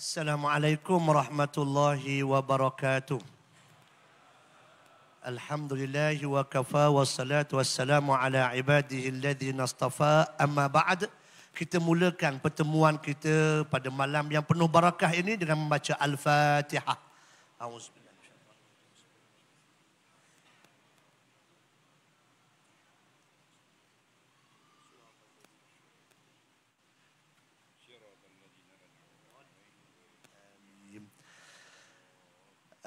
Assalamualaikum warahmatullahi wabarakatuh. Alhamdulillahi wa kafa wa salatu wa salamu ala ibadihi alladhi nastafa amma ba'd. Kita mulakan pertemuan kita pada malam yang penuh barakah ini dengan membaca Al-Fatihah. Auzubillah.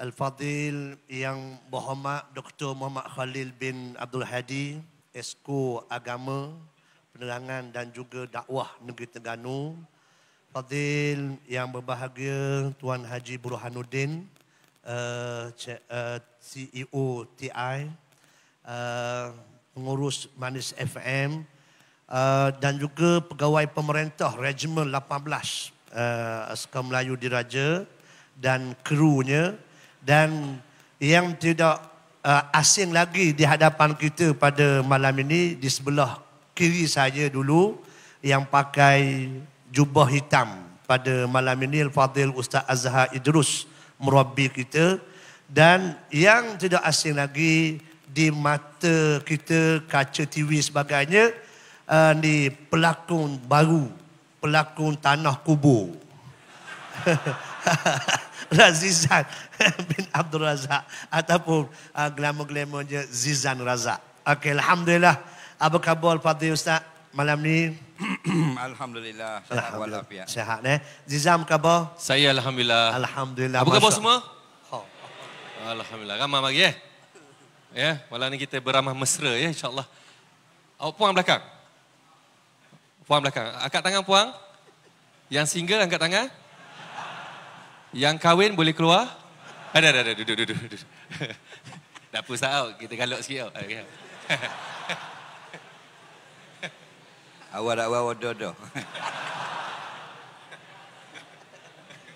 Al-Fadil Yang Berhormat Dr. Muhammad Khalil bin Abdul Hadi Esko Agama Penerangan dan juga dakwah Negeri Terengganu Fadil Yang Berbahagia Tuan Haji Burhanuddin uh, eh, CEO eh, e TI uh, eh, Pengurus Manis FM uh, Dan juga Pegawai Pemerintah Regimen 18 uh, Askar Melayu Diraja dan krunya uh, dan yang tidak uh, asing lagi di hadapan kita pada malam ini di sebelah kiri saya dulu yang pakai jubah hitam pada malam ini al-Fadil Ustaz Azhar Idrus murabbi kita dan yang tidak asing lagi di mata kita kaca TV sebagainya uh, ni pelakon baru pelakon tanah kubur Razizan bin Abdul Razak ataupun uh, ah, glamour je Zizan Razak. Okey, alhamdulillah. Apa khabar Fadil Ustaz malam ni? alhamdulillah. Sihat walafiat. Sihat eh. Zizan khabar? Saya alhamdulillah. Alhamdulillah. Apa khabar semua? Oh. Alhamdulillah. Ramah lagi eh. Ya, yeah, malam ni kita beramah mesra ya yeah, insyaAllah. Awak puang belakang. Puang belakang. Angkat tangan puang. Yang single angkat tangan. Yang kahwin boleh keluar? Ada, ada, ada. Duduk, duduk, duduk. Tak apa, sahau. Kita galak sikit tau. Okay. awal, awal, awal, do, do.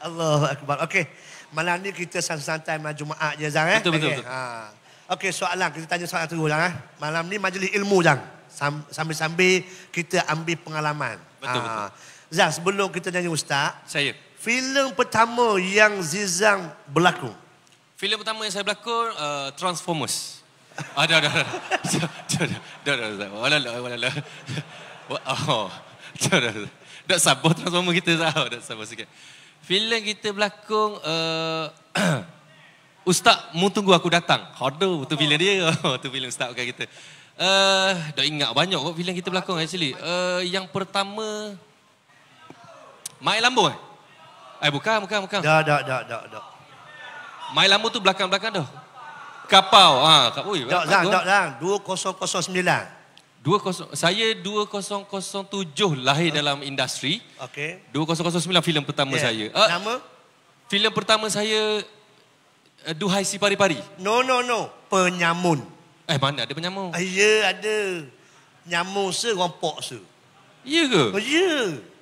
Allah Akbar. Okey. Malam ni kita santai-santai malam Jumaat je, Zang. Eh? Betul, betul, okay. betul. Ha. Okey, soalan. Kita tanya soalan terus, lah, Eh? Malam ni majlis ilmu, Zang. Sambil-sambil kita ambil pengalaman. Betul, ha. betul. Zang, sebelum kita nyanyi ustaz. Saya filem pertama yang Zizang berlakon? Filem pertama yang saya berlakon uh, Transformers. Ada ah, ada ada. ada, dah dah. Wala la wala la. Oh. ada. Tak sabar Transformers kita tahu. Dah oh, sabar sikit. Filem kita berlakon uh, Ustaz mu tunggu aku datang. Hodo tu filem dia. Oh, tu filem Ustaz bukan kita. Uh, dah ingat banyak kot filem kita berlakon actually. Uh, yang pertama Mai Lambung eh? Eh bukan, bukan, bukan. Dah, dah, dah, dah, dah. Mai lambu tu belakang-belakang tu. Kapau. Ha, kapau. Tak, dah, dah. tak. 2009. 20, saya 2007 lahir uh, dalam industri. Okey. 2009 filem pertama yeah. saya. Uh, Nama? Filem pertama saya uh, Duhai Si Pari-Pari. No, no, no. Penyamun. Eh, mana ada penyamun? Uh, ya, ada. Nyamun se, rompok se. Ya yeah ke? Oh, ya.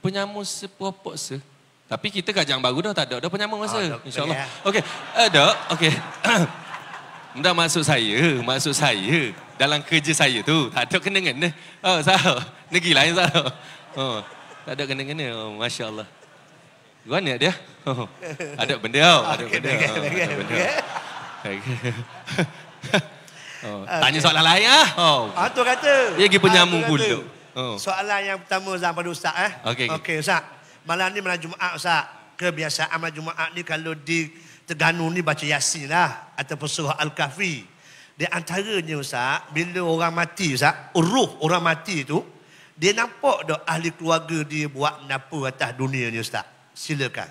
Penyamun se, rompok se. Tapi kita kajang baru dah tak ada. Dah penyambung masa. Oh, InsyaAllah. Ya. Okey. Uh, dok. Okey. Mudah maksud saya. Maksud saya. Dalam kerja saya tu. Tak ada kena-kena. Oh, sahab. Negeri lain sahab. Oh, tak ada kena-kena. Oh, Masya Allah. Gimana dia? Oh, ada benda tau. Oh. Ada okay, benda. Okay, okay, oh, ada benda. Okay. oh, okay. Tanya soalan lain lah. Oh. Ah, tu kata. Dia pergi penyambung ah, pula. Oh. Soalan yang pertama Zah pada Ustaz. Eh? Okey. Okey okay, Ustaz. Malam ni malam Jumaat Ustaz. Kebiasaan malam Jumaat ni kalau di Terganu ni baca Yasin lah. Ataupun surah Al-Kahfi. Di antaranya Ustaz, bila orang mati Ustaz, ruh orang mati tu, dia nampak dah ahli keluarga dia buat apa atas dunia ni Ustaz. Silakan.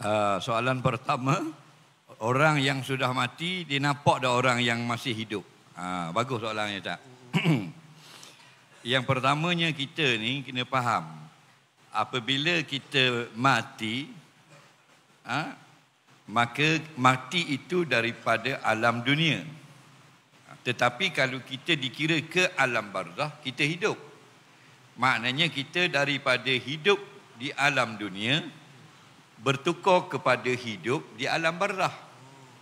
uh, soalan pertama, orang yang sudah mati, dia nampak dah orang yang masih hidup. Uh, bagus soalannya Ustaz. Yang pertamanya kita ni kena faham apabila kita mati ha, maka mati itu daripada alam dunia. Tetapi kalau kita dikira ke alam barzah kita hidup. Maknanya kita daripada hidup di alam dunia bertukar kepada hidup di alam barzah.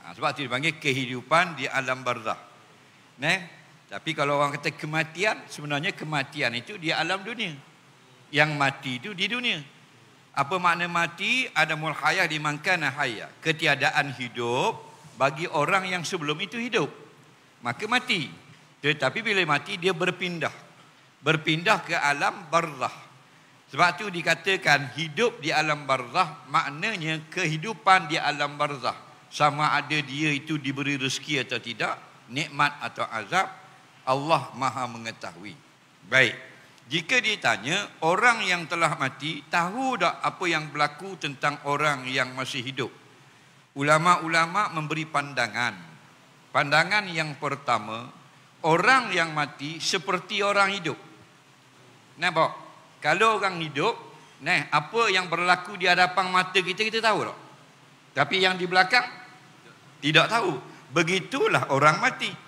Ha, sebab itu dipanggil kehidupan di alam barzah. Nah, tapi kalau orang kata kematian, sebenarnya kematian itu di alam dunia. Yang mati itu di dunia. Apa makna mati? Ada mulhayah di mangkana hayah. Ketiadaan hidup bagi orang yang sebelum itu hidup. Maka mati. Tetapi bila mati, dia berpindah. Berpindah ke alam barzah. Sebab itu dikatakan hidup di alam barzah maknanya kehidupan di alam barzah. Sama ada dia itu diberi rezeki atau tidak, nikmat atau azab, Allah maha mengetahui. Baik. Jika ditanya, orang yang telah mati, tahu tak apa yang berlaku tentang orang yang masih hidup? Ulama-ulama memberi pandangan. Pandangan yang pertama, orang yang mati seperti orang hidup. Nampak? Kalau orang hidup, nah, apa yang berlaku di hadapan mata kita, kita tahu tak? Tapi yang di belakang, tidak tahu. Begitulah orang mati.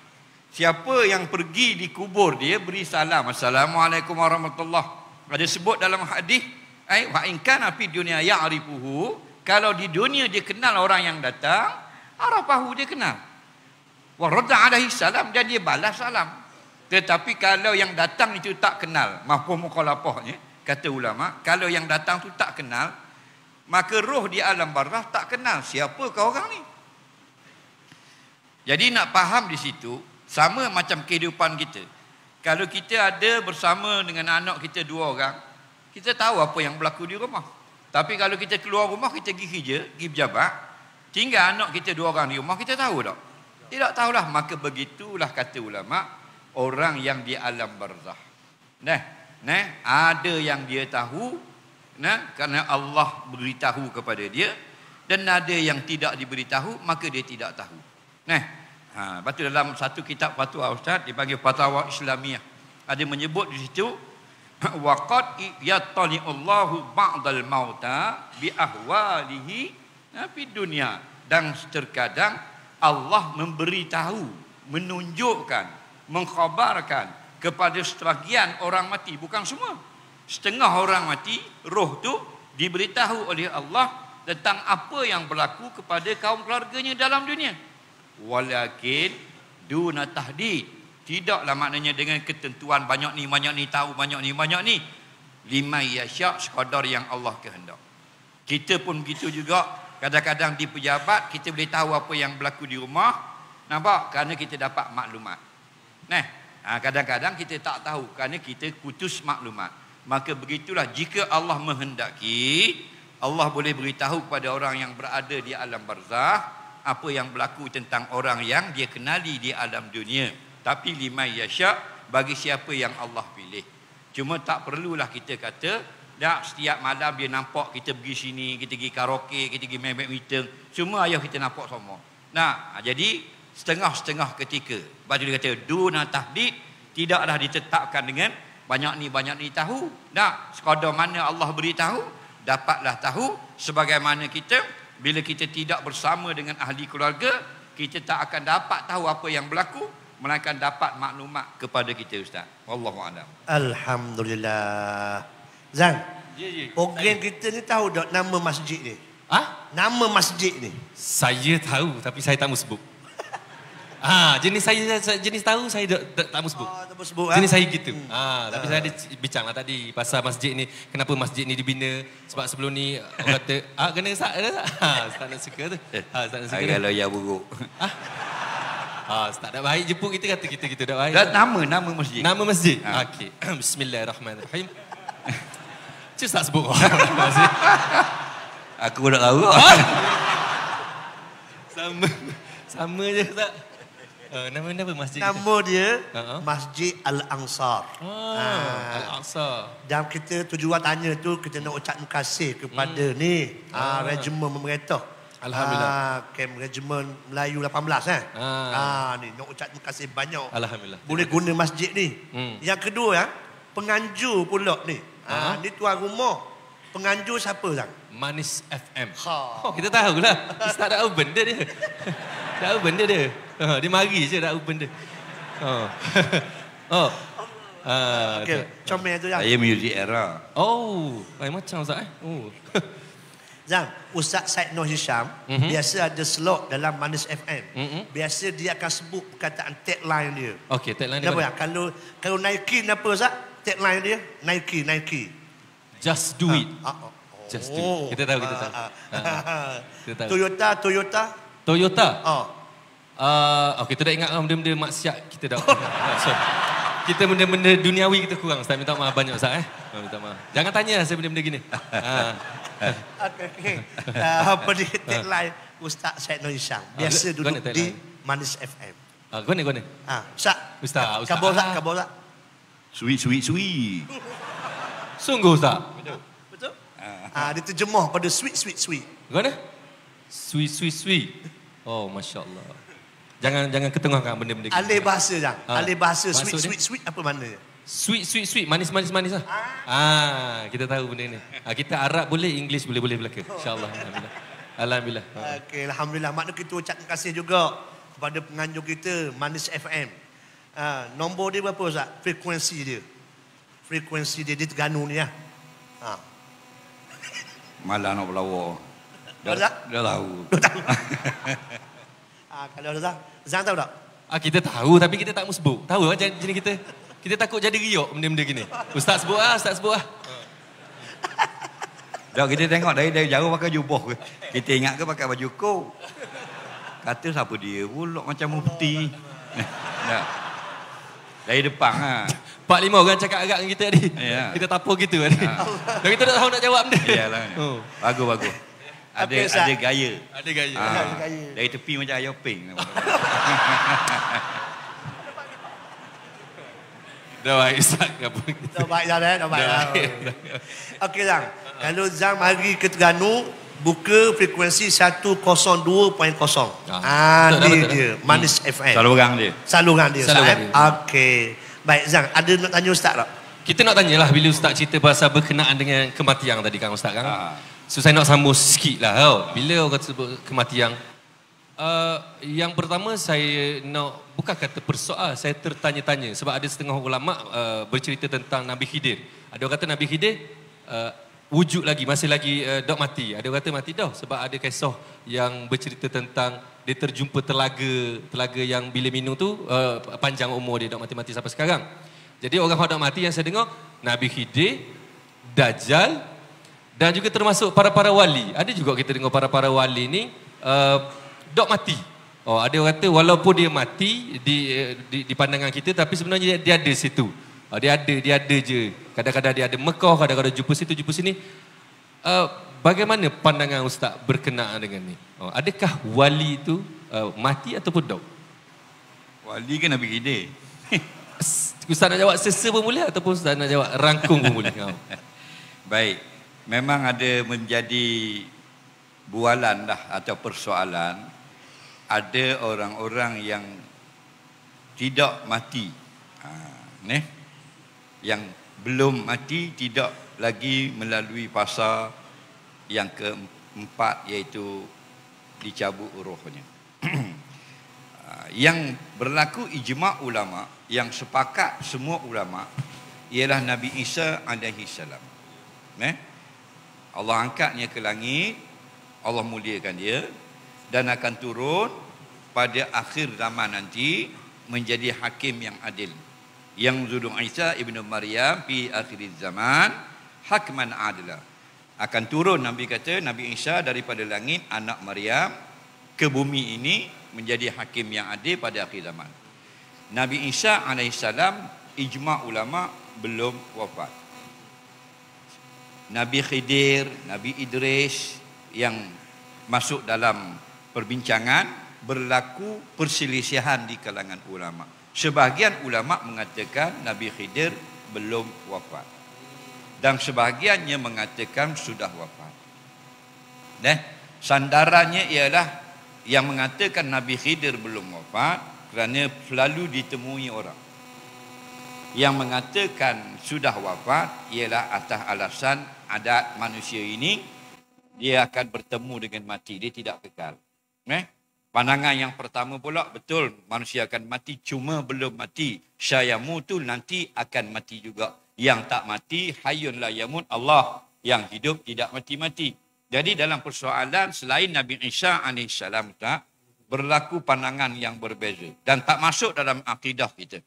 Siapa yang pergi di kubur dia beri salam. Assalamualaikum warahmatullahi. Ada sebut dalam hadis ai eh, wa in kana fi dunya ya'rifuhu kalau di dunia dia kenal orang yang datang arafahu dia kenal wa radda alaihi salam dan dia balas salam tetapi kalau yang datang itu tak kenal mahfuz muqallafahnya kata ulama kalau yang datang tu tak kenal maka roh di alam barzah tak kenal siapa kau orang ni jadi nak faham di situ sama macam kehidupan kita. Kalau kita ada bersama dengan anak kita dua orang, kita tahu apa yang berlaku di rumah. Tapi kalau kita keluar rumah, kita pergi kerja, pergi berjabat, tinggal anak kita dua orang di rumah, kita tahu tak? Tidak tahulah. Maka begitulah kata ulama orang yang di alam barzah. Nah, nah, ada yang dia tahu, nah, karena Allah beritahu kepada dia, dan ada yang tidak diberitahu, maka dia tidak tahu. Nah, Ha, lepas tu dalam satu kitab fatwa ustaz dipanggil fatwa islamiah. Ada ha, menyebut di situ waqad yatani Allahu ba'dal mauta bi ahwalihi ha, fi dunya dan terkadang Allah memberitahu menunjukkan mengkhabarkan kepada sebahagian orang mati bukan semua setengah orang mati roh tu diberitahu oleh Allah tentang apa yang berlaku kepada kaum keluarganya dalam dunia walakin duna tahdi tidaklah maknanya dengan ketentuan banyak ni banyak ni tahu banyak ni banyak ni lima yasyak sekadar yang Allah kehendak kita pun begitu juga kadang-kadang di pejabat kita boleh tahu apa yang berlaku di rumah nampak kerana kita dapat maklumat nah ha, kadang-kadang kita tak tahu kerana kita putus maklumat maka begitulah jika Allah menghendaki Allah boleh beritahu kepada orang yang berada di alam barzah apa yang berlaku tentang orang yang dia kenali di alam dunia tapi lima yasha bagi siapa yang Allah pilih cuma tak perlulah kita kata dah setiap malam dia nampak kita pergi sini kita pergi karaoke kita pergi main badminton semua ayah kita nampak semua nah ha, jadi setengah-setengah ketika baju dia kata duna tahdid tidaklah ditetapkan dengan banyak ni banyak ni tahu nah sekadar mana Allah beritahu dapatlah tahu sebagaimana kita bila kita tidak bersama dengan ahli keluarga, kita tak akan dapat tahu apa yang berlaku melainkan dapat maklumat kepada kita ustaz. Wallahu a'lam. Alhamdulillah. Zang. Ya, ya. Program kita ni tahu tak nama masjid ni? Ha? Nama masjid ni. Saya tahu tapi saya tak mau sebut. Ha, jenis saya jenis tahu saya tak tak, mau sebut. Oh, sebut. Eh? Jenis saya gitu. Hmm. Ha, tapi saya ada bincang lah tadi pasal masjid ni kenapa masjid ni dibina sebab sebelum ni orang kata ah kena sak ha, tak nak suka tu. Eh, ha, tak nak suka. Ayah loya buruk. Ha? ha. tak ada baik jepuk pun kita kata kita gitu tak baik. nama nama masjid. Nama masjid. Ha. Okey. Bismillahirrahmanirrahim. Cepat tak sebut. Aku pun tak tahu. Ha? sama sama je tak. Eh, nama apa masjid Nama kita? dia uh-huh. Masjid Al-Ansar. Oh, ha. Al-Ansar. Dan kita tujuan tanya tu kita nak ucapkan kasih kepada hmm. ni ha, ah. regimen pemerintah. Alhamdulillah. Ha, regimen Melayu 18 eh. Ha. ha. ni nak ucapkan kasih banyak. Alhamdulillah. Boleh guna masjid ni. Hmm. Yang kedua ya, penganjur pula ni. Ha, uh ni tuan rumah Penganjur siapa tak? Manis FM. Ha. Oh, kita tahu lah. Ustaz tak tahu benda dia. tak tahu benda dia. Ha, dia mari je tak tahu benda. Ha. Oh. oh. Uh, ah, okay, comel tu Zang. Saya music era. Oh, lain macam Ustaz eh. Oh. Zah. Ustaz Syed Noh Hisham, mm-hmm. biasa ada slot dalam Manis FM. Mm-hmm. Biasa dia akan sebut perkataan tagline dia. Okay, tagline dia. Kenapa? Kalau, kalau Nike apa Ustaz? Tagline dia, Nike, Nike. Just do ah, it. Uh, uh, oh. Just do it. Oh. Kita tahu, kita ah, tahu. Uh, uh. Uh, kita tahu. Toyota, Toyota. Toyota? Oh. Uh, okay, kita dah ingat lah benda-benda maksiat kita dah. so, kita benda-benda duniawi kita kurang. Saya minta maaf banyak, Ustaz. Eh. Minta maaf. Jangan tanya saya benda-benda gini. Uh. okay, okay. Uh, apa dia Ustaz Syed Nur Isyam. Biasa uh, duduk di Manis FM. Uh, gua ni, gua ni. Ah, Ustaz. Ustaz. Ustaz. Kabur, Ustaz. Kabur, Ustaz. Sui, sui, sui. Sungguh Ustaz. Betul. Betul? Ah, ah, dia terjemah pada sweet sweet sweet. Gimana? Sweet sweet sweet. Oh, masya-Allah. Jangan jangan ketengahkan benda-benda. Alih bahasa jang. Ha. Ah, Alih bahasa sweet, sweet sweet sweet apa mana? Sweet sweet sweet manis manis manis lah. Ah, ha. kita tahu benda ni. Ha, kita Arab boleh, English boleh boleh belaka. Oh. Insya-Allah. Alhamdulillah. Alhamdulillah. Ha. Okay, alhamdulillah. Maknanya kita ucapkan kasih juga kepada penganjur kita Manis FM. Ha, nombor dia berapa Ustaz? Frekuensi dia frekuensi dia dia terganu ni lah. Ha. Malah nak berlawa. Dah, dah, dah tahu. ah, kalau dah, Zang tahu tak? Ah, kita tahu tapi kita tak mau sebut. Tahu lah jenis kita. Kita takut jadi riok benda-benda gini. Ustaz sebut lah, Ustaz sebut lah. Dah kita tengok dari dari jauh pakai jubah ke. Kita ingat ke pakai baju kau. Kata siapa dia pula macam mufti. Dah. Dari depan ah. Pak Limau, orang cakap agak dengan kita tadi. Yeah. Kita tapur gitu tadi. Kan. Ha. Dan kita tak tahu nak jawab benda. Iyalah. Kan. Oh. Bagus, bagus. Ada, ada gaya. Ada gaya. Ha. Ada gaya. Dari tepi macam ayah ping. Dah baik, Zang. Dah baik, Dah baik, Zang. Eh? Dah baik, Zang. Okey, Zang. Kalau Zang mari ke Terganu, buka frekuensi 102.0. Ah, ah dia dia. Manis hmm. FM. Salurang dia. Salurang dia. Salurang eh? Okey. Baik Zang, ada nak tanya ustaz tak? Kita nak tanya lah bila ustaz cerita bahasa berkenaan dengan kematian tadi kan ustaz kan? Ah. So saya nak sambung sikit lah tau. Oh. Bila orang sebut kematian, uh, yang pertama saya nak, bukan kata persoal, ah, saya tertanya-tanya. Sebab ada setengah ulama' uh, bercerita tentang Nabi Khidir. Ada orang kata Nabi Khidir, uh, wujud lagi, masih lagi uh, dok mati. Ada orang kata mati dah sebab ada kisah yang bercerita tentang dia terjumpa telaga telaga yang bila minum tu uh, panjang umur dia dok mati-mati sampai sekarang. Jadi orang hendak mati yang saya dengar Nabi Khidir, Dajjal dan juga termasuk para-para wali. Ada juga kita dengar para-para wali ni uh, dok mati. Oh ada orang kata walaupun dia mati di, eh, di di pandangan kita tapi sebenarnya dia, dia ada situ. Uh, dia ada, dia ada je. Kadang-kadang dia ada Mekah, kadang-kadang jumpa situ, jumpa sini. Uh, Bagaimana pandangan ustaz berkenaan dengan ni? Oh, adakah wali itu uh, mati ataupun dok? Wali kan Nabi Khidir. ustaz nak jawab sesa pun boleh ataupun ustaz nak jawab rangkung pun boleh. Oh. Baik. Memang ada menjadi bualan dah atau persoalan ada orang-orang yang tidak mati. Ha, ni. Yang belum mati tidak lagi melalui pasar yang keempat iaitu dicabut rohnya. Ah, yang berlaku ijma ulama yang sepakat semua ulama ialah Nabi Isa alaihi salam. Eh? Allah angkatnya ke langit, Allah muliakan dia dan akan turun pada akhir zaman nanti menjadi hakim yang adil. Yang zudu Isa ibnu Maryam fi akhir zaman hakman adalah akan turun Nabi kata Nabi Isa daripada langit anak Maryam ke bumi ini menjadi hakim yang adil pada akhir zaman. Nabi Isa alaihissalam ijma ulama belum wafat. Nabi Khidir, Nabi Idris yang masuk dalam perbincangan berlaku perselisihan di kalangan ulama. Sebahagian ulama mengatakan Nabi Khidir belum wafat dan sebahagiannya mengatakan sudah wafat. Nah, sandarannya ialah yang mengatakan Nabi Khidir belum wafat kerana selalu ditemui orang. Yang mengatakan sudah wafat ialah atas alasan adat manusia ini dia akan bertemu dengan mati, dia tidak kekal. Nah, pandangan yang pertama pula betul manusia akan mati cuma belum mati. Syayamu tu nanti akan mati juga yang tak mati hayyun la yamut Allah yang hidup tidak mati-mati. Jadi dalam persoalan selain Nabi Isa salam tak berlaku pandangan yang berbeza dan tak masuk dalam akidah kita.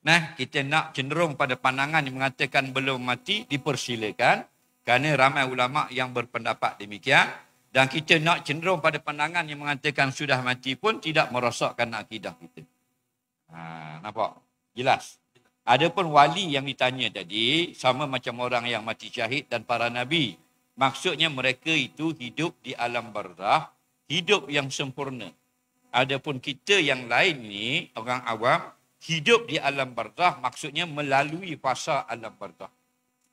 Nah, kita nak cenderung pada pandangan yang mengatakan belum mati dipersilakan kerana ramai ulama yang berpendapat demikian dan kita nak cenderung pada pandangan yang mengatakan sudah mati pun tidak merosakkan akidah kita. Ha, nampak? Jelas. Adapun wali yang ditanya tadi sama macam orang yang mati syahid dan para nabi. Maksudnya mereka itu hidup di alam barzah, hidup yang sempurna. Adapun kita yang lain ni orang awam hidup di alam barzah maksudnya melalui fasa alam barzah.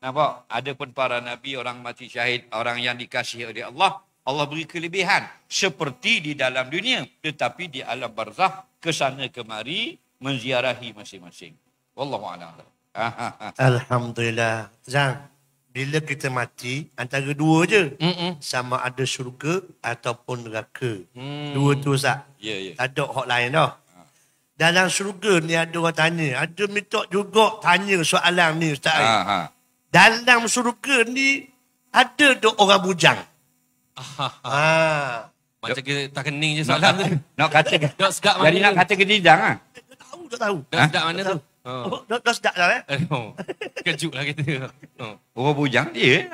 Nampak? Adapun para nabi orang mati syahid, orang yang dikasihi oleh Allah, Allah beri kelebihan seperti di dalam dunia tetapi di alam barzah ke sana kemari menziarahi masing-masing. Wallahu a'lam. Alhamdulillah. Zang, bila kita mati antara dua je. Mm-mm. Sama ada syurga ataupun neraka. Mm. Dua tu sah. Ya yeah, ya. Yeah. Ada hotline dah. Ha. Dalam syurga ni ada orang tanya, ada mitok juga tanya soalan ni Ustaz. Ha, ha. Dalam syurga ni ada dok orang bujang. Ha. Macam kita tak kening je soalan nak, tu. Nak kata. Dok sekak mana? Jadi nak kata ke jidang ah. Tak tahu, tak tahu. Dok sedap mana tu? Oh. Oh, kau sedap lah eh? eh oh. Kejut lah kita. Oh. Orang bujang dia.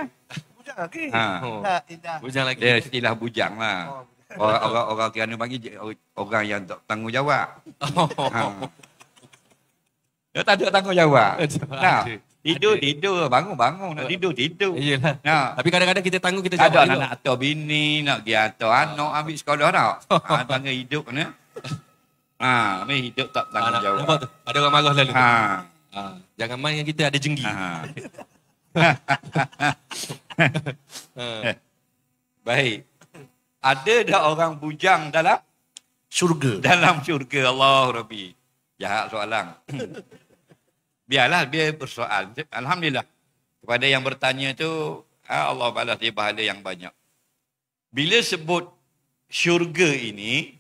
Bujang lagi? Ha. Oh. Indah. Bujang lagi. Dia ya, istilah bujang lah. Oh. Orang, orang orang kerana panggil orang yang tanggungjawab. Oh. Ha. Dia ya, tak ada tanggungjawab. Nah. Tidur, tidur. Bangun, bangun. Nak tidur, tidur. Yelah. Ha. Tapi kadang-kadang kita tangguh, kita jawab. Ada anak atur bini, nak pergi atur anak, ambil sekolah tak? Oh. Ha, tangguh hidup ni. Ha, ni hidup tak ah, tanggungjawab. Ha, nampak tu. Ada orang marah lalu. Ha. ha. Jangan main dengan kita ada jenggi. Ha. ha. Baik. Ada dah orang bujang dalam syurga. Dalam syurga Allah Rabbi. Jahat soalan. Biarlah dia bersoal. Alhamdulillah. Kepada yang bertanya tu ha, Allah balas dia pahala yang banyak. Bila sebut syurga ini,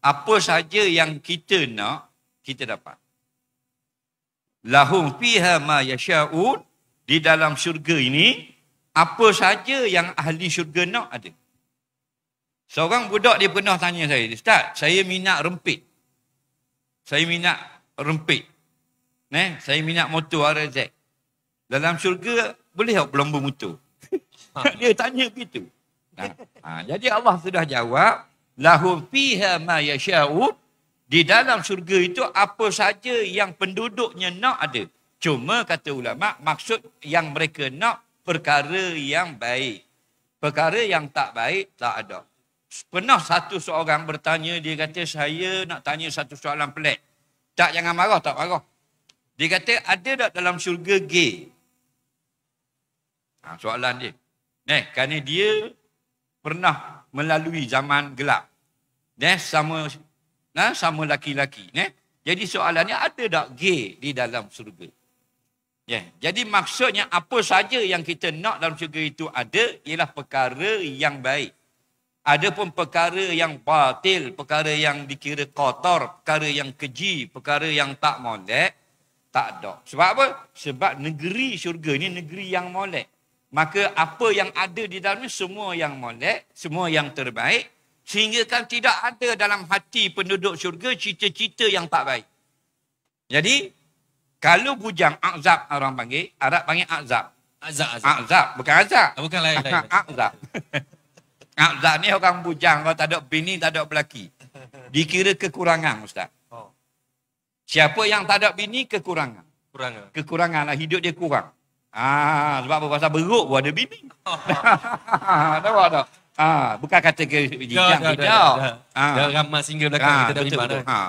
apa sahaja yang kita nak kita dapat lahum fiha ma yasha'un di dalam syurga ini apa sahaja yang ahli syurga nak ada seorang budak dia pernah tanya saya ustaz saya minat rempit saya minat rempit ne saya minat motor RZ dalam syurga boleh tak berlomba motor dia tanya begitu nah, ha, jadi Allah sudah jawab lahum fiha ma yasha'u di dalam syurga itu apa saja yang penduduknya nak ada cuma kata ulama maksud yang mereka nak perkara yang baik perkara yang tak baik tak ada pernah satu seorang bertanya dia kata saya nak tanya satu soalan pelik tak jangan marah tak marah dia kata ada tak dalam syurga gay ha, soalan dia Nah, kerana dia pernah melalui zaman gelap. Ne? Sama ne? sama laki-laki. Ne? Jadi soalannya ada tak gay di dalam surga? Ya. Yeah. Jadi maksudnya apa saja yang kita nak dalam surga itu ada ialah perkara yang baik. Ada pun perkara yang batil, perkara yang dikira kotor, perkara yang keji, perkara yang tak molek, tak ada. Sebab apa? Sebab negeri syurga ni negeri yang molek maka apa yang ada di dalamnya semua yang molek, semua yang terbaik sehingga kan tidak ada dalam hati penduduk syurga cita-cita yang tak baik. Jadi kalau bujang azab orang panggil, Arab panggil azab. Azab azab. Azab bukan azab. Ah, bukan lain-lain. azab. azab ni orang bujang kalau tak ada bini tak ada belaki. Dikira kekurangan ustaz. Oh. Siapa yang tak ada bini kekurangan. Kekurangan, kekurangan lah hidup dia kurang. Ah, sebab apa? Pasal beruk pun ada bini. Ah. Tahu tak? Ah, bukan kata ke jijang ya, hijau. Ya, ya, ya, ya. Ah. ramai single belakang ah, kita betul, Ha.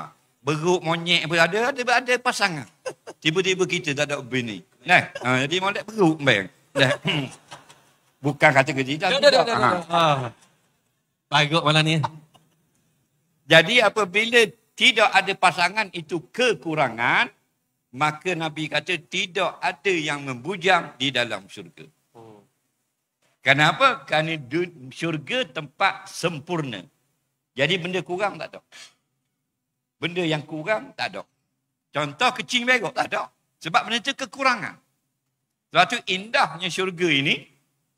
Beruk monyet pun ada, ada, ada pasangan. Tiba-tiba kita tak ada bini. Nah, ah, jadi molek beruk bang. Nah. bukan kata ke jijang. Ya, ya, ya, ya, ya, malam ni. Jadi apabila tidak ada pasangan itu kekurangan, maka Nabi kata tidak ada yang membujang di dalam syurga. Hmm. Kenapa? Kerana syurga tempat sempurna. Jadi benda kurang tak ada. Benda yang kurang tak ada. Contoh kecil berok tak ada. Sebab benda itu kekurangan. Sebab itu indahnya syurga ini,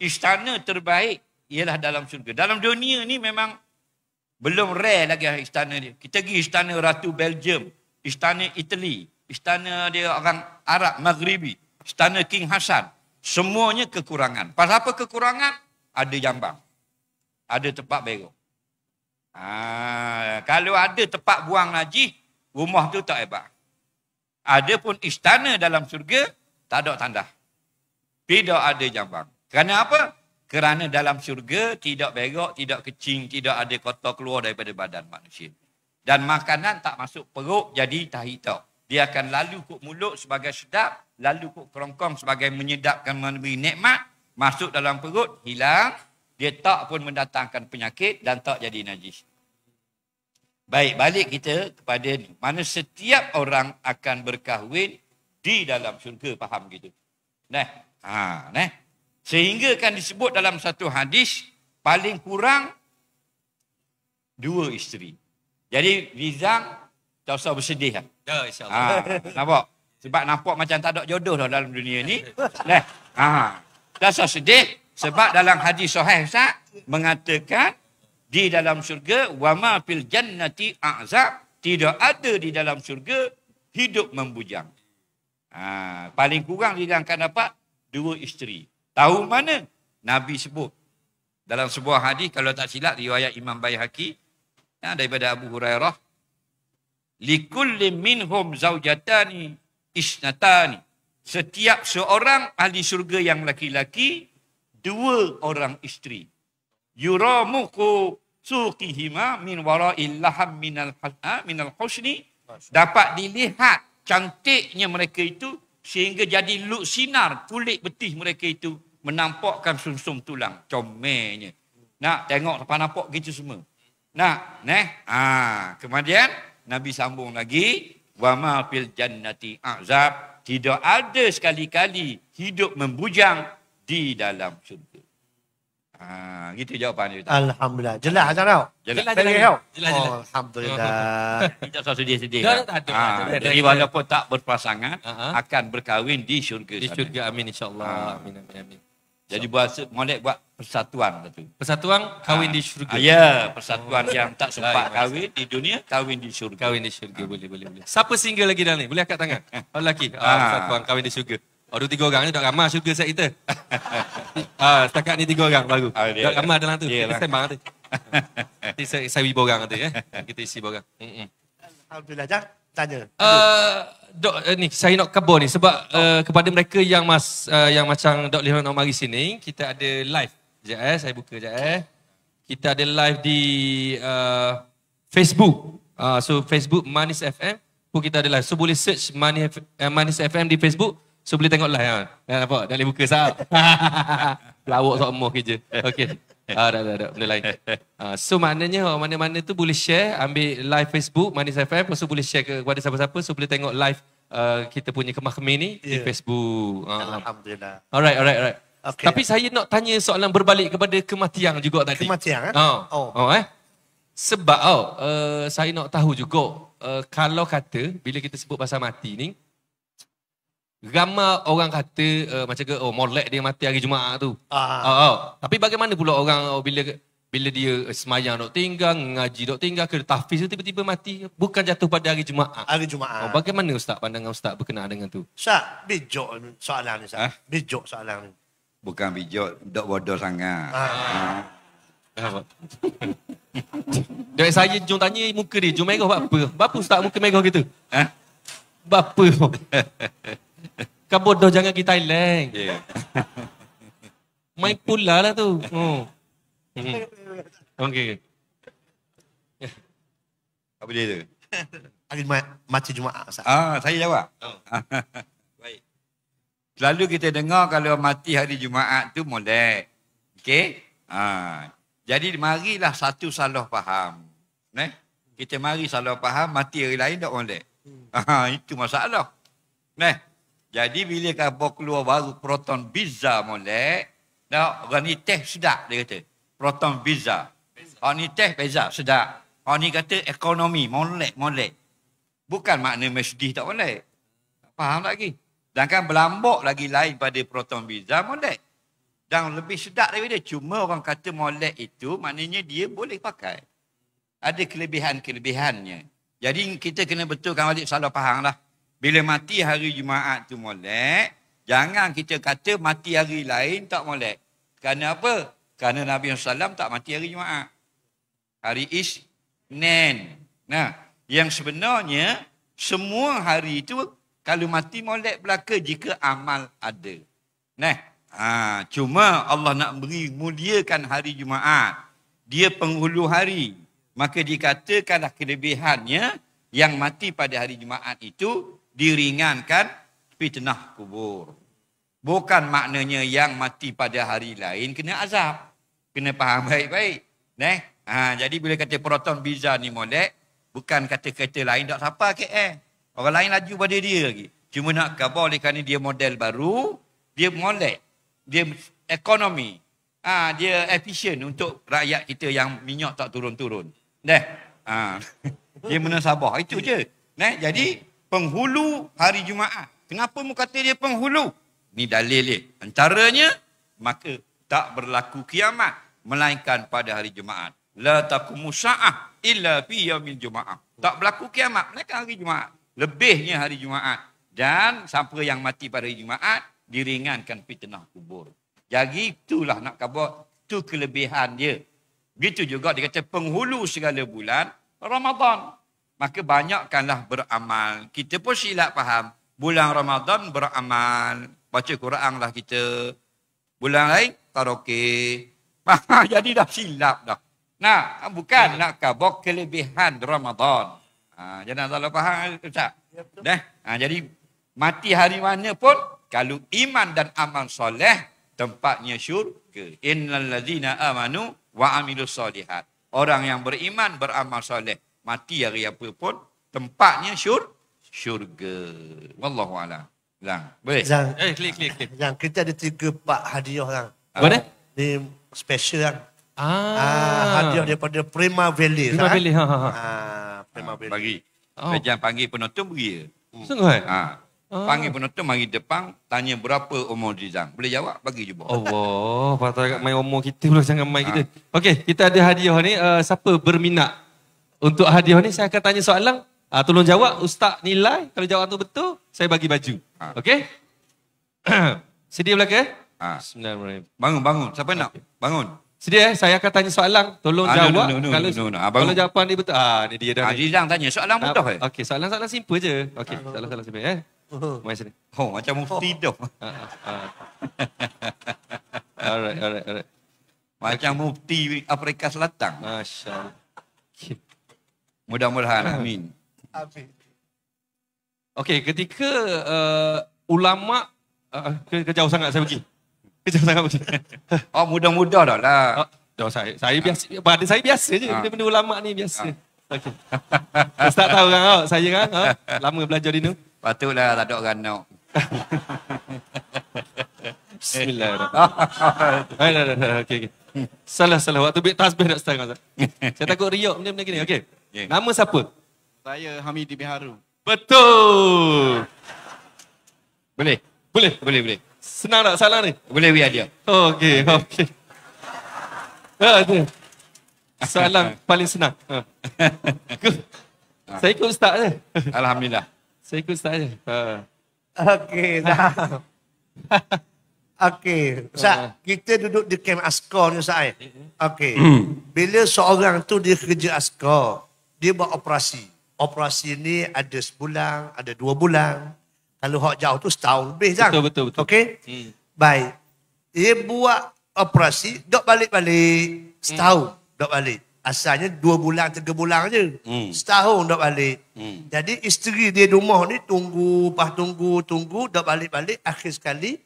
istana terbaik ialah dalam syurga. Dalam dunia ni memang belum rare lagi istana dia. Kita pergi istana Ratu Belgium, istana Itali, istana dia orang Arab Maghribi, istana King Hassan. Semuanya kekurangan. Pasal apa kekurangan? Ada jambang. Ada tempat berok. Ha, kalau ada tempat buang najis, rumah tu tak hebat. Ada pun istana dalam surga, tak ada tanda. Tidak ada jambang. Kerana apa? Kerana dalam syurga tidak berok, tidak kecing, tidak ada kotor keluar daripada badan manusia. Dan makanan tak masuk perut jadi tahi dia akan lalu kok mulut sebagai sedap, lalu kok kerongkong sebagai menyedapkan memberi nikmat, masuk dalam perut, hilang, dia tak pun mendatangkan penyakit dan tak jadi najis. Baik, balik kita kepada ini. mana setiap orang akan berkahwin di dalam syurga, faham gitu. Nah, ha, nah. Sehingga kan disebut dalam satu hadis, paling kurang dua isteri. Jadi Rizang tak usah bersedih lah. Dah insyaAllah. Ah, nampak? Sebab nampak macam tak ada jodoh dah dalam dunia ni. Dah. Ah. Dah so sedih. Sebab dalam hadis Sahih Ustaz mengatakan di dalam syurga wama fil jannati a'zab tidak ada di dalam syurga hidup membujang. Ha, paling kurang dia akan dapat dua isteri. Tahu mana? Nabi sebut. Dalam sebuah hadis kalau tak silap riwayat Imam Bayhaqi ya, ah, daripada Abu Hurairah likulli minhum zaujatani isnatani setiap seorang ahli syurga yang laki-laki dua orang isteri yuramuqu suqihima min wara'il laham minal ha, minal husni dapat dilihat cantiknya mereka itu sehingga jadi luk sinar kulit betih mereka itu menampakkan sumsum tulang comelnya nak tengok apa nampak gitu semua nak neh ah kemudian Nabi sambung lagi, wama fil jannati azab, tidak ada sekali-kali hidup membujang di dalam syurga. Ha, gitu jawapan dia. Alhamdulillah. Jelas tak tahu? Jelas jelas, jelas, jelas, jelas. Alhamdulillah. Kita rasa sedih-sedih. Jadi walaupun tak berpasangan, ha, ha. akan berkahwin di syurga. Di syurga, amin insyaAllah. Ha. Amin, amin, amin. Jadi buat molek buat persatuan tu. Persatuan kahwin ha. di syurga. Ah, ya, persatuan oh. yang tak sempat kahwin di dunia kahwin di syurga. Kahwin di syurga ha. boleh boleh boleh. Siapa single lagi dalam ni? Boleh angkat tangan. Oh, lelaki. Ha. Ah, persatuan kahwin di syurga. Oh Ada tiga orang ni dok ramai syurga set kita. ah, setakat ni tiga orang baru. Ah, dok ramai dalam tu. Yeah, kita sembang tu. Nanti saya saya wibo orang tu ya. Eh. Kita isi borang. Alhamdulillah, jangan tanya. Uh, dok uh, ni saya nak kabur ni sebab uh, kepada mereka yang mas uh, yang macam Dok Lihan nak mari sini kita ada live. Jap eh saya buka jap eh. Kita ada live di uh, Facebook. Uh, so Facebook Manis FM pun kita ada live. So boleh search Manis uh, Manis FM di Facebook. So boleh tengok live ha. Dah nampak dah boleh buka sah. Lawak sok moh kerja. Okey. Ah, tak, tak, tak. Benda lain. Ah, so, maknanya mana-mana tu boleh share. Ambil live Facebook, Manis FM. Lepas boleh share ke, kepada siapa-siapa. So, boleh tengok live uh, kita punya kemahkemi ni yeah. di Facebook. Ah, ah. Alhamdulillah. Alright, alright, alright. Okay. Tapi saya nak tanya soalan berbalik kepada kematian juga tadi. Kematian, eh? Oh, oh. oh eh? Sebab oh, uh, saya nak tahu juga, uh, kalau kata, bila kita sebut pasal mati ni, uh, Gama orang kata uh, macam ke oh molek dia mati hari Jumaat tu. Ah. Oh, oh. Tapi bagaimana pula orang oh, bila bila dia eh, semayang dok tinggal, ngaji dok tinggal, ke tahfiz tu tiba-tiba mati. Bukan jatuh pada hari Jumaat. Hari Jumaat. Oh, bagaimana Ustaz pandangan Ustaz berkenaan dengan tu? Ustaz, bijak soalan ni Ustaz. Ha? Bijak soalan ni. Bukan bijak, dok bodoh sangat. Ha. Ah. Ha. Dari saya jom tanya muka dia, jom merah apa? Bapa Ustaz muka merah gitu? Ha? Bapa? Kau bodoh jangan pergi Thailand. Yeah. Main pula lah tu. Oh. Okay. Apa dia tu? Hari mati Jumaat. Ah, saya jawab. Oh. Baik. Selalu kita dengar kalau mati hari Jumaat tu molek. Okay? Ah. Jadi marilah satu salah faham. Ne? Eh? Kita mari salah faham, mati hari lain tak molek. Hmm. Ah, itu masalah. Nah, eh? Jadi bila kabar keluar baru proton visa molek, Nah, orang ni teh sedap dia kata. Proton visa. Orang ni teh beza sedap. Orang ni kata ekonomi molek molek. Bukan makna mesdi tak molek. Faham lagi? Dan kan berlambok lagi lain pada proton visa molek. Dan lebih sedap dia cuma orang kata molek itu maknanya dia boleh pakai. Ada kelebihan-kelebihannya. Jadi kita kena betulkan balik salah faham lah. Bila mati hari Jumaat tu molek, jangan kita kata mati hari lain tak molek. Kerana apa? Kerana Nabi SAW tak mati hari Jumaat. Hari Isnin. Nah, yang sebenarnya semua hari itu kalau mati molek belaka jika amal ada. Nah, ha, cuma Allah nak beri muliakan hari Jumaat. Dia penghulu hari. Maka dikatakanlah kelebihannya yang mati pada hari Jumaat itu diringankan fitnah kubur. Bukan maknanya yang mati pada hari lain kena azab. Kena faham baik-baik. Neh. Ha, jadi bila kata proton biza ni molek, bukan kata kata lain tak siapa eh? Orang lain laju pada dia lagi. Cuma nak khabar oleh kerana dia model baru, dia molek. Dia ekonomi. Ha, dia efisien untuk rakyat kita yang minyak tak turun-turun. Neh. Ha. Dia menang sabar. Itu je. Neh. Jadi, penghulu hari Jumaat. Kenapa mu kata dia penghulu? Ni dalil dia. Antaranya, maka tak berlaku kiamat. Melainkan pada hari Jumaat. La takumu sa'ah illa fi yaumil Jumaat. Tak berlaku kiamat. Melainkan hari Jumaat. Lebihnya hari Jumaat. Dan siapa yang mati pada hari Jumaat, diringankan fitnah kubur. Jadi itulah nak kabut. tu kelebihan dia. Begitu juga dia penghulu segala bulan, Ramadan maka banyakkanlah beramal. Kita pun silap faham. Bulan Ramadan beramal. Baca Quran lah kita. Bulan lain, taroke. Ha, jadi dah silap dah. Nah, bukan ya. nak kabur kelebihan Ramadan. Ha, jangan salah faham, Ustaz. Ya, nah, ha, jadi, mati hari mana pun, kalau iman dan amal soleh, tempatnya syurga. Innal amanu wa amilu solehat. Orang yang beriman, beramal soleh mati hari apa pun tempatnya syur syurga wallahu ala lang boleh zang. eh klik klik klik yang kita ada tiga pak hadiah lang mana uh. ni special lang ah. ah hadiah daripada prima valley prima valley ha, ha ha ah prima ah, valley bagi oh. jangan panggil penonton beri ya hmm. sungguh eh? ah. ah. panggil penonton mari depan tanya berapa umur Rizal boleh jawab bagi cuba Allah patut agak main umur kita pula jangan main ah. kita okey kita ada hadiah ni uh, siapa berminat untuk hadiah ni saya akan tanya soalan. Ha, tolong jawab ustaz nilai kalau jawab tu betul saya bagi baju. Ha. Okey? Sedia belaka? Eh? Ha. Bismillahirrahmanirrahim. Bangun bangun. Siapa okay. nak? Bangun. Sedia eh? Saya akan tanya soalan. Tolong ha, jawab. No, no, no, kalau, no, no, no. kalau jawapan dia betul. Ah, ha, ni dia dah. Ha, Rizang tanya. Soalan mudah eh? Okey, soalan-soalan simple je. Okey, ha. soalan-soalan simple eh. Oh. Mai sini. Oh, macam mufti oh. dah. Ha, ha, ha. alright, alright, alright. Macam okay. mufti Afrika Selatan. Masya-Allah. Mudah-mudahan. Amin. Amin. Okey, ketika uh, ulama uh, uh, ke, kejauh sangat saya pergi. Kejauh sangat pergi. oh, mudah-mudah dah lah. Oh, dah, saya, saya biasa. Ha. Pada saya biasa je. Ha. benda ulama ni biasa. Ha. Okey. Ustaz tahu kan oh, saya kan? Oh, lama belajar di ni. Patutlah tak ada orang nak. Bismillahirrahmanirrahim. Okey, okey. Salah-salah. Waktu bit tasbih nak setengah. Saya takut riak benda-benda gini. Okey. Yeah. Nama siapa? Saya Hamidi Biharu. Betul. Boleh? Boleh, boleh, boleh. Senang tak salah ni? Boleh, we dia. Oh, okay, okay. okay. Ha, Soalan paling senang. Ha. Ha. Saya ikut ustaz je. Alhamdulillah. Saya ikut ustaz je. Okay, dah. Okey, Ustaz, kita duduk di camp askar ni saya. Eh? Eh, eh. Okey. Hmm. Bila seorang tu dia kerja askar dia buat operasi. Operasi ni ada sebulan, ada dua bulan. Kalau hak jauh tu setahun lebih jang. Betul, betul, betul. Okay? Hmm. Baik. Dia buat operasi, dok balik-balik hmm. setahun hmm. dok balik. Asalnya dua bulan, tiga bulan je. Hmm. Setahun dok balik. Hmm. Jadi isteri dia di rumah ni tunggu, pas tunggu, tunggu, dok balik-balik. Akhir sekali,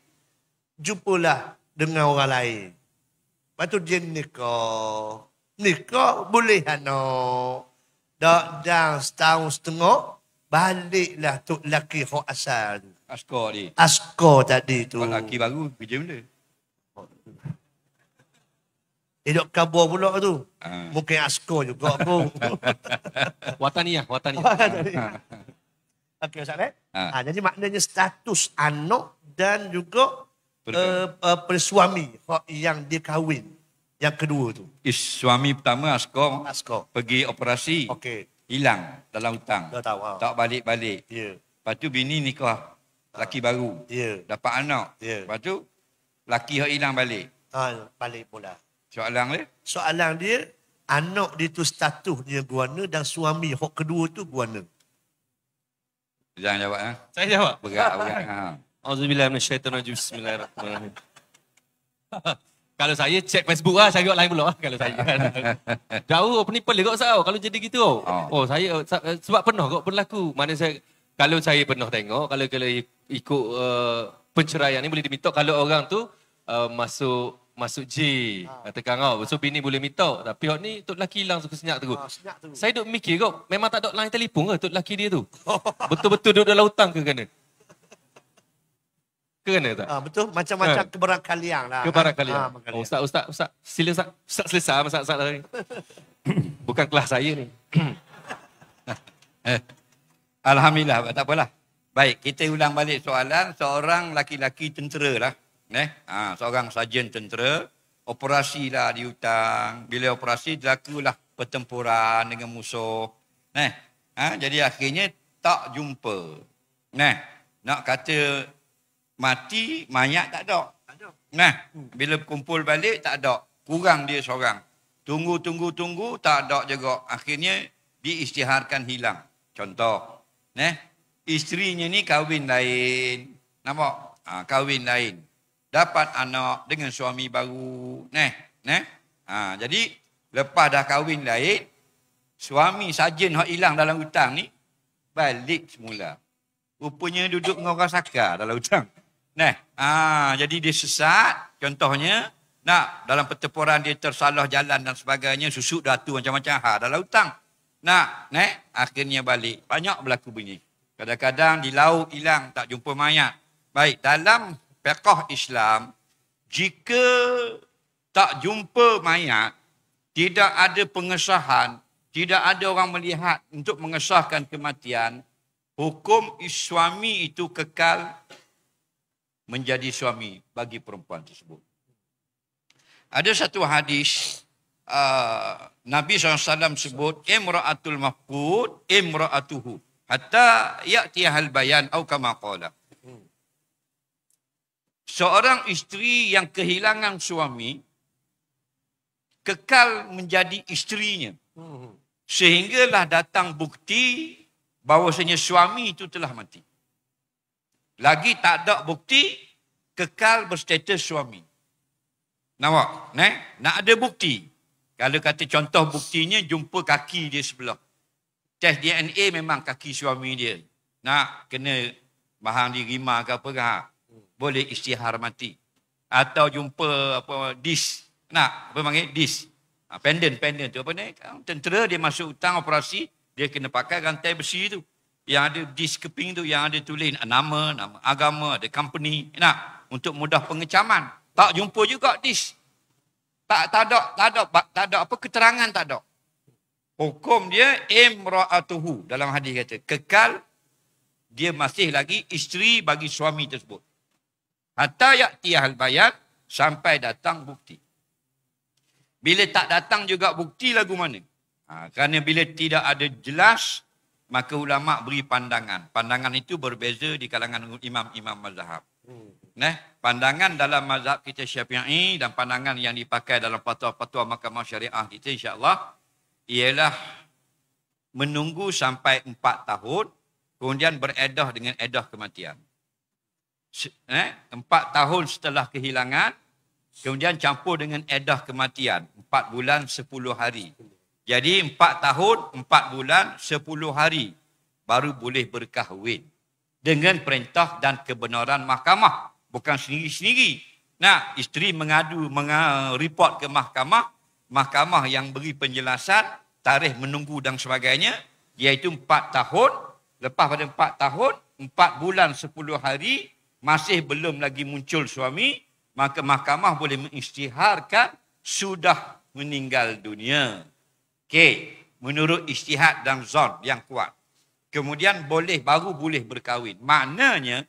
jumpalah dengan orang lain. Lepas tu dia nikah. Nikah boleh anak. Dah dah setahun setengah baliklah tu laki hok asal. Askor tadi. Askor tadi tu. Pak laki baru kerja benda. Hidup kabur pula tu. Uh. Mungkin askor juga tu. wataniah, wataniah. wataniah. Ha. Okey, Ustaz. Eh? Uh. Ha, jadi maknanya status anak dan juga uh, uh, persuami yang dia yang kedua tu. Is suami pertama Askor. Askor. Pergi operasi. Okey. Hilang dalam hutang. Dah tahu. Ha. Tak balik-balik. Ya. Yeah. Lepas tu bini nikah. Ha. Laki baru. Ya. Yeah. Dapat anak. Ya. Yeah. Lepas tu laki yang hilang balik. Ha, balik pula. Soalan dia? Soalan dia, anak dia tu status dia guana dan suami hok kedua tu guana. Jangan jawab. Ha? Saya jawab. Berat. berat. ha. Azubillah minasyaitan rajim. Bismillahirrahmanirrahim. Kalau saya cek Facebook lah, saya tengok lain pula lah kalau saya. Jauh penipu pelik kok saya oh, kalau jadi gitu. Oh. oh. saya oh, eh, sebab pernah kok berlaku. Mana saya kalau saya pernah tengok kalau kalau ikut uh, penceraian ni boleh diminta kalau orang tu uh, masuk masuk J ah. kata kang kau so bini boleh minta tapi hok ni tu lelaki hilang suka senyap ah, tu. Saya duk mikir kok memang tak ada lain telefon ke tok laki dia tu. Betul-betul duduk dalam hutang ke kena? ke kan Ustaz? Ha, ah, betul, macam-macam ha. keberangkalian lah. Keberangkalian. Ah, kan? Ha, oh, Ustaz, Ustaz, Ustaz, sila Ustaz. Ustaz selesa sama Ustaz, Ustaz, Ustaz Bukan kelas saya ni. Ah, eh. Alhamdulillah, tak apalah. Baik, kita ulang balik soalan seorang laki-laki tentera lah. Eh? Ha, seorang sarjan tentera, operasi lah di hutang. Bila operasi, dilakulah pertempuran dengan musuh. Eh? Ha, jadi akhirnya tak jumpa. Eh? Nak kata mati mayat tak ada. Tak ada. Nah, bila kumpul balik tak ada. Kurang dia seorang. Tunggu tunggu tunggu tak ada juga. Akhirnya diisytiharkan hilang. Contoh. neh isterinya ni kahwin lain. Nampak? Ha, kahwin lain. Dapat anak dengan suami baru. Nah, nah. Ha, jadi lepas dah kahwin lain, suami sajen hak hilang dalam hutang ni balik semula. Rupanya duduk dengan orang saka dalam hutang. Nah, ah, ha, jadi dia sesat. Contohnya, nak dalam pertempuran dia tersalah jalan dan sebagainya, susuk datu macam-macam. Ha, dalam hutang. Nak, nak, akhirnya balik. Banyak berlaku bunyi. Kadang-kadang di laut hilang, tak jumpa mayat. Baik, dalam pekoh Islam, jika tak jumpa mayat, tidak ada pengesahan, tidak ada orang melihat untuk mengesahkan kematian, hukum suami itu kekal menjadi suami bagi perempuan tersebut. Ada satu hadis uh, Nabi SAW sebut imraatul mafqud imraatuhu hatta ya'ti hal bayan au kama Seorang isteri yang kehilangan suami kekal menjadi isterinya. Hmm. Sehinggalah datang bukti bahawasanya suami itu telah mati. Lagi tak ada bukti, kekal berstatus suami. Nampak? Ne? Nak ada bukti. Kalau kata contoh buktinya, jumpa kaki dia sebelah. Test DNA memang kaki suami dia. Nak kena bahan dirima ke apa ke. Ha? Boleh istihar mati. Atau jumpa apa dis? Nak, apa panggil? Dish. Ha, pendant, pendant tu apa ni? Tentera dia masuk hutang operasi, dia kena pakai rantai besi tu yang ada di sekeping tu yang ada tulis nama, nama agama, ada company, nak untuk mudah pengecaman. Tak jumpa juga dis. Tak tak ada tak ada tak ada apa keterangan tak ada. Hukum dia imra'atuhu dalam hadis kata kekal dia masih lagi isteri bagi suami tersebut. Hatta ya'tiyah al-bayat sampai datang bukti. Bila tak datang juga bukti lagu mana? Ha, kerana bila tidak ada jelas, maka ulama beri pandangan. Pandangan itu berbeza di kalangan imam-imam mazhab. Hmm. Nah, pandangan dalam mazhab kita Syafi'i dan pandangan yang dipakai dalam fatwa-fatwa mahkamah syariah kita insya-Allah ialah menunggu sampai empat tahun kemudian beredah dengan edah kematian. Eh, empat tahun setelah kehilangan kemudian campur dengan edah kematian. Empat bulan sepuluh hari. Jadi empat tahun, empat bulan, sepuluh hari baru boleh berkahwin. Dengan perintah dan kebenaran mahkamah. Bukan sendiri-sendiri. Nah, isteri mengadu, report ke mahkamah. Mahkamah yang beri penjelasan, tarikh menunggu dan sebagainya. Iaitu empat tahun. Lepas pada empat tahun, empat bulan, sepuluh hari. Masih belum lagi muncul suami. Maka mahkamah boleh mengisytiharkan sudah meninggal dunia. K. Menurut istihad dan zon yang kuat. Kemudian boleh baru boleh berkahwin. Maknanya,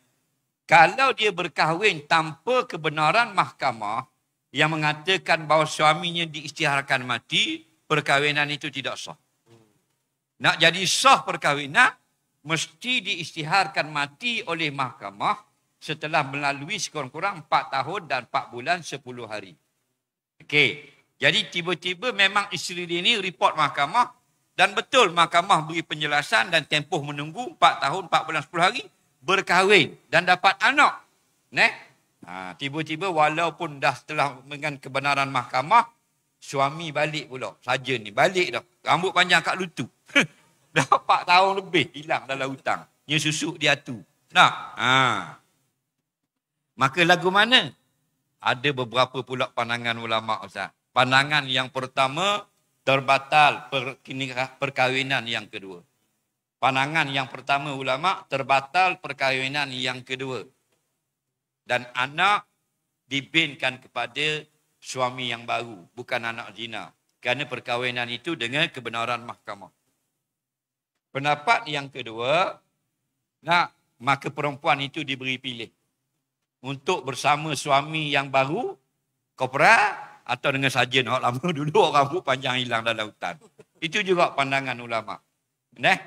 kalau dia berkahwin tanpa kebenaran mahkamah yang mengatakan bahawa suaminya diistiharkan mati, perkahwinan itu tidak sah. Nak jadi sah perkahwinan, mesti diistiharkan mati oleh mahkamah setelah melalui sekurang-kurang 4 tahun dan 4 bulan 10 hari. Okey. Jadi tiba-tiba memang isteri dia ni report mahkamah dan betul mahkamah beri penjelasan dan tempoh menunggu 4 tahun 4 bulan 10 hari berkahwin dan dapat anak. Neh. Ha, tiba-tiba walaupun dah setelah dengan kebenaran mahkamah suami balik pula. Saja ni balik dah. Rambut panjang kat lutu. dah 4 tahun lebih hilang dalam hutang. Dia susuk dia tu. Nah. Ha. Maka lagu mana? Ada beberapa pula pandangan ulama' Ustaz pandangan yang pertama terbatal perkahwinan yang kedua. Pandangan yang pertama ulama terbatal perkahwinan yang kedua. Dan anak dibinkan kepada suami yang baru, bukan anak zina. Kerana perkahwinan itu dengan kebenaran mahkamah. Pendapat yang kedua, nak maka perempuan itu diberi pilih. Untuk bersama suami yang baru, kau atau dengan sajian, awak lama dulu rambut panjang hilang dalam hutan. Itu juga pandangan ulama. Ha, nah,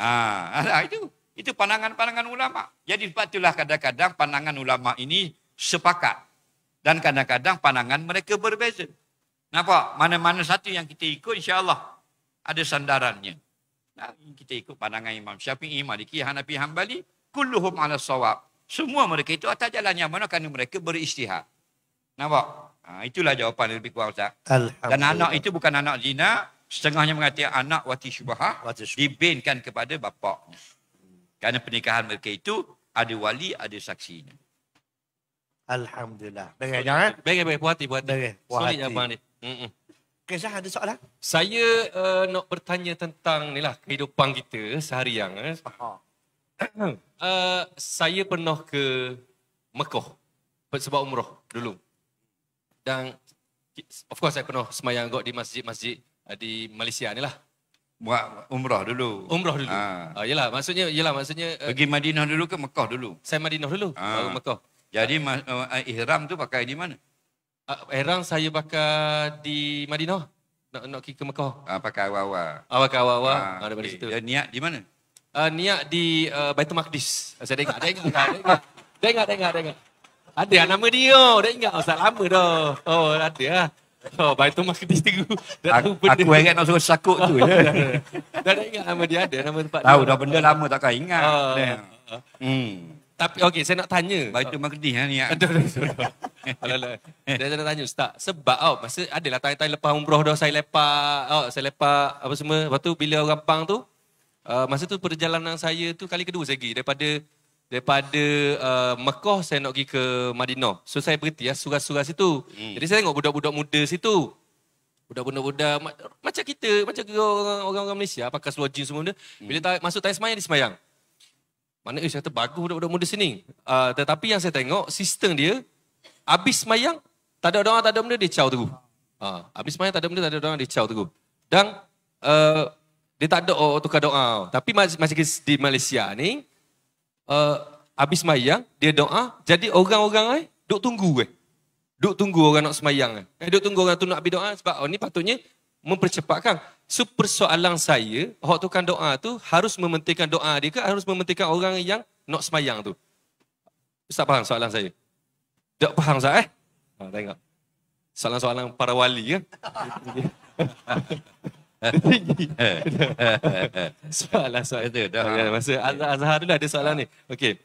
Ha, itu itu pandangan-pandangan ulama. Jadi sebab itulah kadang-kadang pandangan ulama ini sepakat dan kadang-kadang pandangan mereka berbeza. Nampak? Mana-mana satu yang kita ikut insya-Allah ada sandarannya. Nah, kita ikut pandangan Imam Syafi'i, Maliki, Hanafi, Hambali, kulluhum ala sawab. Semua mereka itu atas jalan yang mana kerana mereka beristihad. Nampak? Ha, itulah jawapan yang lebih kurang Ustaz. Dan anak itu bukan anak zina. Setengahnya mengatakan anak wati syubahah. Wati syubah. Dibinkan kepada bapak. Kerana pernikahan mereka itu ada wali, ada saksinya. Alhamdulillah. Dengar, jangan. Baik, baik. Puan hati, puan hati. Puan hati. abang ni. ada soalan? Saya uh, nak bertanya tentang ni lah, kehidupan kita sehari yang. Eh. uh, saya pernah ke Mekoh. Sebab umroh dulu dan of course saya pernah semayang God di masjid-masjid eh, di Malaysia ni lah. Buat umrah dulu. Umrah dulu. Ha. Uh, yelah, maksudnya, yelah, maksudnya... Eh, pergi Madinah dulu ke Mekah dulu? Saya Madinah dulu, ha. baru Mekah. Jadi uh, ihram tu pakai di mana? Uh, ihram saya pakai di Madinah. Nak, nak ke Mekah. Ha, pakai awal-awal. Ha, pakai awal-awal. Ha, ha, okay. situ. Dia niat di mana? Uh, niat di uh, Baitul Maqdis. Saya dengar, dengar, dengar. Dengar, dengar, dengar. dengar. Ada lah nama dia. Oh. Dah ingat Ustaz oh, lama dah. Oh, ada lah. Oh, baik tu masih distiru. Aku, aku ingat nak suruh sakut tu je. Ya. dah, dah ingat nama dia ada, nama tempat Tahu, dah benda lama tak takkan ingat. Oh. hmm. Tapi okey saya nak tanya. Baik tu Makdi ha ni. Ya. Aduh. Alah. Saya nak tanya ustaz. Sebab oh, masa adalah tahun-tahun lepas umrah dah saya lepak. Oh, saya lepak apa semua. Lepas tu bila orang pang tu uh, masa tu perjalanan saya tu kali kedua saya pergi daripada daripada uh, Mekah saya nak pergi ke Madinah. So saya berhenti ya, surat-surat situ. Hmm. Jadi saya tengok budak-budak muda situ. Budak-budak-budak macam kita, macam orang-orang Malaysia pakai seluar jeans semua benda. Hmm. Bila tar- masuk tarik semayang, dia semayang. Mana eh, saya kata bagus budak-budak muda sini. Uh, tetapi yang saya tengok, sistem dia, habis semayang, tak ada orang, tak ada benda, dia caw teruk. uh, ha, habis semayang, tak ada benda, tak ada orang dia caw teruk. Dan uh, dia tak ada oh, tukar doa. Tapi masih di Malaysia ni, Eh, habis semayang, dia doa. Jadi orang-orang ni duk tunggu eh. Duk tunggu orang nak semayang eh. eh duk tunggu orang tu nak berdoa sebab oh, ni patutnya mempercepatkan. So persoalan saya, hak tukang doa tu harus mementingkan doa dia ke harus mementingkan orang yang nak semayang tu? Ustaz faham soalan saya? Tak faham Ustaz eh? Ha, tengok. Soalan-soalan para wali ke? Ya? Eh. soalan soal itu Dah. Okay, eh, masa Azhar, ya. Azhar dulu ada soalan ni. Okey.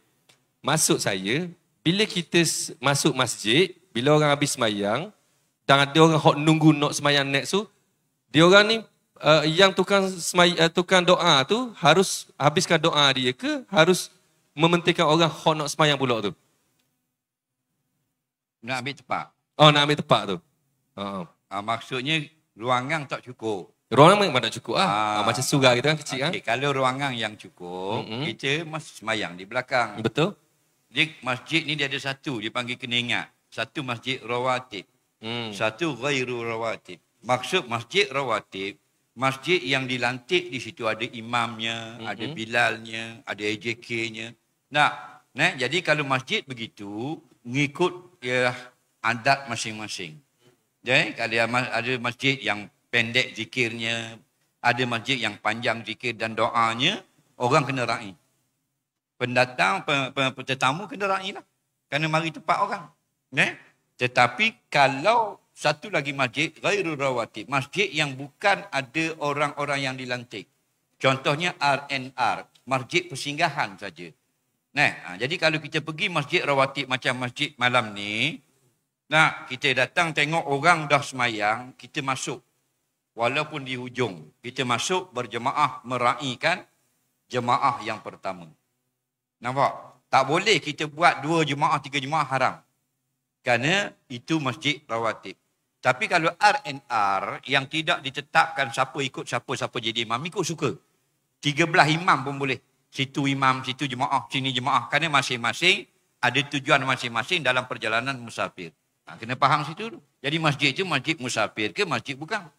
masuk saya, bila kita masuk masjid, bila orang habis semayang, dan ada orang hok nunggu nak semayang next tu, dia orang ni uh, yang tukang semay, uh, tukang doa tu harus habiskan doa dia ke harus mementingkan orang hok nak semayang pula tu? Nak ambil tepat. Oh, nak ambil tepat tu. Oh. Uh, maksudnya, ruangan tak cukup. Ruang memang tak cukup lah. Aa, ah. ah, macam surga kita kan kecil okay, kan. Kalau ruangan yang cukup, mm-hmm. kita masjid semayang di belakang. Betul. Di masjid ni dia ada satu, dia panggil kena ingat. Satu masjid rawatib. Mm. Satu ghairu rawatib. Maksud masjid rawatib, masjid yang dilantik di situ ada imamnya, mm-hmm. ada bilalnya, ada AJK-nya. Nah, nah, jadi kalau masjid begitu, mengikut ya, adat masing-masing. Jadi, kalau ada masjid yang pendek zikirnya, ada masjid yang panjang zikir dan doanya, orang kena ra'i. Pendatang, tetamu kena ra'i lah. Kerana mari tempat orang. Eh? Tetapi kalau satu lagi masjid, Ghairu Rawatib, masjid yang bukan ada orang-orang yang dilantik. Contohnya RNR, masjid persinggahan saja. Nah, ha, jadi kalau kita pergi masjid rawatib macam masjid malam ni, nak kita datang tengok orang dah semayang, kita masuk walaupun di hujung. Kita masuk berjemaah meraihkan jemaah yang pertama. Nampak? Tak boleh kita buat dua jemaah, tiga jemaah haram. Kerana itu masjid rawatib. Tapi kalau R&R yang tidak ditetapkan siapa ikut siapa, siapa jadi imam, ikut suka. belah imam pun boleh. Situ imam, situ jemaah, sini jemaah. Kerana masing-masing ada tujuan masing-masing dalam perjalanan musafir. Ha, kena faham situ. Jadi masjid itu masjid musafir ke masjid bukan?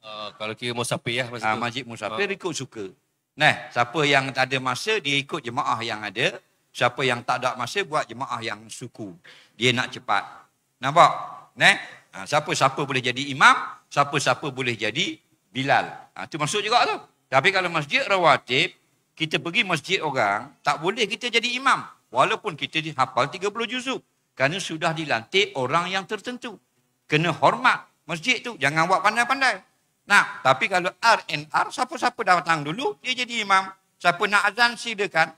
Ah, kalau kira musafir ya lah masa ah, uh, masjid musafir uh. Ah. ikut suka nah siapa yang tak ada masa dia ikut jemaah yang ada siapa yang tak ada masa buat jemaah yang suku dia nak cepat nampak nah uh, siapa-siapa boleh jadi imam siapa-siapa boleh jadi bilal itu maksud juga tu tapi kalau masjid rawatib kita pergi masjid orang tak boleh kita jadi imam walaupun kita hafal 30 juzuk kerana sudah dilantik orang yang tertentu kena hormat masjid tu jangan buat pandai-pandai Nah, tapi kalau RNR, siapa-siapa datang dulu, dia jadi imam. Siapa nak azan, silakan.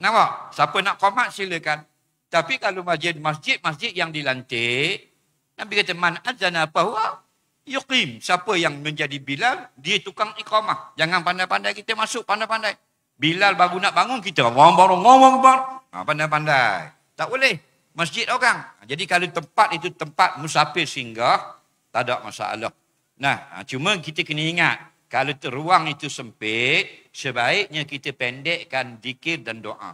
Nampak? Siapa nak komat, silakan. Tapi kalau masjid, masjid, masjid yang dilantik, Nabi kata, man azan apa huwa? Yuqim. Siapa yang menjadi Bilal, dia tukang ikhomah. Jangan pandai-pandai kita masuk, pandai-pandai. Bilal baru nak bangun, kita ngomong-ngomong. Ha, pandai-pandai. Tak boleh. Masjid orang. Ha, jadi kalau tempat itu tempat musafir singgah, tak ada masalah. Nah, ha, cuma kita kena ingat kalau ruang itu sempit, sebaiknya kita pendekkan zikir dan doa.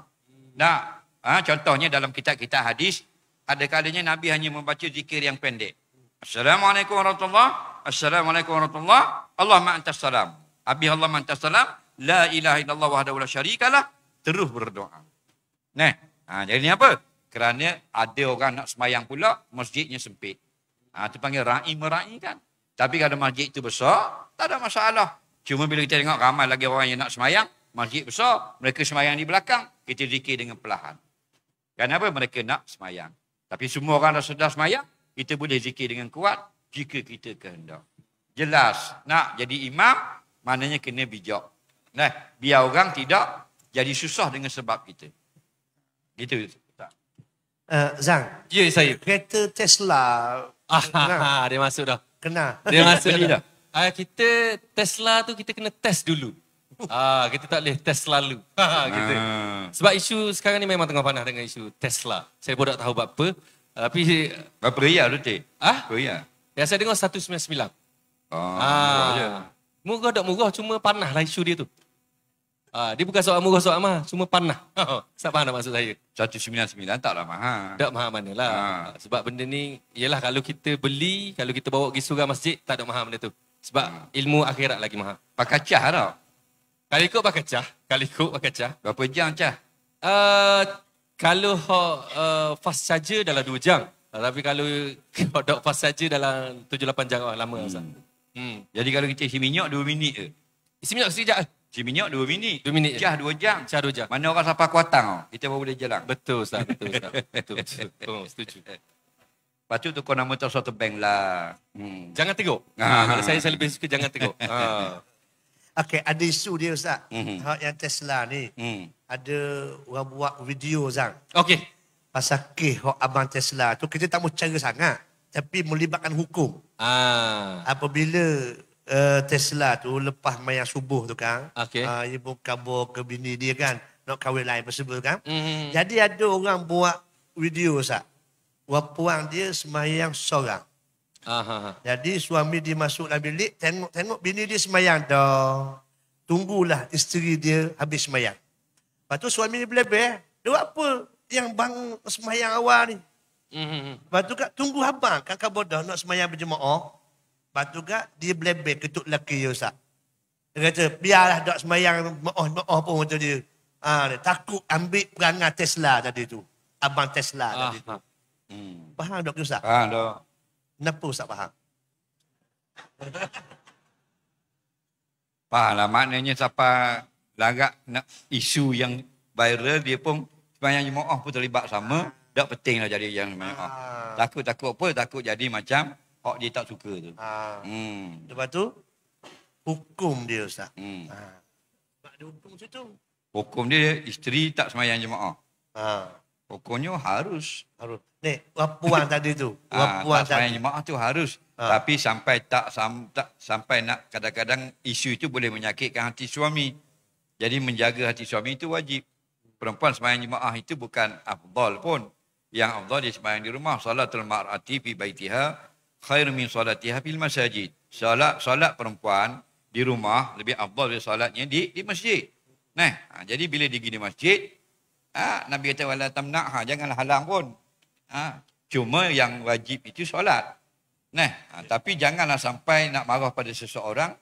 Nah, ha, contohnya dalam kitab-kitab hadis, ada kalanya Nabi hanya membaca zikir yang pendek. Assalamualaikum warahmatullahi wabarakatuh. Assalamualaikum warahmatullahi wabarakatuh. Allahumma antas salam. Abi Allah antas salam. La ilaha illallah wahdahu la syarikalah. Terus berdoa. Nah, ha, jadi ni apa? Kerana ada orang nak semayang pula, masjidnya sempit. Ha, itu panggil ra'i meraikan. Tapi kalau masjid itu besar, tak ada masalah. Cuma bila kita tengok ramai lagi orang yang nak semayang, masjid besar, mereka semayang di belakang, kita zikir dengan perlahan. Kenapa mereka nak semayang? Tapi semua orang dah sudah semayang, kita boleh zikir dengan kuat jika kita kehendak. Jelas, nak jadi imam, maknanya kena bijak. Nah, biar orang tidak jadi susah dengan sebab kita. Gitu. Tak? Uh, eh, Zang. Ya, yes, saya. Kereta Tesla. Ah, ha, ha, dia masuk dah kena. Dia masa beli dah. Ah kita Tesla tu kita kena test dulu. Ah kita tak boleh test selalu. kita. Ha, ah. Sebab isu sekarang ni memang tengah panas dengan isu Tesla. Saya bodoh tahu buat apa. Ah, tapi berapa ria tu teh? Ah? Ria. Ya saya dengar 199. Oh. Ah. ah. Murah tak murah cuma panah lah isu dia tu. Ah, dia bukan soal murah, soal mahal. Cuma panah. Tak panah maksud saya. 199 taklah mahal. Tak mahal lah. Ha. ha. Ah, sebab benda ni, ialah kalau kita beli, kalau kita bawa pergi surah masjid, tak ada mahal benda tu. Sebab ha. ilmu akhirat lagi mahal. Pakai cah lah tau. Kalau ikut pakai cah. Kalau ikut pakai cah. Berapa jam cah? Uh, kalau uh, fast charger dalam 2 jam. Tapi kalau dok fast saja dalam 7-8 jam lah. Lama. Hmm. Hmm. Jadi kalau kita isi minyak 2 minit ke? Isi minyak sekejap ke? Eh. Ciminyak dua minit. Dua minit. Cah dua jam. Cah dua jam. Mana orang sampai kuatang. Oh? Kita baru boleh jalan. Betul Ustaz. Betul Ustaz. betul. betul. Oh, setuju. Lepas tu tukar nama tu satu bank lah. Hmm. Jangan teguk. Kalau ah. ah, saya, saya lebih suka jangan teguk. ha. Ah. Okay, ada isu dia Ustaz. Mm-hmm. Yang Tesla ni. Mm. Ada orang buat video Ustaz. Okay. Pasal kih hok abang Tesla tu kita tak mau cara sangat. Tapi melibatkan hukum. Ah. Apabila Eh, Tesla tu lepas maya subuh tu kan. Okay. Uh, ah, ibu kabur ke bini dia kan. Nak kahwin lain tersebut kan. Mm-hmm. Jadi ada orang buat video sah. Wapuang dia semayang seorang. Aha. Jadi suami dia masuk dalam bilik, tengok, tengok bini dia semayang dah. Tunggulah isteri dia habis semayang. Lepas tu suami dia berlebih. Eh. Dia buat apa yang bang semayang awal ni? Mm-hmm. Lepas tu kat, tunggu abang, kakak bodoh nak semayang berjemaah. Lepas tu kak, dia belembek ketuk lelaki dia usah. Dia kata, biarlah dok semayang mo'oh-mo'oh pun macam dia. Ha, dia takut ambil perangai Tesla tadi tu. Abang Tesla tadi ah, tu. Hmm. Faham dok usah? Faham ah, dok. Kenapa usah faham? faham lah maknanya siapa larak nak isu yang viral dia pun semayang mo'oh pun terlibat sama. Tak penting lah jadi yang semayang ah. Takut-takut apa, takut jadi macam Pak oh, dia tak suka tu. Ha. Hmm. Lepas tu, hukum dia Ustaz. Hmm. Ha. Sebab dia hukum macam tu. Hukum dia, isteri tak semayang jemaah. Ha. Hukumnya harus. Harus. Ni, wapuan tadi tu. Wapuan ha, semayang jemaah tu harus. Ha. Tapi sampai tak, sam, tak sampai nak kadang-kadang isu itu boleh menyakitkan hati suami. Jadi menjaga hati suami itu wajib. Perempuan semayang jemaah itu bukan afdal pun. Yang afdal dia semayang di rumah. Salatul ma'rati fi baitiha khairu min salatiha fil masjid. Salat salat perempuan di rumah lebih afdal daripada salatnya di di masjid. Nah, ha, jadi bila dia di masjid, ha, Nabi kata wala tamna' ha, janganlah halang pun. Ha, cuma yang wajib itu solat. Nah, ha, tapi janganlah sampai nak marah pada seseorang.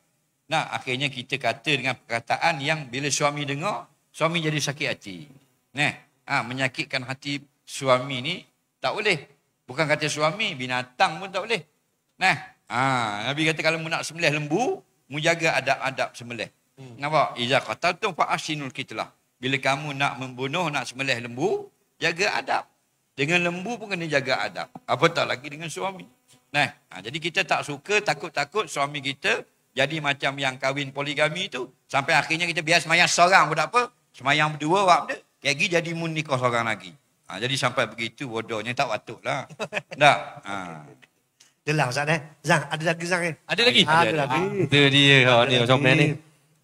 Nah, akhirnya kita kata dengan perkataan yang bila suami dengar, suami jadi sakit hati. Nah, ha, menyakitkan hati suami ni tak boleh. Bukan kata suami, binatang pun tak boleh. Nah, ha, Nabi kata kalau mu nak sembelih lembu, mu jaga adab-adab sembelih. Hmm. Nampak? Iza qataltum fa ashinul kitlah. Bila kamu nak membunuh, nak sembelih lembu, jaga adab. Dengan lembu pun kena jaga adab. Apatah lagi dengan suami. Nah, ha, jadi kita tak suka takut-takut suami kita jadi macam yang kahwin poligami tu. Sampai akhirnya kita biasa semayang seorang pun tak apa. Semayang berdua, wak dia. Kayak jadi mun nikah seorang lagi. Ha, jadi sampai begitu bodohnya tak patut lah. Tak. Ha. Dahlah Ustaz eh. Zang, ada lagi Zang eh? Ada lagi? Ha, ada, lagi. Itu dia kau ni macam mana ni.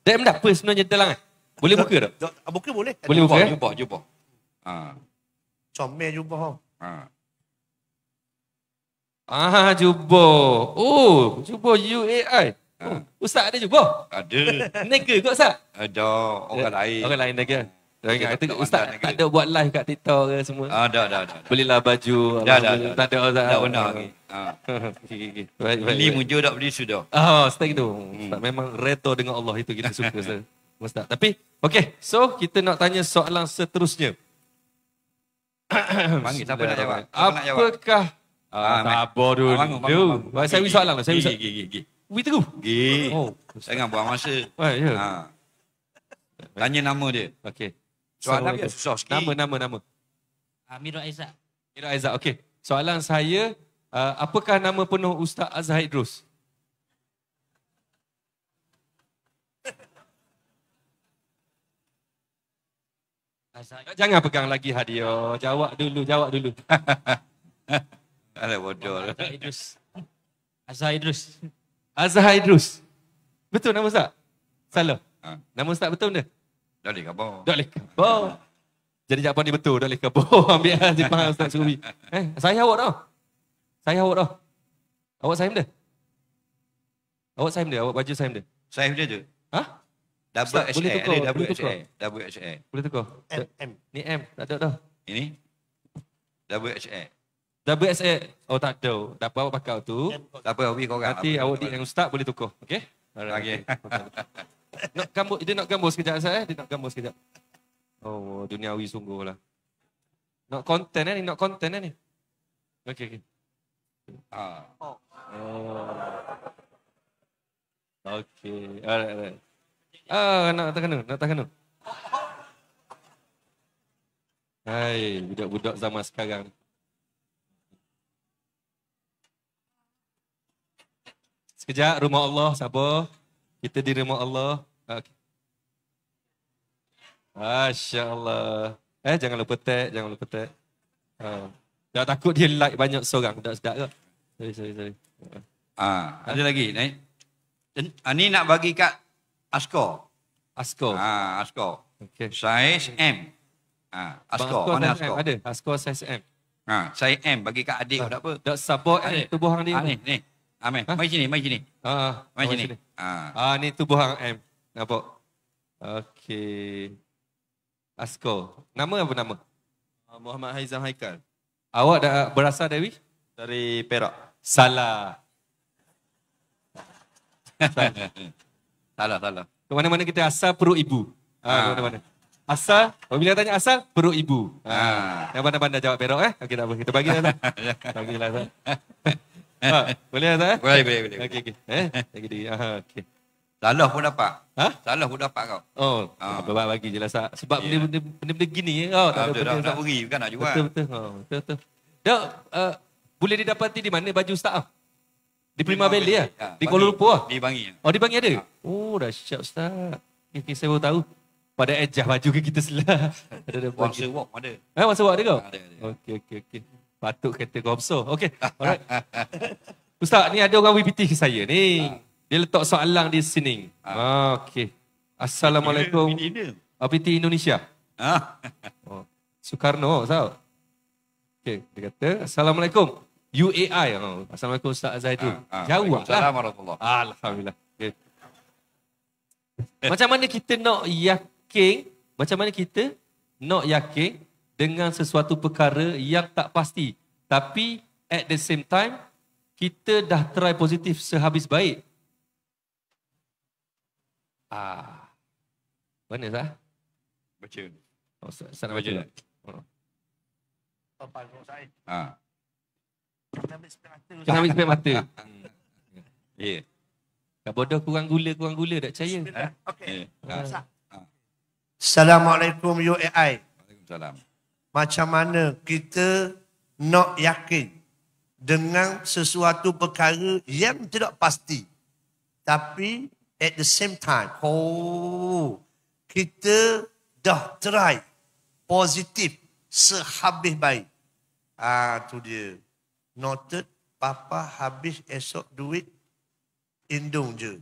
Dah dah apa sebenarnya telang eh? Boleh buka tak? Ah, buka boleh. Boleh buka ya? Cuba, cuba. Ha. Comel cuba. Oh. Ha. Ah, cuba. Oh, cuba UAI. Ha. Oh, ha. Ustaz ada cuba? Ada. Negeri kot Ustaz? Ada. Orang lain. Orang lain negeri. Dah ingat tu ustaz ada buat live kat TikTok ke semua? Ah, dah dah dah. Belilah baju. Dah dah. Tak ada ustaz. Dah benar. Ha. Okey Beli muju dak beli sudah. Ah, ustaz gitu. Hmm. Ustaz memang reto dengan Allah itu kita suka ustaz. Ustaz. Tapi okey, so kita nak tanya soalan seterusnya. Mangi, siapa nak jawab? Apakah Ah, sabar ah, ah, dulu. Saya ada soalan lah. Saya ada Wih teru. Gih. Oh. Jangan buang masa. Wah, ya. Ah. Tanya nama dia. Okey. Soalan biar susah sikit. Nama, nama, nama. Amirul ah, Aizad. Amirul Aizad, okey. Soalan saya, uh, apakah nama penuh Ustaz Azhar Idrus? Jangan pegang lagi hadiah. Jawab dulu, jawab dulu. Alah bodoh. Lah. Azhar Idrus. Azhar Idrus. Azhar Idrus. Betul nama Ustaz? Salah. Ha. Nama Ustaz betul ke? Dali kabo. Dali kabo. Jadi jawapan ni betul Dali kabo. Ambil lah Jepang Ustaz Suri. Eh, saya awak dah. Saya awak dah. Awak saya dia. Awak saya dia, awak baju saya dia. Saya dia tu. Ha? Double HA, double HA, double HA. Boleh tukar. M. Ni M, tak ada dah. Ini. Double HA. Double SA. Oh tak ada. Tak apa awak pakai tu. Tak apa, we korang. Nanti awak dengan ustaz boleh tukar. Okey? Okey. Okay. nak gambo, dia nak gambo sekejap saya eh? dia nak gambo sekejap oh duniawi lah. nak konten eh ni nak konten eh ni okey okey ah oh, oh. okey alright alright ah oh, nak tak kena nak tak kena hai budak-budak zaman sekarang sekejap rumah Allah sabar kita di rumah Allah. Ah, okay. Masya Allah. Eh, jangan lupa tag, jangan lupa tag. Uh, dah takut dia like banyak seorang. Tak sedap ke? Sorry, sorry, sorry. Ah, uh, ada lagi, naik. Ini ah, nak bagi kat Asko. Asko. Ah, uh, Asko. Okay. Size M. Ah, Asko, mana Asko? Ada. Asko size M. Ah, uh, size M bagi kat adik tak apa. Tak sabar eh tubuh hang ni. Ah, ni, ni. Amin. Ha? Mari sini, mari sini. Ha, ah, mari sini. Ha. Ah. ah, ni tubuh hang M. Nampak. Okey. Asko. Nama apa nama? Ah, Muhammad Haizam Haikal. Awak dah berasal dari dari Perak. Salah. salah, salah. Ke mana-mana kita asal perut ibu. Ha, ah, ah. mana-mana. Asal, apabila tanya asal, perut ibu. Ha. Ah. Yang mana-mana jawab perak eh. Okey, tak apa. Kita bagilah. bagilah. Ha, boleh tak? Eh? Boleh, boleh, boleh. Okey, okey. Eh? Lagi dia. Ah, okey. Salah pun dapat. Ha? Salah pun dapat kau. Oh, ha. Ah. Bapak bagi je lah, Sebab yeah. Ya. benda, benda, benda, gini, eh. oh, ha, tak ada benda. Tak beri, bukan nak jual. Betul, betul. Oh, betul, betul. Dok, uh, boleh didapati di mana baju Ustaz? Di Prima Valley ya? Di Kuala Lumpur lah? Di Bangi. Ya. Oh, di Bangi ada? Oh, dah syak Ustaz. Okay, saya baru tahu. Pada ejah baju ke kita selah. ada ada wang sewok ada. Eh, wang sewok ada kau? Ha, ada, ada. Okey, okey, okey. Patut kata gomso. okay. Alright. Ustaz, ni ada orang WPT ke saya ni. Dia letak soalan di sini. Ah. Okay. Assalamualaikum. WPT Indonesia. Ah. Oh. Soekarno, tahu? Okey, dia kata, Assalamualaikum. UAI. Oh, Assalamualaikum Ustaz Azaidul. Ah, Jawab lah. Alhamdulillah. Okay. Macam mana kita nak yakin, macam mana kita nak yakin dengan sesuatu perkara yang tak pasti. Tapi at the same time, kita dah try positif sehabis baik. Ah. Mana dah? Baca. Oh, saya nak baca. baca. Tak? Oh. Papa, ah. ambil sepeng mata. Kena ambil sepeng mata. Hmm. Ya. yeah. Kau bodoh kurang gula, kurang gula. Tak percaya. Eh. Okay. Yeah. Ah. Assalamualaikum UAI. Waalaikumsalam macam mana kita nak yakin dengan sesuatu perkara yang tidak pasti. Tapi at the same time, oh, kita dah try positif sehabis baik. Ah, tu dia. Noted, Papa habis esok duit indung je.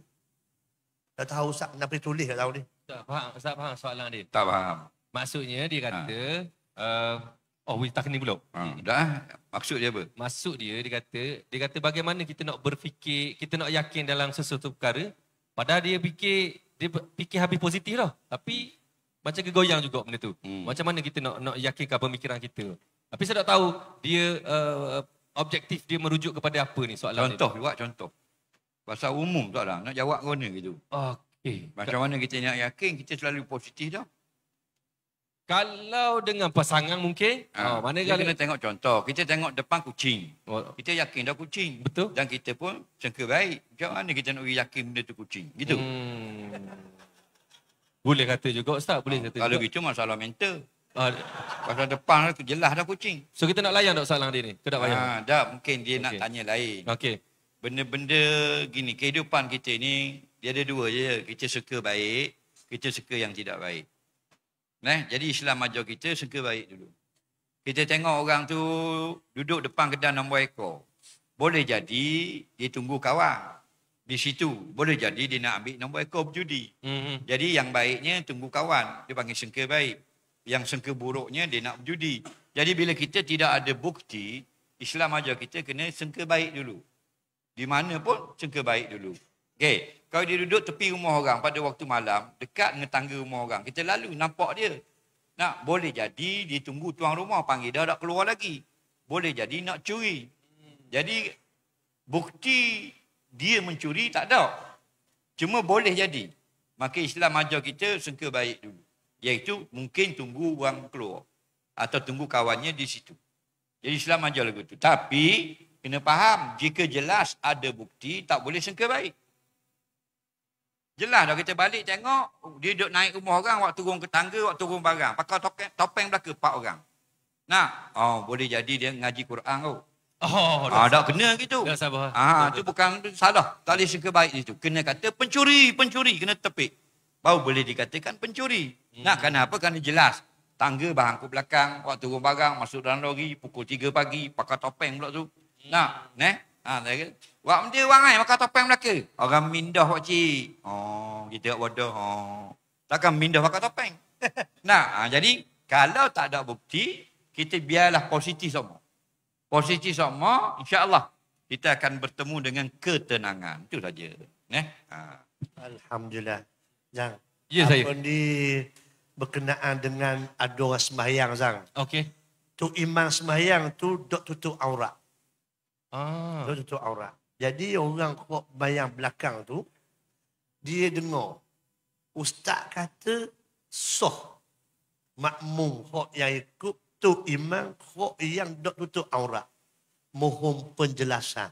Dah tahu sak nak pergi tulis tak tahu ni? Tak faham, tak faham soalan dia. Tak faham. Maksudnya dia kata, ha uh, oh we ni kena pula. Hmm. Dah eh? maksud dia apa? Maksud dia dia kata dia kata bagaimana kita nak berfikir, kita nak yakin dalam sesuatu perkara padahal dia fikir dia fikir habis positif lah. Tapi macam kegoyang juga benda tu. Hmm. Macam mana kita nak nak yakinkan pemikiran kita? Tapi saya tak tahu dia uh, objektif dia merujuk kepada apa ni soalan contoh, dia. Contoh buat contoh. Pasal umum tak lah. Nak jawab kena gitu. Okey. Macam mana kita nak yakin kita selalu positif dah. Kalau dengan pasangan mungkin. Ah, oh, mana kita kena tengok contoh. Kita tengok depan kucing. Oh. Kita yakin dah kucing. Betul. Dan kita pun sangka baik. Macam mana kita nak yakin benda tu kucing? Gitu. Hmm. Boleh kata juga Ustaz. Boleh ah, kata kalau juga. Kalau gitu masalah mental. Ah. Pasal depan tu jelas dah kucing. So kita nak layan tak salang dia ni? Kita nak layan? Ah, dah. Mungkin dia okay. nak tanya lain. Okey. Benda-benda gini. Kehidupan kita ni. Dia ada dua je. Kita suka baik. Kita suka yang tidak baik. Nah, jadi Islam ajar kita sengke baik dulu. Kita tengok orang tu duduk depan kedai nombor ekor. Boleh jadi dia tunggu kawan. Di situ. Boleh jadi dia nak ambil nombor ekor berjudi. Mm-hmm. Jadi yang baiknya tunggu kawan. Dia panggil sengke baik. Yang sengke buruknya dia nak berjudi. Jadi bila kita tidak ada bukti, Islam ajar kita kena sengke baik dulu. Di mana pun sengke baik dulu. Okay. Kalau dia duduk tepi rumah orang pada waktu malam, dekat dengan tangga rumah orang, kita lalu nampak dia. Nak boleh jadi dia tunggu tuan rumah panggil dah nak keluar lagi. Boleh jadi nak curi. Jadi bukti dia mencuri tak ada. Cuma boleh jadi. Maka Islam ajar kita sengka baik dulu. Iaitu mungkin tunggu orang keluar. Atau tunggu kawannya di situ. Jadi Islam ajar lagu itu. Tapi kena faham jika jelas ada bukti tak boleh sengka baik. Jelas dah kita balik tengok, oh, dia duduk naik rumah orang, waktu turun ke tangga, waktu turun barang. Pakai topeng, topeng belakang. empat orang. Nah, oh, boleh jadi dia ngaji Quran kau. Oh. oh, ah, dah kena gitu. Dah sabar. Ah, itu tu bukan salah. Tak boleh sangka baik itu. Kena kata pencuri, pencuri. Kena tepik. Baru boleh dikatakan pencuri. Hmm. Nak kena apa? Kena jelas. Tangga bahangku belakang, waktu turun barang, masuk dalam lori, pukul 3 pagi, pakai topeng pula tu. Hmm. Nah, ne? Ah, dah Wak benda wangai makan topeng Melaka. Orang mindah wak cik. Oh, kita bodoh. Oh. Takkan mindah makan topeng. nah, ha, jadi kalau tak ada bukti, kita biarlah positif semua. Positif semua, insya Allah kita akan bertemu dengan ketenangan. Itu saja. Eh? Ha. Alhamdulillah. yang ya, apa saya. ni berkenaan dengan adora sembahyang, Zang? Okey. Tu iman sembahyang tu dok tutup aurat. Ah. Dok tutup aurat. Jadi orang kok bayang belakang tu, dia dengar. Ustaz kata, soh makmum kok yang ikut tu imam kok yang dok tutup aurat. Mohon penjelasan.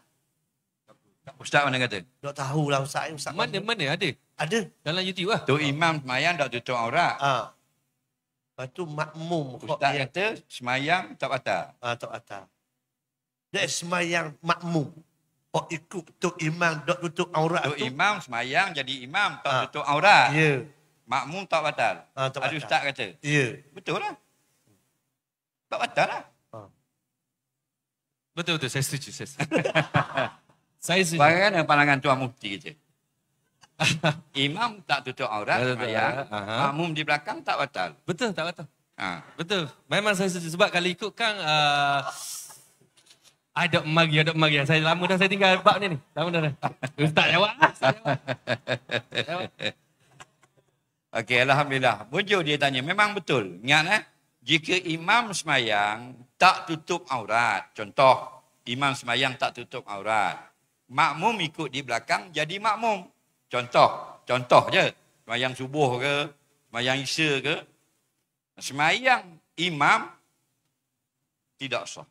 Ustaz mana kata? dok tahu lah Ustaz. Eh, Ustaz mana, mana, mana ada? Ada. Dalam YouTube lah. Tu oh. imam semayang dok tutup aurat. Ha. Lepas tu makmum. kok Ustaz kata semayang tak patah. Ha, tak patah. Dia semayang makmum. Tok ikut tok imam dok tutup aurat. tu imam semayang jadi imam tak ha. Ah. tutup aurat. Ya. Makmum tak batal. Ha, tak batal. Ada ustaz kata. Ya. Betul lah. Tak batal lah. Ha. Betul betul saya setuju saya. Setuju. Bagaimana kan pandangan tuan mufti kita? imam tak tutup aurat semayang. Ha. Makmum di belakang tak batal. Betul tak batal. Ha. Betul. Memang saya setuju sebab kalau ikutkan uh, ada mari, ada mari. Saya lama dah saya tinggal bab ni ni. Lama dah. dah. Ustaz jawab. jawab. Okey, Alhamdulillah. Bujur dia tanya. Memang betul. Ingat eh. Jika imam semayang tak tutup aurat. Contoh, imam semayang tak tutup aurat. Makmum ikut di belakang jadi makmum. Contoh, contoh je. Semayang subuh ke, semayang isya ke. Semayang imam tidak sah.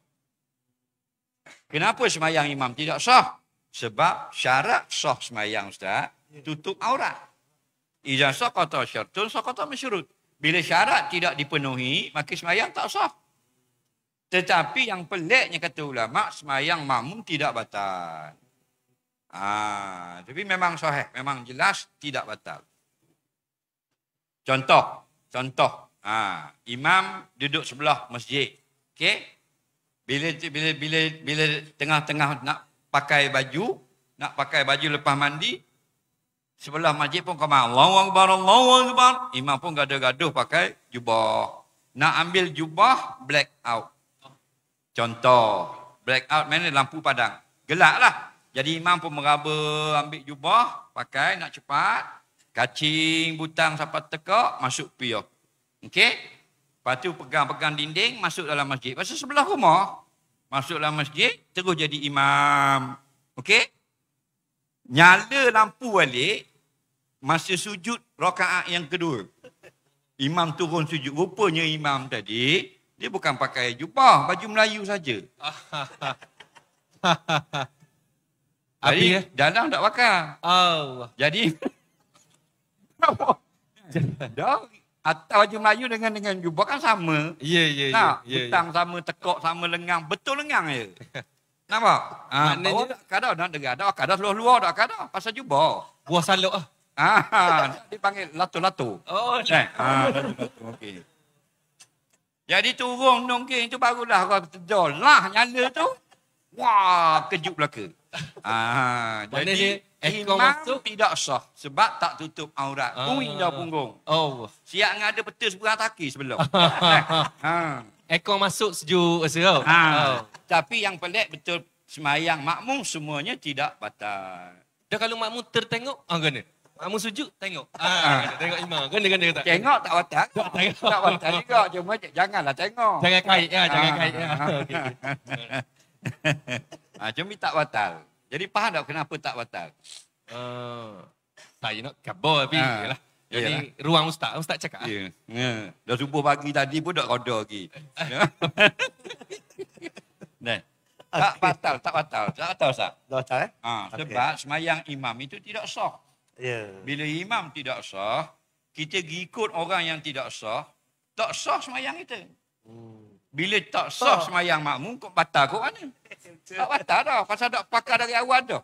Kenapa semayang imam tidak sah? Sebab syarat sah semayang ustaz ya. tutup aurat. Ija sah kata syartun, sah kata mesyurut. Bila syarat tidak dipenuhi, maka semayang tak sah. Tetapi yang peliknya kata ulama, semayang makmum tidak batal. Ah, tapi memang sahih, memang jelas tidak batal. Contoh, contoh. Ah, imam duduk sebelah masjid. okay? bila bila bila bila tengah-tengah nak pakai baju nak pakai baju lepas mandi sebelah masjid pun kau Allahu akbar Allahu akbar imam pun gaduh-gaduh pakai jubah nak ambil jubah black out contoh black out mana lampu padang gelap lah jadi imam pun meraba ambil jubah pakai nak cepat kacing butang sampai tekak masuk piok okey Lepas tu pegang-pegang dinding, masuk dalam masjid. Pasal sebelah rumah, masuk dalam masjid, terus jadi imam. Okey? Nyala lampu balik, masa sujud rokaat yang kedua. Imam turun sujud. Rupanya imam tadi, dia bukan pakai jubah, baju Melayu saja. Jadi, Api, dalam tak bakar. Allah. Jadi, Dah, atau baju Melayu dengan dengan jubah kan sama. Ya, yeah, ya, yeah, ya. Nah, yeah, ya. betang yeah. sama, tekok sama, lengang. Betul lengang je. Nampak? Ha, kadang Bawa tak kadar, nak degar. Tak kadar, seluruh luar tak kadar. Pasal jubah. Buah salok lah. Ha, ha. Dia panggil latu-latu. Oh, ya. Ha, latu-latu. Okey. Jadi turun nongking tu barulah orang terjol. Lah, nyala tu. Wah, kejut belaka. Ha, ha, ha, jadi... Imam tu tidak sah sebab tak tutup aurat. Uh. Ui dah ah. punggung. Oh. Siap dengan ada betul sebuah taki sebelum. ha. Ekor masuk sejuk rasa ha. ha. Tapi yang pelik betul semayang makmum semuanya tidak batal. Dah kalau makmum tertengok, ah kena. Makmum sujud, tengok. Ah, ha. tengok imam. Kena, kena, kata. Tengok tak batal. Tak, tengok. tak batal juga. Cuma janganlah tengok. Jangan kait. Ya. Jangan ha. kait. Ya. Ha. Okay. ha. Cuma tak batal. Jadi faham tak kenapa tak batal? Uh, tak, you know, kabur tapi ha. Uh, Jadi yalah. ruang ustaz, ustaz cakap. Yeah. Yeah. Ya. Dah subuh pagi tadi pun dah roda lagi. Ya. Nah. okay. Tak batal, tak batal. Tak batal ustaz. Tak batal eh? Ha, ah, okay. sebab semayang imam itu tidak sah. Yeah. Bila imam tidak sah, kita ikut orang yang tidak sah, tak sah semayang kita. Hmm. Bila tak sah semayang makmum, kau batal kau mana? Tak batal dah. Pasal tak pakar dari awal dah.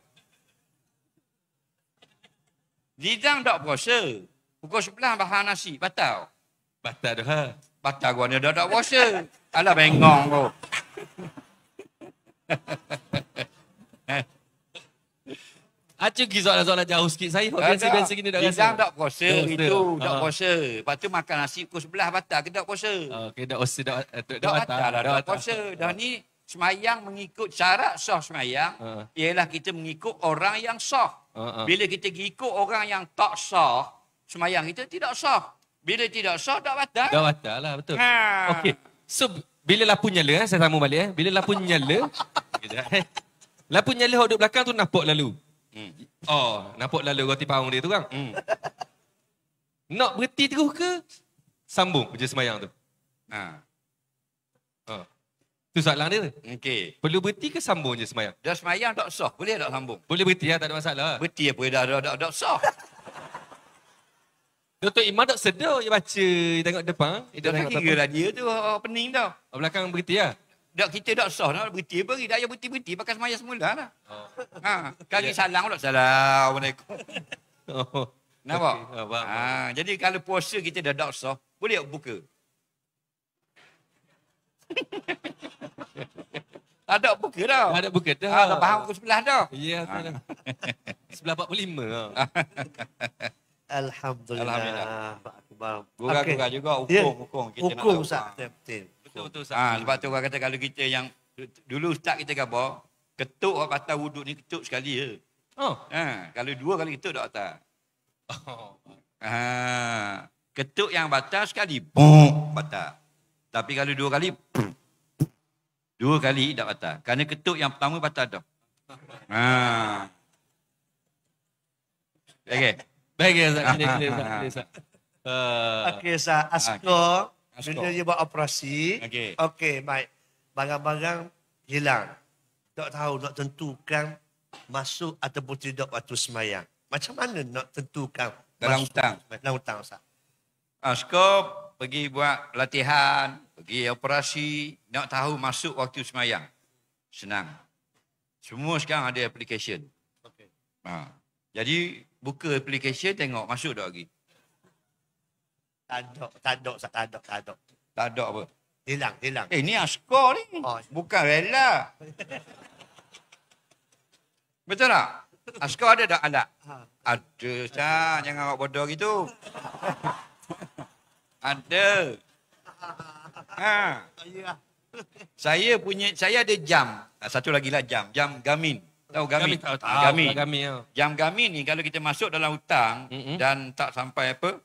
Lidang tak puasa. Pukul sebelah bahan nasi. Batal. Batal dah. Ha? Batal kau ni dah tak puasa. Alah bengong kau. Acu pergi soalan-soalan jauh sikit saya. Kok biasa biasa gini dah rasa. tak puasa itu, tak puasa. Ha. Lepas tu makan nasi pukul 11 batal ke tak puasa? Okey, tak puasa dah tak eh, dah batal. Lah, dah puasa. Dah ha. ni semayang mengikut syarat sah semayang uh. ialah kita mengikut orang yang sah. Uh, uh. Bila kita ikut orang yang tak sah, semayang kita tidak sah. Bila tidak sah, tak batal. Tak batal lah, betul. Ha. Okey. So, bila lampu nyala, eh, saya sambung balik. Eh. Bila lampu nyala, lampu eh. nyala yang duduk belakang tu nampak lalu. Hmm. Oh, nampak lalu roti paung dia tu kan? Hmm. Nak berhenti terus ke? Sambung kerja semayang tu. Ha. Oh. Tu soalan dia tu. Okay. Perlu berhenti ke sambung je semayang? Dah semayang tak sah. Boleh tak sambung? Boleh berhenti lah. Tak ada masalah. Berhenti apa? Dah, dah, dah, dah sah. Dato' Imam tak sedar dia baca, dia tengok depan. Dia tak kira lah dia tu, pening tau. Oh, belakang berhenti lah dak kita dak sah nak berhenti beri dak ayah berhenti-berhenti pakai semaya semula lah. Oh. Ha, kaki yeah. salam pula. Assalamualaikum. Oh. Nampak? Okay. ha, jadi kalau puasa kita dah dak sah, boleh buka. tak ada buka dah. Tak ada buka dah. Ha, dah faham aku sebelah dah. Ya, yeah, ha. sebelah 45. Ah. Alhamdulillah. Alhamdulillah. gurau okay. juga, hukum-hukum. Ya. Yeah. Hukum, Ustaz. Hukum, ah. Ustaz betul betul ustaz. Ha, sebab tu orang kata kalau kita yang dulu ustaz kita kata ketuk orang patah wuduk ni ketuk sekali je. Oh. Ha, kalau dua kali ketuk tak patah. Oh. Ha, ketuk yang batal sekali, Bum batal. Tapi kalau dua kali, dua kali tak patah. Kerana ketuk yang pertama patah dah. Ha. Okay. Baik, ya. Okay, Ustaz. Okay, Ustaz. Okay, Ustaz. Okay, Ustaz. Okay, ah, Okay, bila dia buat operasi, okey, okay, baik. Barang-barang hilang. Tak tahu nak tentukan masuk ataupun tidak waktu semayang. Macam mana nak tentukan? Dalam masuk, hutang. Dalam hutang, Ustaz. Askop pergi buat latihan, pergi operasi, nak tahu masuk waktu semayang. Senang. Semua sekarang ada application. Okay. Ha. Jadi, buka application, tengok masuk tak lagi. Tadok, tadok, tadok, tadok. Tadok apa? Hilang, hilang. Eh, ni askar ni. Oh. Bukan rela. Betul tak? Askar ada tak anak? Ha. Ada, Ustaz. Ha. Jangan awak bodoh gitu. ada. Ha. Saya punya, saya ada jam. Ah, satu lagi lah jam. Jam gamin. Tahu gamin? Gamin. Tahu, tahu. gamin. Ah, gamin. gamin ya. Jam gamin ni kalau kita masuk dalam hutang mm-hmm. dan tak sampai apa,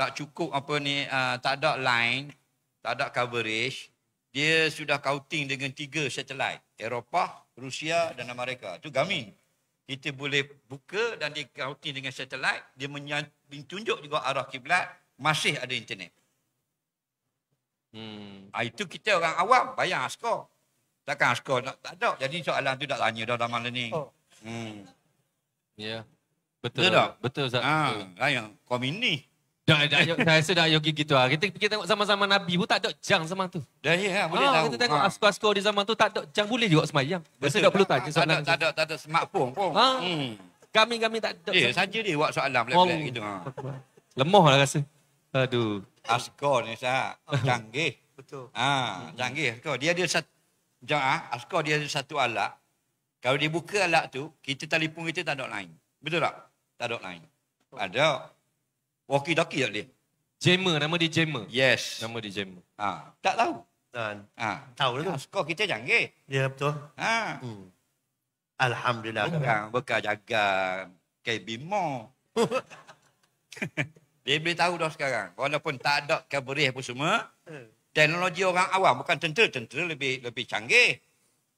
tak cukup apa ni uh, tak ada line tak ada coverage dia sudah counting dengan tiga satelit Eropah Rusia dan Amerika itu gaming kita boleh buka dan dia counting dengan satelit dia menunjuk juga arah kiblat masih ada internet hmm ha, itu kita orang awam bayang askar takkan askar tak, tak ada jadi soalan tu tak tanya dah dalam ni oh. hmm ya yeah. betul betul, tak? betul ah, ustaz ha, ayang komunis Dah, dah, saya rasa dah Yogi gitu lah. Kita, kita tengok sama zaman Nabi pun tak ada jang zaman tu. Dah, ya, ya boleh Oh tahu. Kita tengok ha. Ah. askur di zaman tu tak ada jang. Boleh juga semayang. Biasa tak perlu tanya soalan. Tak ada, tak ada smartphone pun. Ha? Ah, Kami-kami hmm. tak ada. Eh, saja dia buat soalan pelan-pelan oh. gitu. Ha. lah rasa. Aduh. Askur ni sah. Canggih. Betul. Ha, canggih. Kau Dia ada satu. Jangan, ha? askur dia ada satu alat. Kalau dibuka alat tu, kita telefon kita tak ada lain. Betul tak? Tak ada lain. Ada. Walkie talkie tak dia? Jammer, nama dia Jammer. Yes. Nama dia Jammer. Ha. Tak tahu. Ha. ha. Tahu lah tu. Ah, skor kita janggir. Ya, betul. Ha. Hmm. Alhamdulillah. Bukan, bukan jaga Kevin dia boleh tahu dah sekarang. Walaupun tak ada kabarih apa semua, eh. teknologi orang awam bukan tentera. Tentera lebih lebih canggih.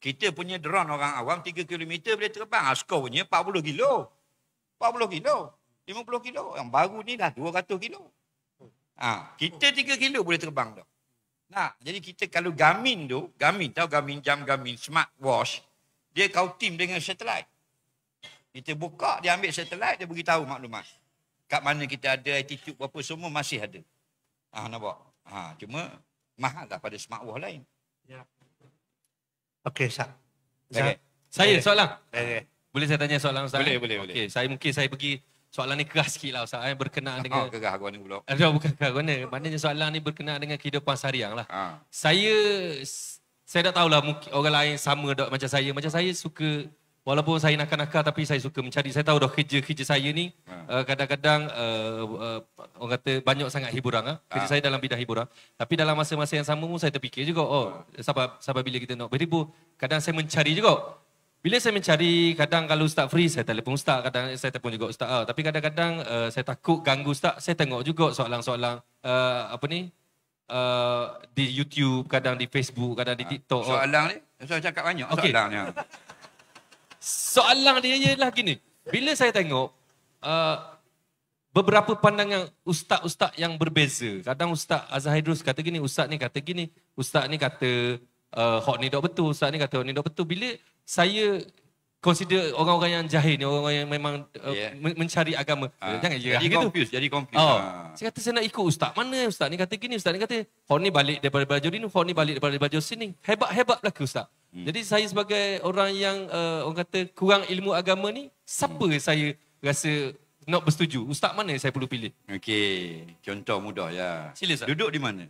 Kita punya drone orang awam 3 km boleh terbang. Askor ah, punya 40 kilo. 40 kilo. 50 kilo. Yang baru ni dah 200 kilo. Ha, kita 3 kilo boleh terbang tu. Nah, jadi kita kalau gamin tu, gamin tau gamin jam gamin smart watch, dia kau tim dengan satelit. Kita buka, dia ambil satelit, dia bagi tahu maklumat. Kat mana kita ada attitude berapa semua masih ada. Ha, nampak? Ha, cuma mahal lah pada smart watch lain. Ya. Okey, Okay. Saya, soalan. Okay. boleh saya tanya soalan Ustaz? Boleh, boleh, okay, boleh. Okey, saya mungkin saya pergi soalan ni keras sikit lah Ustaz. Eh, berkenaan oh, dengan... Keras aku mana pula? Eh, bukan bukan keras mana. Maknanya soalan ni berkenaan dengan kehidupan sehari-hari sehariang lah. Ha. Saya... Saya tak tahulah mungkin orang lain sama dok macam saya. Macam saya suka... Walaupun saya nakal-nakal tapi saya suka mencari. Saya tahu dah kerja-kerja saya ni ha. Eh, kadang-kadang uh, uh, orang kata banyak sangat hiburan. Uh. Kerja ha. saya dalam bidang hiburan. Tapi dalam masa-masa yang sama pun saya terfikir juga. Oh, ha. sebab, sebab bila kita nak beribu. Kadang saya mencari juga. Bila saya mencari, kadang kalau Ustaz free, saya telefon Ustaz, kadang saya telefon juga Ustaz. Uh, tapi kadang-kadang uh, saya takut ganggu Ustaz, saya tengok juga soalan-soalan uh, apa ni? Uh, di YouTube, kadang di Facebook, kadang di ah, TikTok. Soalan ni? Saya cakap banyak okay. soalannya. Soalan dia ialah gini. Bila saya tengok, uh, beberapa pandangan ustaz-ustaz yang berbeza. Kadang ustaz Azhar Hidrus kata gini, ustaz ni kata gini, ustaz ni kata uh, hot ni dok betul, ustaz ni kata hot ni dok betul. Bila saya consider orang-orang yang jahil ni orang-orang yang memang uh, yeah. mencari agama uh, jangan jadi ya jadi confused jadi confused oh. ha. saya kata saya nak ikut ustaz mana ustaz ni kata gini ustaz ni kata for ni balik daripada baju ni for ni balik daripada baju sini hebat-hebat belaka ustaz hmm. jadi saya sebagai orang yang uh, orang kata kurang ilmu agama ni siapa hmm. saya rasa nak bersetuju ustaz mana yang saya perlu pilih okey contoh mudah ya Sila, duduk di mana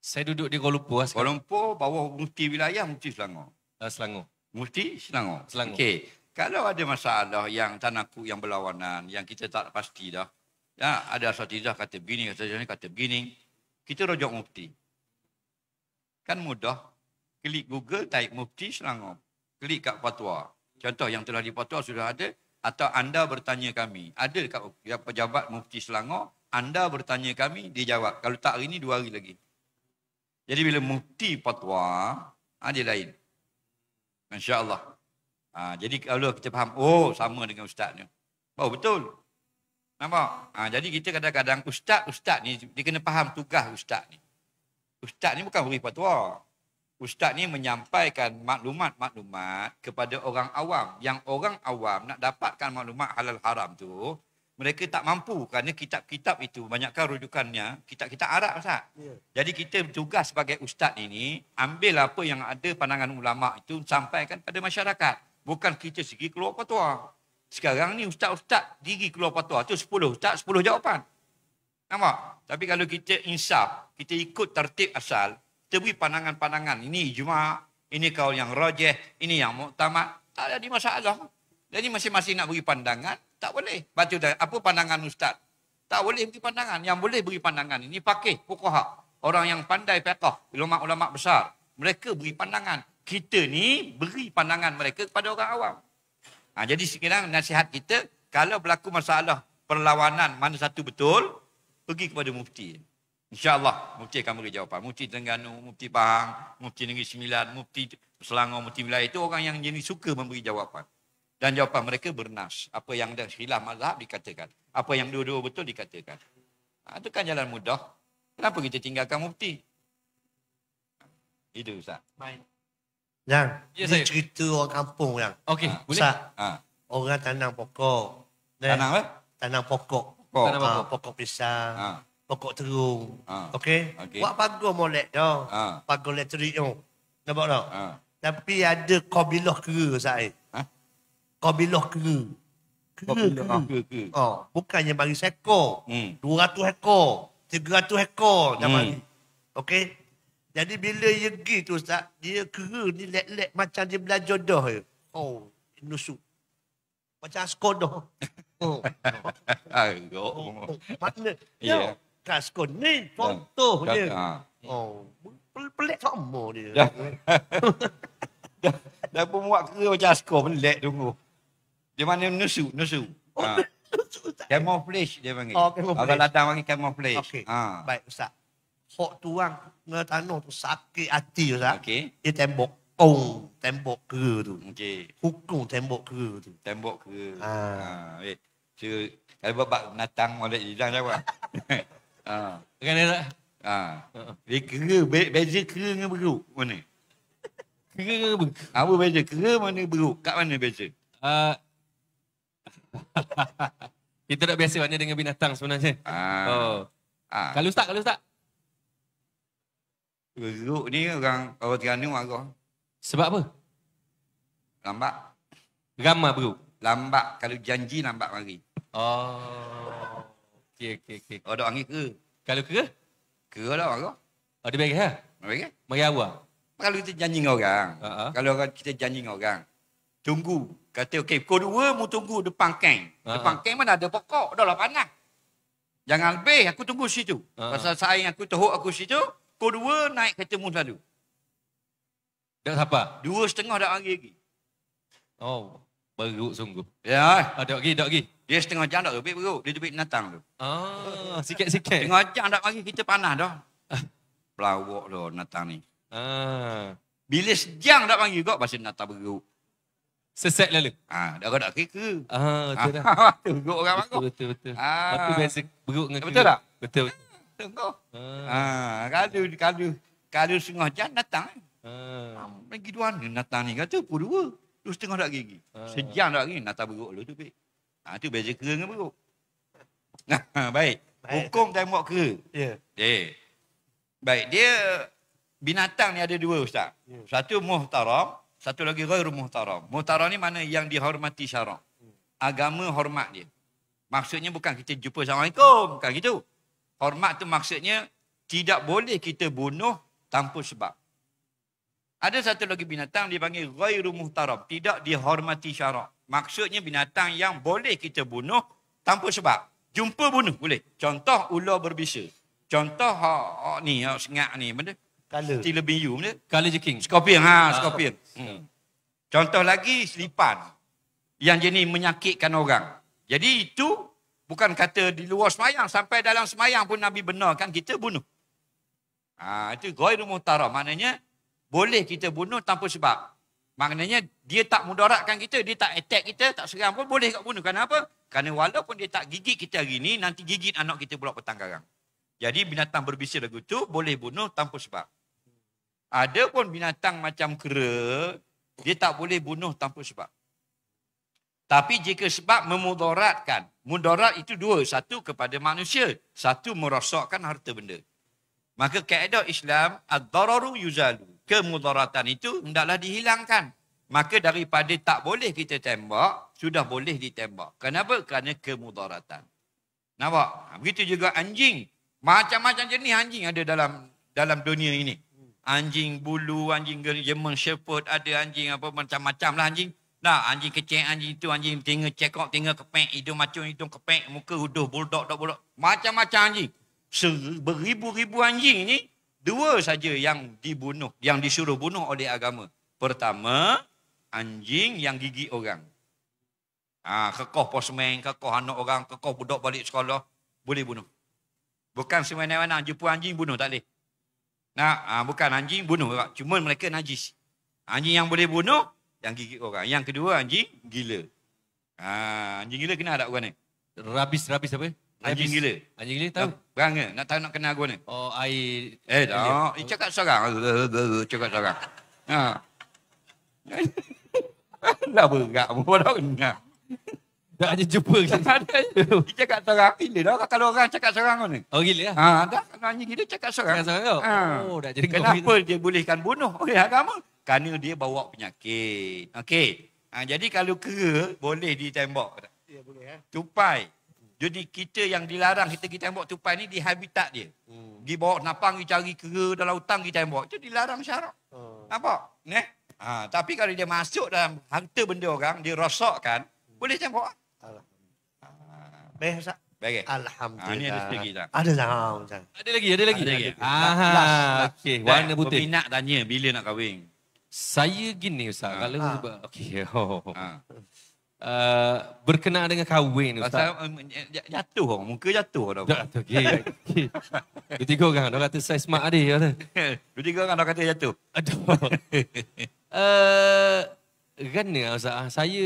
saya duduk di Kuala Lumpur Kuala Lumpur bawah Mufti Wilayah Mufti Selangor uh, Selangor Mufti Selangor. Selangor. Okey. Kalau ada masalah yang tanahku yang berlawanan, yang kita tak pasti dah. Ya, ada asatizah kata begini, asatizah kata begini. Kita rojok mufti. Kan mudah. Klik Google, type mufti Selangor. Klik kat fatwa. Contoh yang telah di fatwa sudah ada. Atau anda bertanya kami. Ada dekat ya, pejabat mufti Selangor. Anda bertanya kami, dia jawab. Kalau tak hari ni, dua hari lagi. Jadi bila mufti Patwa ada ha, lain. InsyaAllah. Ha, jadi kalau kita faham, oh sama dengan ustaz ni. Oh betul. Nampak? Ha, jadi kita kadang-kadang ustaz-ustaz ni, dia kena faham tugas ustaz ni. Ustaz ni bukan beri fatwa. Ustaz ni menyampaikan maklumat-maklumat kepada orang awam. Yang orang awam nak dapatkan maklumat halal haram tu, mereka tak mampu kerana kitab-kitab itu banyakkan rujukannya kitab-kitab Arab Ustaz. Yeah. Jadi kita tugas sebagai ustaz ini ambil apa yang ada pandangan ulama itu sampaikan kepada masyarakat. Bukan kita sendiri keluar patua. Sekarang ni ustaz-ustaz diri keluar patua tu 10 ustaz 10 jawapan. Nampak? Tapi kalau kita insaf, kita ikut tertib asal, kita beri pandangan-pandangan ini ijma, ini kaul yang rajih, ini yang muktamad, tak ada masalah. Jadi masing-masing nak beri pandangan, tak boleh. Baca dah. Apa pandangan ustaz? Tak boleh beri pandangan. Yang boleh beri pandangan ini pakih, pukuhak. Orang yang pandai pekah, ulama-ulama besar. Mereka beri pandangan. Kita ni beri pandangan mereka kepada orang awam. Ha, jadi sekarang nasihat kita, kalau berlaku masalah perlawanan mana satu betul, pergi kepada mufti. InsyaAllah mufti akan beri jawapan. Mufti Tengganu, mufti Pahang, mufti Negeri Sembilan, mufti Selangor, mufti Melayu. Itu orang yang jenis suka memberi jawapan. Dan jawapan mereka bernas. Apa yang dah hilang mazhab dikatakan. Apa yang dua-dua betul dikatakan. Ha, itu kan jalan mudah. Kenapa kita tinggalkan mufti? Itu Ustaz. Baik. Yang, ya, ini cerita orang kampung yang. Okey, ha, boleh? Ustaz, ha. orang tanam pokok. Tanam apa? Tanam pokok. Pokok. Tanam pokok. Ha, pokok pisang. Ha. Pokok terung. Ha. Okey? Okay. Buat pagar molek tu. Ha. Pagar elektrik tu. Nampak tak? Ha. Tapi ada kobilah kera, Ustaz. Kabilah ke. Ke. Oh, bukannya bagi seekor. Hmm. 200 ekor. 300 ekor. Dah hmm. bagi. Okey. Jadi bila dia pergi tu Ustaz, dia kera ni lek-lek macam dia belajar dah. Je. Oh, nusuk. Macam askor dah. Oh. oh. oh. Mana? Ya. Yeah. Askor ni contoh ha, dia. Ha. Oh, pelik sama dia. Dah. dah. Dah pun buat kera macam askor pelik tunggu. Dia mana nesu, nesu. Oh, ha. nesu camouflage dia panggil. Oh, Orang ladang panggil camouflage. Okay. Ha. Baik, Ustaz. Hak tuang ke tanah tu sakit hati, Ustaz. Okay. Dia tembok. Oh, tembok ke tu. Okay. Hukum tembok ke tu. Tembok ke. Ha. Ha. Cuma, kalau buat bak natang, boleh jidang jawab. ha. Kan dia tak? Ha. ha. Dia kera, be beza kera dengan beruk. Mana? Kera, beruk. Apa beza? Kera mana beruk? Kat mana beza? Uh, Kita tak biasa banyak dengan binatang sebenarnya. Ah. Oh. Ah. Kalau ustaz, kalau ustaz. Geruk ni orang orang Terengganu marah. Sebab apa? Lambat. Gama bro. Lambat kalau janji lambat mari. Oh. Okey okey okey. Oh, ada angin ke? Kalau ke? Ke lah marah. Oh, ada bagi ha? Bagi. Mari awak. Kalau kita janji dengan orang, uh-huh. kalau kita janji dengan orang, tunggu. Kata okey, pukul dua mu tunggu depan kain. uh ah. Depan kain mana ada pokok, dah lah panas. Jangan lebih, aku tunggu situ. Uh-huh. Pasal saing aku tohok aku situ, pukul dua naik kereta mu selalu. Dah siapa? Dua setengah dah lagi lagi. Oh, beruk sungguh. Ya. Ah, tak pergi, tak pergi. Dia setengah jam tak lebih beruk. Dia lebih natang tu. Ah, sikit-sikit. Setengah jam tak lagi, kita panas dah. Pelawak dah natang ni. Ah. Bila sejam tak panggil kau, pasal natang beruk. Seset lalu. Ah, dah nak kira. Ah, betul dah. Ah, tunggu orang bangun. Betul betul. Ah, aku basic. beruk dengan Betul tak? Betul betul. Tunggu. Ah. ah, kalau kalau kalau setengah jam datang. Eh. Ah, pergi ah, dua ni datang ni kata pukul 2. Lu setengah dah gigi. Sejam dah gigi nak beruk lu tu pe. Ah, tu biasa kira dengan beruk. Nah, baik. Hukum tembok ke? Ya. Eh. Baik, dia binatang ni ada dua ustaz. Ya. Satu muhtaram, satu lagi ghairu muhtaram. Muhtaram ni mana yang dihormati syarak. Agama hormat dia. Maksudnya bukan kita jumpa Assalamualaikum. Bukan gitu. Hormat tu maksudnya tidak boleh kita bunuh tanpa sebab. Ada satu lagi binatang dipanggil ghairu muhtaram. Tidak dihormati syarak. Maksudnya binatang yang boleh kita bunuh tanpa sebab. Jumpa bunuh boleh. Contoh ular berbisa. Contoh ha, ha, ni, ha, sengak ni. Benda. Color. Still being you. Mana? Color je king. Scorpion. Ha, ah, scorpion. Ah. Hmm. Contoh lagi, selipan. Yang jenis menyakitkan orang. Jadi itu bukan kata di luar semayang. Sampai dalam semayang pun Nabi benarkan kita bunuh. Ha, itu goy rumah utara. Maknanya boleh kita bunuh tanpa sebab. Maknanya dia tak mudaratkan kita. Dia tak attack kita. Tak serang pun boleh kita bunuh. Kenapa? Kerana walaupun dia tak gigit kita hari ni. Nanti gigit anak kita pulak petang garang. Jadi binatang berbisa lagu tu boleh bunuh tanpa sebab. Ada pun binatang macam kera, dia tak boleh bunuh tanpa sebab. Tapi jika sebab memudaratkan, mudarat itu dua. Satu kepada manusia, satu merosokkan harta benda. Maka kaedah Islam, ad yuzalu. Kemudaratan itu hendaklah dihilangkan. Maka daripada tak boleh kita tembak, sudah boleh ditembak. Kenapa? Kerana kemudaratan. Nampak? Ha, begitu juga anjing. Macam-macam jenis anjing ada dalam dalam dunia ini anjing bulu, anjing German Shepherd, ada anjing apa macam-macam lah anjing. Nah, anjing kecil, anjing itu, anjing tinga cekok, tinggal kepek, hidung macam hidung kepek, muka huduh, bulldog, dog, bulldog. Macam-macam anjing. Beribu-ribu anjing ini dua saja yang dibunuh, yang disuruh bunuh oleh agama. Pertama, anjing yang gigi orang. Ha, kekoh posmen, kekoh anak orang, kekoh budak balik sekolah, boleh bunuh. Bukan semena-mena, jumpa anjing bunuh tak boleh. Nah, bukan anjing bunuh orang. Cuma mereka najis. Anjing yang boleh bunuh, yang gigit orang. Yang kedua, anjing gila. Ha, anjing gila kena ada orang ni. Rabis, rabis apa? Anjing rabis. gila. Anjing gila tahu? Bang ke? Nak tahu nak kena aku ni? Oh, air. Eh, tak. Dia cakap sorang. Cakap sorang. Ha. Dah berat pun. Tak ada jumpa ke? Tak ada. Dia cakap seorang. Pilih dah kalau orang cakap seorang mana? Oh gila. Eh? Ha, dah nanya gila cakap serang. Cakap seorang. Ha. Oh dah jadi Kenapa dia bolehkan bunuh oleh agama? Kerana dia bawa penyakit. Okey. Ha, jadi kalau kera boleh ditembak tak? Ya boleh. Ha? Tupai. Jadi kita yang dilarang kita kita tembak tupai ni di habitat dia. Hmm. Dia bawa napang, dia cari kera dalam hutang, kita tembak. Itu dilarang syarat. Hmm. Oh. Nampak? Ne? Ha, tapi kalau dia masuk dalam harta benda orang, dia rosakkan, hmm. boleh tembak. Baik Ustaz. Baik. Alhamdulillah. Ha, ada lagi, kita. Ada lah. Ada lagi, ada lagi. Ada lagi. Aha, okey. Warna putih. Peminat tanya bila nak kahwin. Saya gini Ustaz. Ha. Kalau ha. Sebab, okay. Oh. Ha. Uh, berkenaan dengan kahwin Ustaz. Pasal, um, jatuh orang. Muka jatuh orang. Jatuh. Okay. Dua tiga orang. Dua kata saya smart ada. Dua tiga orang. Dua kata jatuh. Aduh. Uh, Gana Ustaz. Saya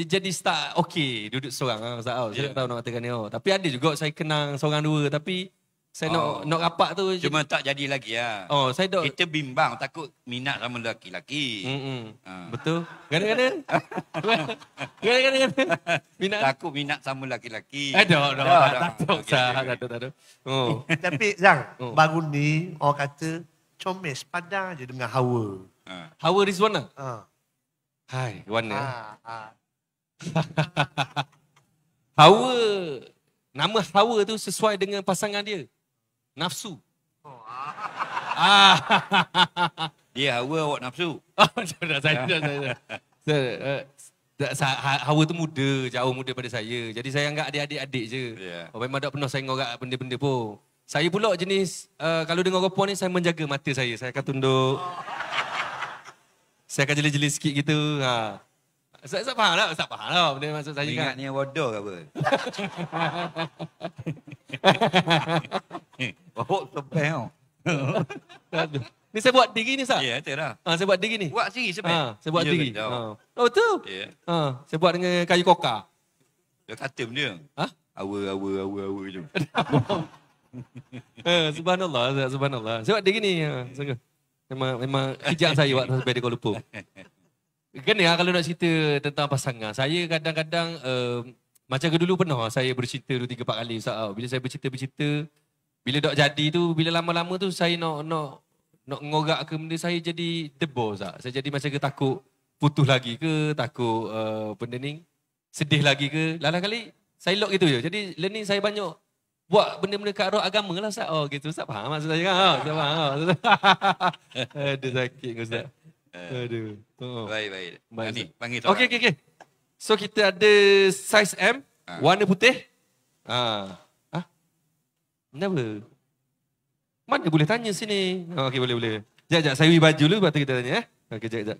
dia jadi start okey duduk seorang ah Ustaz Saya ya. tak tahu nak katakan ni. Oh. Tapi ada juga saya kenang seorang dua tapi saya nak oh. nak rapat tu cuma jadi... tak jadi lagi ya. Oh, saya dok... kita bimbang takut minat sama lelaki laki. Ah. Betul. Gara-gara. Gara-gara. takut minat sama lelaki laki. Ada, ada. Tak ada, tak ada. Oh. tapi Zang, oh. baru ni orang kata comel padah je dengan hawa. Uh. Hawa Rizwana. Ha. Uh. Hai, Rizwana. Ha. hawa nama hawa tu sesuai dengan pasangan dia nafsu oh, ah, ah. dia hawa awak nafsu hawa tu muda jauh muda pada saya jadi saya anggap adik-adik-adik je yeah. Oh, memang tak pernah saya ngorak benda-benda pun saya pula jenis uh, kalau dengar perempuan ni saya menjaga mata saya saya akan tunduk oh. saya akan jeli-jeli sikit gitu ha saya Ustaz faham lah. Ustaz faham lah benda yang maksud saya Ingat kan. Ingat ni wadah ke apa? Bawa sepeng tau. Oh. Ni saya buat diri ni, Ustaz? Ya, yeah, lah. Ha, saya buat diri ni. Buat sendiri sepeng. Ha, ah, saya buat ya, diri. Ha. Oh, betul? Yeah. Ya. Ha, saya buat dengan kayu koka. Dah kata benda. Ha? Awa, awa, awa, awa je. ha, eh, subhanallah, Subhanallah. Saya buat diri ni. Ha. Memang, memang hijab saya buat sampai dia kau lupa. Kan ya kalau nak cerita tentang pasangan. Saya kadang-kadang um, macam ke dulu pernah saya bercerita 2 3 4 kali Ustaz. Ah, bila saya bercerita bercerita bila dok jadi tu bila lama-lama tu saya nak nak nak ngogak ke benda saya jadi debor Ustaz. Saya jadi macam ke takut putus lagi ke, takut uh, benda ni sedih lagi ke. Lala kali saya lock gitu je. Jadi learning saya banyak buat benda-benda kat roh agama lah Ustaz. Oh gitu Ustaz faham maksud saya kan? Ustaz faham. Ada sakit Ustaz. Aduh. Oh. Baik, baik. Baik. Ni, panggil tolong. Okey, okey, okey. So kita ada saiz M, uh. warna putih. Ha. Uh. Ha? Huh? Kenapa? Mana boleh tanya sini? Oh, okey, boleh, boleh. Sekejap, sekejap. Saya beri baju dulu, lepas kita tanya. Eh? Okey, sekejap, sekejap.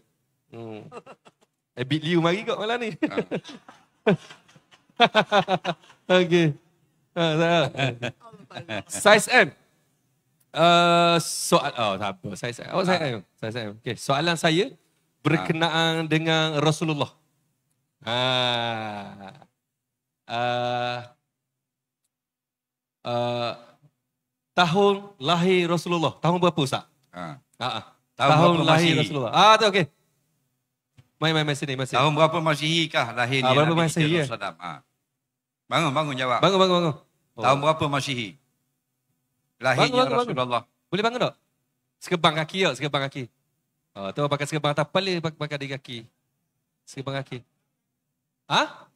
Hmm. Eh, Big Liu mari kot malam ni. Uh. okey. Ah, saiz M. Eh, soal oh tak apa. Saya saya. Oh saya. Saya saya. Okey, soalan saya berkenaan ha. dengan Rasulullah. Ha. ah, ah, tahun lahir Rasulullah. Tahun berapa Ustaz? Ha. Ha. ha. Tahun, tahun lahir Rasulullah. Ah tu okey. Mai mai mai sini mai Tahun berapa Masihi kah lahirnya ah, ya? ha, Nabi Muhammad sallallahu Bangun bangun jawab. Bangun bangun bangun. Oh. Tahun berapa Masihi? lahir ya bangun, bangun, Rasulullah. Boleh bangun tak? Sekebang kaki tak? Sekebang kaki. Oh, ah, tu pakai sekebang atas kepala, pakai, di kaki. Sekebang kaki. Ha?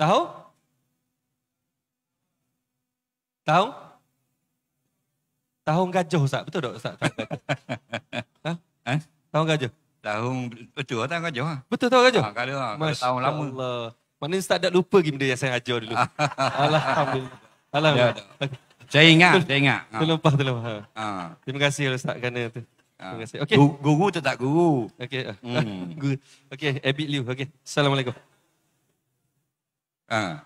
Tahu? Tahu? Tahu gajah Ustaz? Betul tak Ustaz? Tahu ha? ha? Tahu gajah? Tahu betul tahu gajah. Ha? Betul tahu gajah? Ha, kalau kalau tahu lama. Allah. Mana Ustaz tak lupa lagi benda yang saya ajar dulu. Alhamdulillah. Alhamdulillah. Ya, saya ingat, saya ingat. Terlepas, terlepas. Ha. Terima kasih Ustaz kerana tu. Ha. Terima kasih. Okay. Guru tetap guru. Okay, Hmm. Guru. Okey, Abid Liu. Okay. Assalamualaikum. Ha.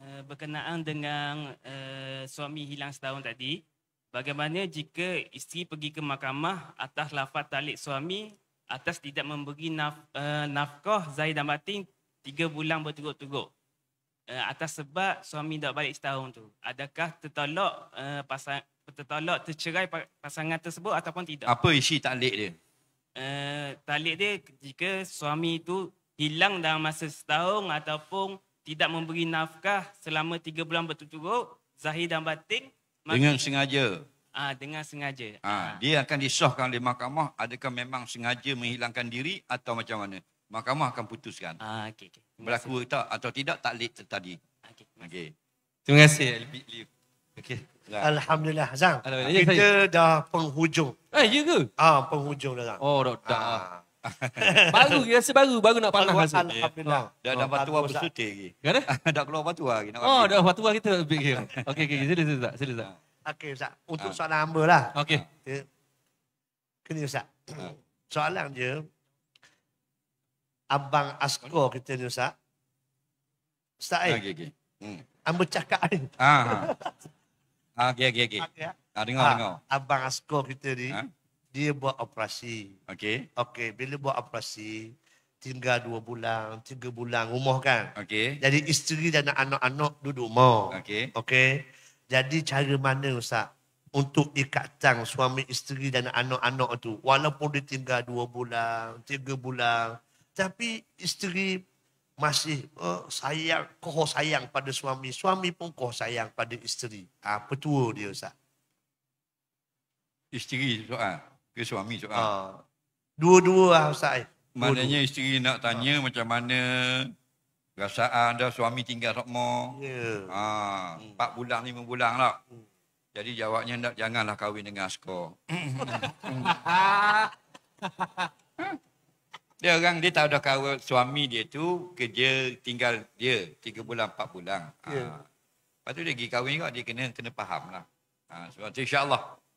Eh, berkenaan dengan uh, suami hilang setahun tadi, bagaimana jika isteri pergi ke mahkamah atas lafaz talik suami atas tidak memberi naf, uh, nafkah Zahid dan Batin tiga bulan berturut-turut? uh, atas sebab suami tak balik setahun tu. Adakah tertolak uh, eh, pasangan tertolak tercerai pasangan tersebut ataupun tidak? Apa isi talik dia? Uh, talik dia jika suami itu hilang dalam masa setahun ataupun tidak memberi nafkah selama tiga bulan berturut-turut zahir dan batin dengan sengaja. Ah ha, dengan sengaja. Ha, ha. dia akan disahkan oleh mahkamah adakah memang sengaja menghilangkan diri atau macam mana? Mahkamah akan putuskan. Ah ha, okey okey berlaku tak atau tidak tak late tadi. Okey. Okay. Terima kasih Liv. Okey. Right. Alhamdulillah Zang. Alhamdulillah. Kita dah penghujung. Eh, ya ke? Ah, penghujung dah Oh, dah. Ah. baru dia rasa baru baru nak panah masa. Alhamdulillah. Dah oh, dah batu apa lagi. Kan? dah keluar batu lagi nak. Oh, dah batu kita nak bagi. Okey okey, sila sila. Sila sila. Okey, Ustaz. Untuk ah. soalan hamba lah. Okey. Ya. Kini Ustaz. Ah. Soalan dia Abang Asko kita ni Ustaz. Ustaz eh. Ah, okey okey. Hmm. Ambo cakap ni. Eh? Ha. Ah, ah. Ha okey okey okey. Ha dengar ha, dengar. Abang Asko kita ni ha? dia buat operasi. Okey. Okey, bila buat operasi tinggal dua bulan, tiga bulan rumah kan. Okey. Jadi isteri dan anak-anak duduk mau. Okey. Okey. Jadi cara mana Ustaz? untuk ikatan suami isteri dan anak-anak itu walaupun ditinggal dua bulan, tiga bulan, tapi isteri masih uh, sayang, koh sayang pada suami. Suami pun koh sayang pada isteri. Ha, petua dia, Ustaz. Isteri soal ke suami soal? Ah, dua-dua lah, Ustaz. Dua-dua. Maknanya isteri nak tanya ha. macam mana perasaan ada suami tinggal tak mau. Ha, empat hmm. bulan, lima bulan lah. Hmm. Jadi jawabnya ndak janganlah kahwin dengan askor. Ha. Dia orang dia tahu dah kawal suami dia tu kerja tinggal dia tiga bulan empat bulan. Ya. Yeah. Lepas tu dia pergi kahwin juga dia kena kena fahamlah. Ha ah, sebab tu insya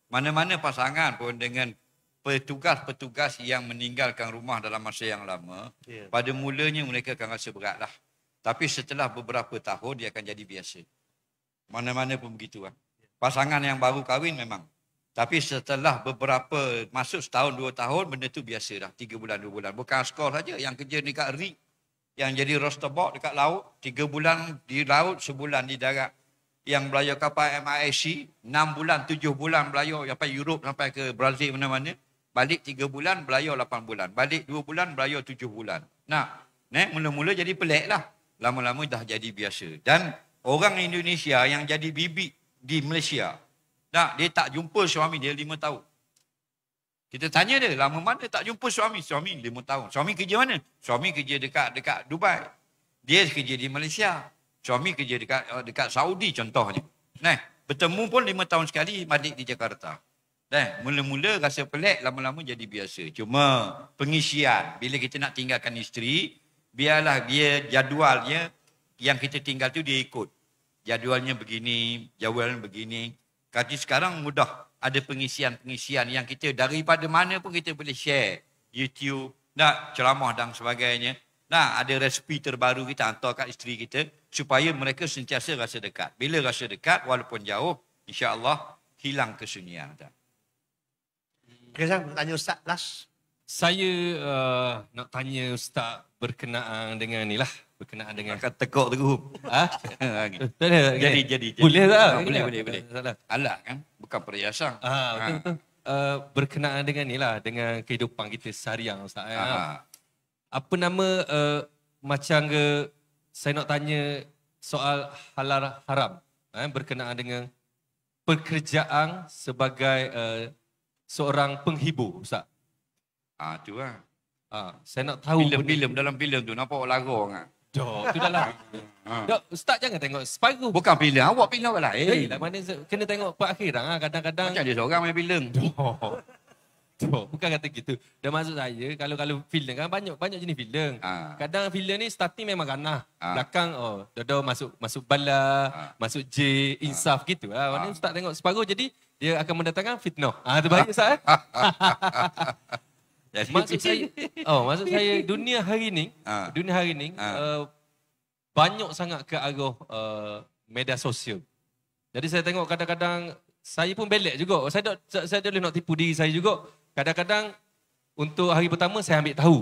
mana-mana pasangan pun dengan petugas-petugas yang meninggalkan rumah dalam masa yang lama, yeah. pada mulanya mereka akan rasa lah. Tapi setelah beberapa tahun dia akan jadi biasa. Mana-mana pun begitu lah. Ya. Pasangan yang baru kahwin memang tapi setelah beberapa, masuk setahun, dua tahun, benda tu biasa dah. Tiga bulan, dua bulan. Bukan askor saja yang kerja ni dekat rig. Yang jadi rosterbok dekat laut. Tiga bulan di laut, sebulan di darat. Yang belayar kapal MISC, enam bulan, tujuh bulan belayar sampai Europe, sampai ke Brazil, mana-mana. Balik tiga bulan, belayar lapan bulan. Balik dua bulan, belayar tujuh bulan. Nah, nah mula-mula jadi pelik lah. Lama-lama dah jadi biasa. Dan orang Indonesia yang jadi bibik di Malaysia, Nah, dia tak jumpa suami dia lima tahun. Kita tanya dia, lama mana tak jumpa suami? Suami lima tahun. Suami kerja mana? Suami kerja dekat dekat Dubai. Dia kerja di Malaysia. Suami kerja dekat eh, dekat Saudi contohnya. Nah, bertemu pun lima tahun sekali balik di Jakarta. Nah, mula-mula rasa pelik, lama-lama jadi biasa. Cuma pengisian, bila kita nak tinggalkan isteri, biarlah dia jadualnya yang kita tinggal tu dia ikut. Jadualnya begini, jadualnya begini. Kaji sekarang mudah ada pengisian-pengisian yang kita daripada mana pun kita boleh share YouTube, nak ceramah dan sebagainya. Nah, ada resipi terbaru kita hantar kat isteri kita supaya mereka sentiasa rasa dekat. Bila rasa dekat walaupun jauh, insya-Allah hilang kesunyian dah. Kesan tanya ustaz last. Saya uh, nak tanya ustaz berkenaan dengan inilah berkenaan dengan akan tekuk tu. Ha? Jadi jadi. jadi. Boleh tak? Boleh ah, boleh boleh. boleh. Salah. Alat kan, bukan perhiasan. Ha, betul ah. betul. Uh, berkenaan dengan inilah dengan kehidupan kita sehari seharian ustaz ya. Apa nama uh, macam ke saya nak tanya soal halal haram eh, berkenaan dengan pekerjaan sebagai uh, seorang penghibur ustaz. Ah ha, tu lah. Ha, saya nak tahu film-film dalam film tu nampak lagu orang. Dok, tu dah lah. Ha. Dok, ustaz jangan tengok separuh. Bukan pilih, awak pilih awak lain. Eh, lah mana kena tengok part akhir lah. Kadang-kadang. Macam dia seorang main pilih. Dok. bukan kata gitu. Dan maksud saya, kalau kalau pilih kan banyak banyak jenis pilih. Ha. Kadang pilih ni starting memang ganah. Ha. Belakang, oh, dodo masuk masuk bala, ha. masuk J, insaf ha. gitu lah. Mana ha. ustaz tengok separuh jadi dia akan mendatangkan fitnah. Ah, ha, terbaik ustaz eh. Eh, maksud saya oh maksud saya dunia hari ini, ha. Ah. dunia hari ini ha. uh, eh, banyak sangat ke arah uh, media sosial. Jadi saya tengok kadang-kadang saya pun belek juga. Saya tak saya tak boleh nak tipu diri saya juga. Kadang-kadang untuk hari pertama saya ambil tahu.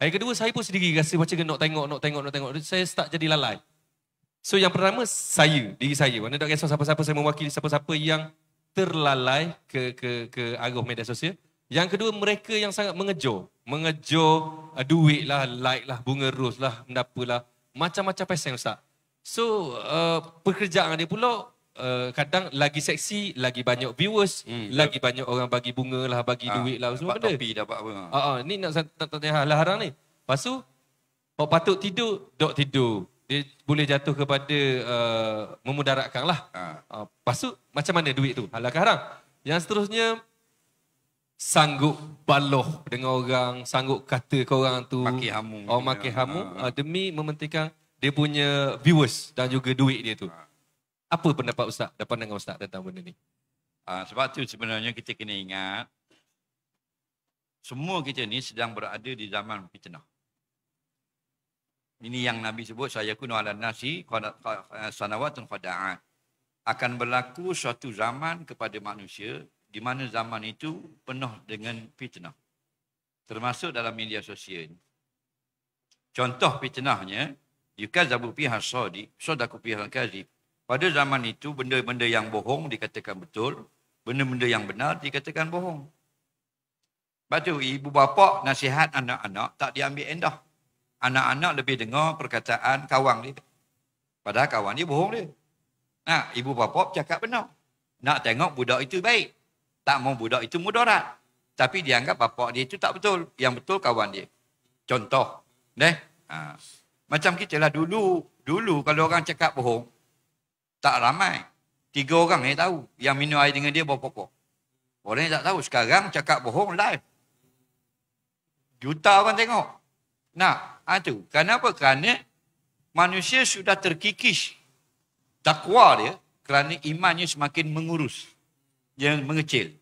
Hari kedua saya pun sendiri rasa macam nak tengok nak tengok nak tengok. Saya start jadi lalai. So yang pertama saya, diri saya. Mana tak kisah siapa-siapa saya mewakili siapa-siapa yang terlalai ke ke ke arah media sosial. Yang kedua, mereka yang sangat mengejo. Mengejo uh, ah, duit lah, like lah, bunga ros lah, mendapa lah. Macam-macam pesen Ustaz. So, uh, pekerjaan dia pula uh, kadang lagi seksi, lagi banyak viewers, hmm, lagi yeah. banyak orang bagi bunga lah, bagi ha, duit lah, semua benda. Topi, dapat topi, dapat apa. Ni nak tanya hal haram ni. Lepas tu, kalau patut tidur, dok tidur. Dia boleh jatuh kepada uh, memudaratkan lah. Ha. lepas tu, macam mana duit tu? Halal ke Yang seterusnya, sanggup baloh dengan orang, sanggup kata kau orang tu. Maki hamu. Oh, maki hamu. Ha. Uh, demi mementingkan dia punya viewers dan juga duit dia tu. Ha. Apa pendapat Ustaz dan pandangan Ustaz tentang benda ni? Ha, sebab tu sebenarnya kita kena ingat semua kita ni sedang berada di zaman fitnah. Ini yang Nabi sebut saya kuno ala nasi sanawatun qada'at. Akan berlaku suatu zaman kepada manusia di mana zaman itu penuh dengan fitnah. Termasuk dalam media sosial ini. Contoh fitnahnya, yukazabu piha sodi, sodaku piha kazib. Pada zaman itu, benda-benda yang bohong dikatakan betul. Benda-benda yang benar dikatakan bohong. Batu ibu bapa nasihat anak-anak tak diambil endah. Anak-anak lebih dengar perkataan kawan dia. Padahal kawan dia bohong dia. Nah, ibu bapa cakap benar. Nak tengok budak itu baik tak mau budak itu mudarat. Tapi dianggap bapak dia itu tak betul. Yang betul kawan dia. Contoh. Deh. Ha. Macam kita lah dulu. Dulu kalau orang cakap bohong. Tak ramai. Tiga orang yang tahu. Yang minum air dengan dia berapa pokok. Orang yang tak tahu. Sekarang cakap bohong live. Juta orang tengok. Nah. Ha, itu. Kenapa? Kerana manusia sudah terkikis. Takwa dia. Kerana imannya semakin mengurus. Yang mengecil.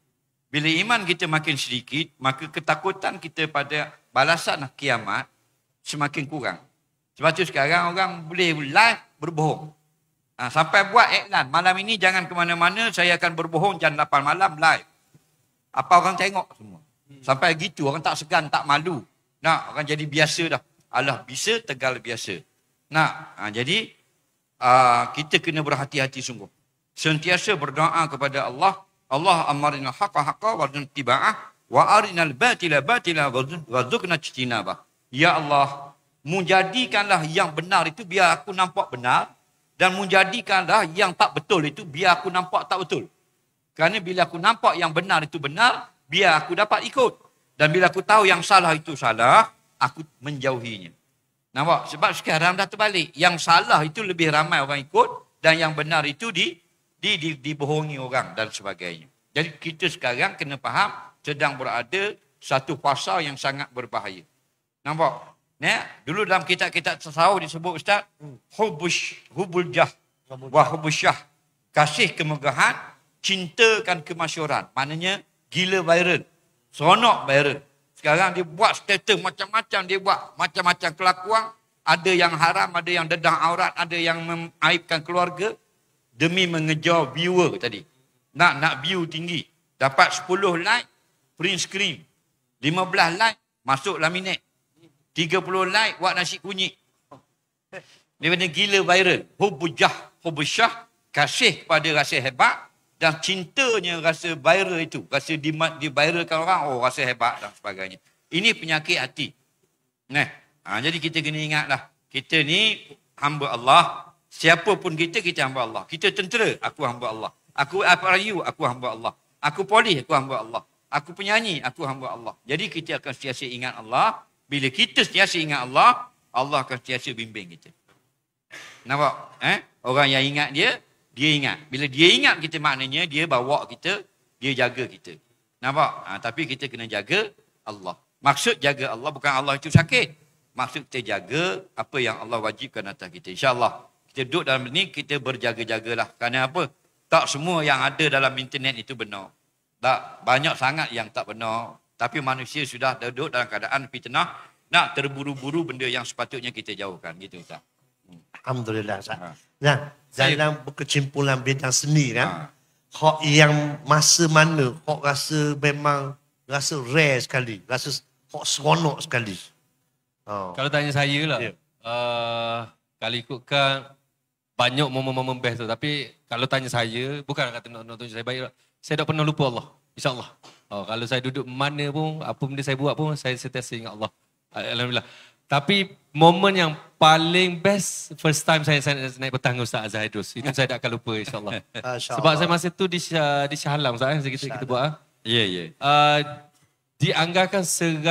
Bila iman kita makin sedikit, maka ketakutan kita pada balasan kiamat semakin kurang. Sebab tu sekarang orang boleh live berbohong. Ha, sampai buat iklan. Malam ini jangan ke mana-mana, saya akan berbohong jam 8 malam live. Apa orang tengok semua. Hmm. Sampai gitu orang tak segan, tak malu. Nak, orang jadi biasa dah. Allah bisa, tegal biasa. Nak, ha, jadi uh, kita kena berhati-hati sungguh. Sentiasa berdoa kepada Allah Allah amarinal haqqa haqqa wa rizun tiba'ah wa arinal batila batila wa zukna cicinabah. Ya Allah, menjadikanlah yang benar itu biar aku nampak benar dan menjadikanlah yang tak betul itu biar aku nampak tak betul. Kerana bila aku nampak yang benar itu benar, biar aku dapat ikut. Dan bila aku tahu yang salah itu salah, aku menjauhinya. Nampak? Sebab sekarang dah terbalik. Yang salah itu lebih ramai orang ikut dan yang benar itu di di, di, dibohongi orang dan sebagainya. Jadi kita sekarang kena faham sedang berada satu fasa yang sangat berbahaya. Nampak? Ya? Dulu dalam kitab-kitab tasawuf disebut Ustaz, hubush, hubul jah, wahubushah. Kasih kemegahan, cintakan kemasyuran. Maknanya gila viral, seronok viral. Sekarang dia buat status macam-macam, dia buat macam-macam kelakuan. Ada yang haram, ada yang dedah aurat, ada yang mengaibkan keluarga demi mengejar viewer tadi. Nak nak view tinggi. Dapat 10 like, print screen. 15 like, masuk laminate. 30 like, buat nasi kunyit. Dia benda gila viral. Hubujah, hubujah. Kasih kepada rasa hebat. Dan cintanya rasa viral itu. Rasa di, viralkan orang, oh rasa hebat dan sebagainya. Ini penyakit hati. Nah, ha, jadi kita kena ingatlah. Kita ni hamba Allah. Siapa pun kita, kita hamba Allah. Kita tentera, aku hamba Allah. Aku apa aparayu, aku hamba Allah. Aku polis, aku hamba Allah. Aku penyanyi, aku hamba Allah. Jadi kita akan setiasa ingat Allah. Bila kita setiasa ingat Allah, Allah akan setiasa bimbing kita. Nampak? Eh? Orang yang ingat dia, dia ingat. Bila dia ingat kita maknanya, dia bawa kita, dia jaga kita. Nampak? Ha, tapi kita kena jaga Allah. Maksud jaga Allah bukan Allah itu sakit. Maksud kita jaga apa yang Allah wajibkan atas kita. InsyaAllah kita duduk dalam ni kita berjaga-jagalah kerana apa tak semua yang ada dalam internet itu benar tak banyak sangat yang tak benar tapi manusia sudah duduk dalam keadaan fitnah nak terburu-buru benda yang sepatutnya kita jauhkan gitu tak hmm. alhamdulillah ha. nah dalam kecimpulan bidang seni kan? ha. kan hak yang masa mana hak rasa memang rasa rare sekali rasa hak seronok sekali oh. kalau tanya saya lah yeah. uh, kalau ikutkan banyak momen-momen best tu tapi kalau tanya saya bukan kata nak tunjuk saya baik saya tak pernah lupa Allah insyaallah oh, kalau saya duduk mana pun apa benda saya buat pun saya sentiasa ingat Allah alhamdulillah tapi momen yang paling best first time saya, saya naik petang dengan Ustaz Azhar itu saya tak akan lupa insyaallah Insya sebab saya masa tu di di Shah Alam Ustaz kita, kita buat ah ya ya ah, dianggarkan 100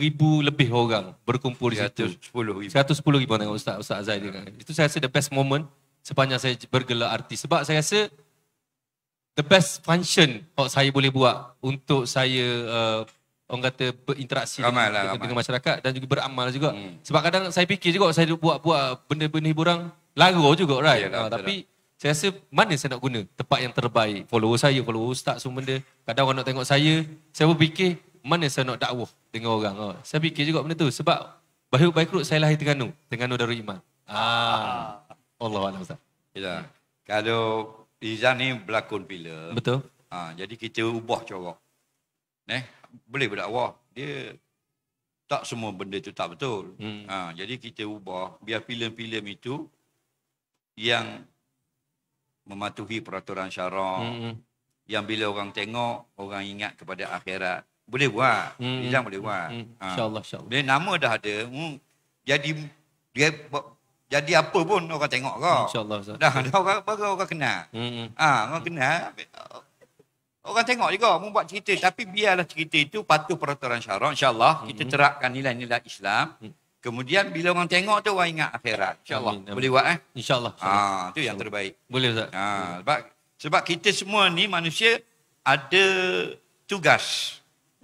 ribu lebih orang berkumpul di situ. 110 ribu. 110 ribu Ustaz, Ustaz Azai. Ha. Kan. Itu saya rasa the best moment sepanjang saya bergelar artis. Sebab saya rasa the best function kalau saya boleh buat untuk saya uh, orang kata berinteraksi ramai dengan, lah, dengan, dengan masyarakat dan juga beramal juga. Hmm. Sebab kadang saya fikir juga saya buat-buat benda-benda hiburan lagu juga right. Yeah, ha, ah, tapi lah. saya rasa mana saya nak guna tempat yang terbaik. Follower saya, follower ustaz semua benda. Kadang orang nak tengok saya, saya berfikir mana saya nak dakwah dengan orang. Oh, saya fikir juga benda tu. Sebab baik Baikrut saya lahir Tengganu. Tengganu Darul Iman. Ah. ah. Allah Allah Ustaz. Ya. Kalau Izan ni berlakon bila. Betul. Ha, jadi kita ubah corak. Eh, boleh berdakwah. Dia tak semua benda tu tak betul. Hmm. Ha, jadi kita ubah. Biar filem-filem itu yang mematuhi peraturan syarak. Hmm, hmm. Yang bila orang tengok, orang ingat kepada akhirat boleh buat hmm. Nizam boleh buat hmm. ha. insyaallah insyaallah dia nama dah ada hmm. jadi dia jadi apa pun orang tengok kau insyaallah dah ada orang baru orang kenal hmm, hmm. ha, orang kenal orang tengok juga mau buat cerita tapi biarlah cerita itu patuh peraturan syarak insyaallah hmm. kita hmm. terapkan nilai-nilai Islam hmm. Kemudian bila orang tengok tu orang ingat akhirat. Insya-Allah boleh buat eh. Insya-Allah. Ha, itu yang terbaik. Boleh Ustaz. Ha, sebab sebab kita semua ni manusia ada tugas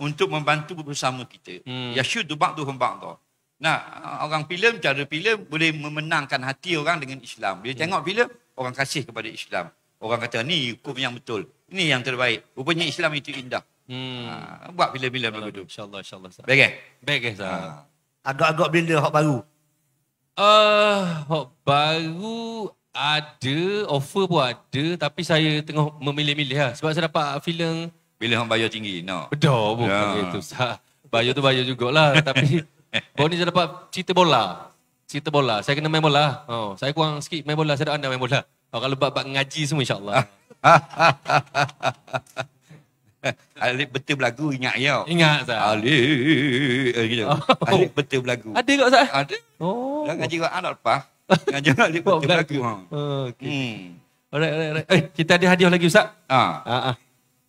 untuk membantu bersama kita. ya hmm. Yashudu ba'duhum ba'dha. Nah, orang filem cara filem boleh memenangkan hati orang dengan Islam. Bila hmm. tengok filem, orang kasih kepada Islam. Orang kata ni hukum yang betul. Ni yang terbaik. Rupanya Islam itu indah. Hmm. Ha, buat bila-bila begitu. -bila InsyaAllah, insyaAllah. Baik kan? Baik kan, ha. Agak-agak bila hak baru? Uh, ah, hak baru ada. Offer pun ada. Tapi saya tengah memilih-milih. Lah. Sebab saya dapat filem... Pilih orang bayar tinggi. No. Betul. Bukan yeah. itu. Bayar tu bayar jugalah. Tapi, kau ni saya dapat cerita bola. Cerita bola. Saya kena main bola. Oh, saya kurang sikit main bola. Saya tak anda main bola. Oh, kalau buat, buat ngaji semua insyaAllah. Alif betul berlagu ingat ya. Ingat tak? Alif eh, oh. Alif betul berlagu. Ada kat saya? Ada. Oh. Dah ngaji kat anak lepas. ngaji Alif betul berlagu. Ha. Oh, okay. Hmm. Alright, alright, alright. Eh, kita ada hadiah lagi Ustaz. Ah, ah, ah.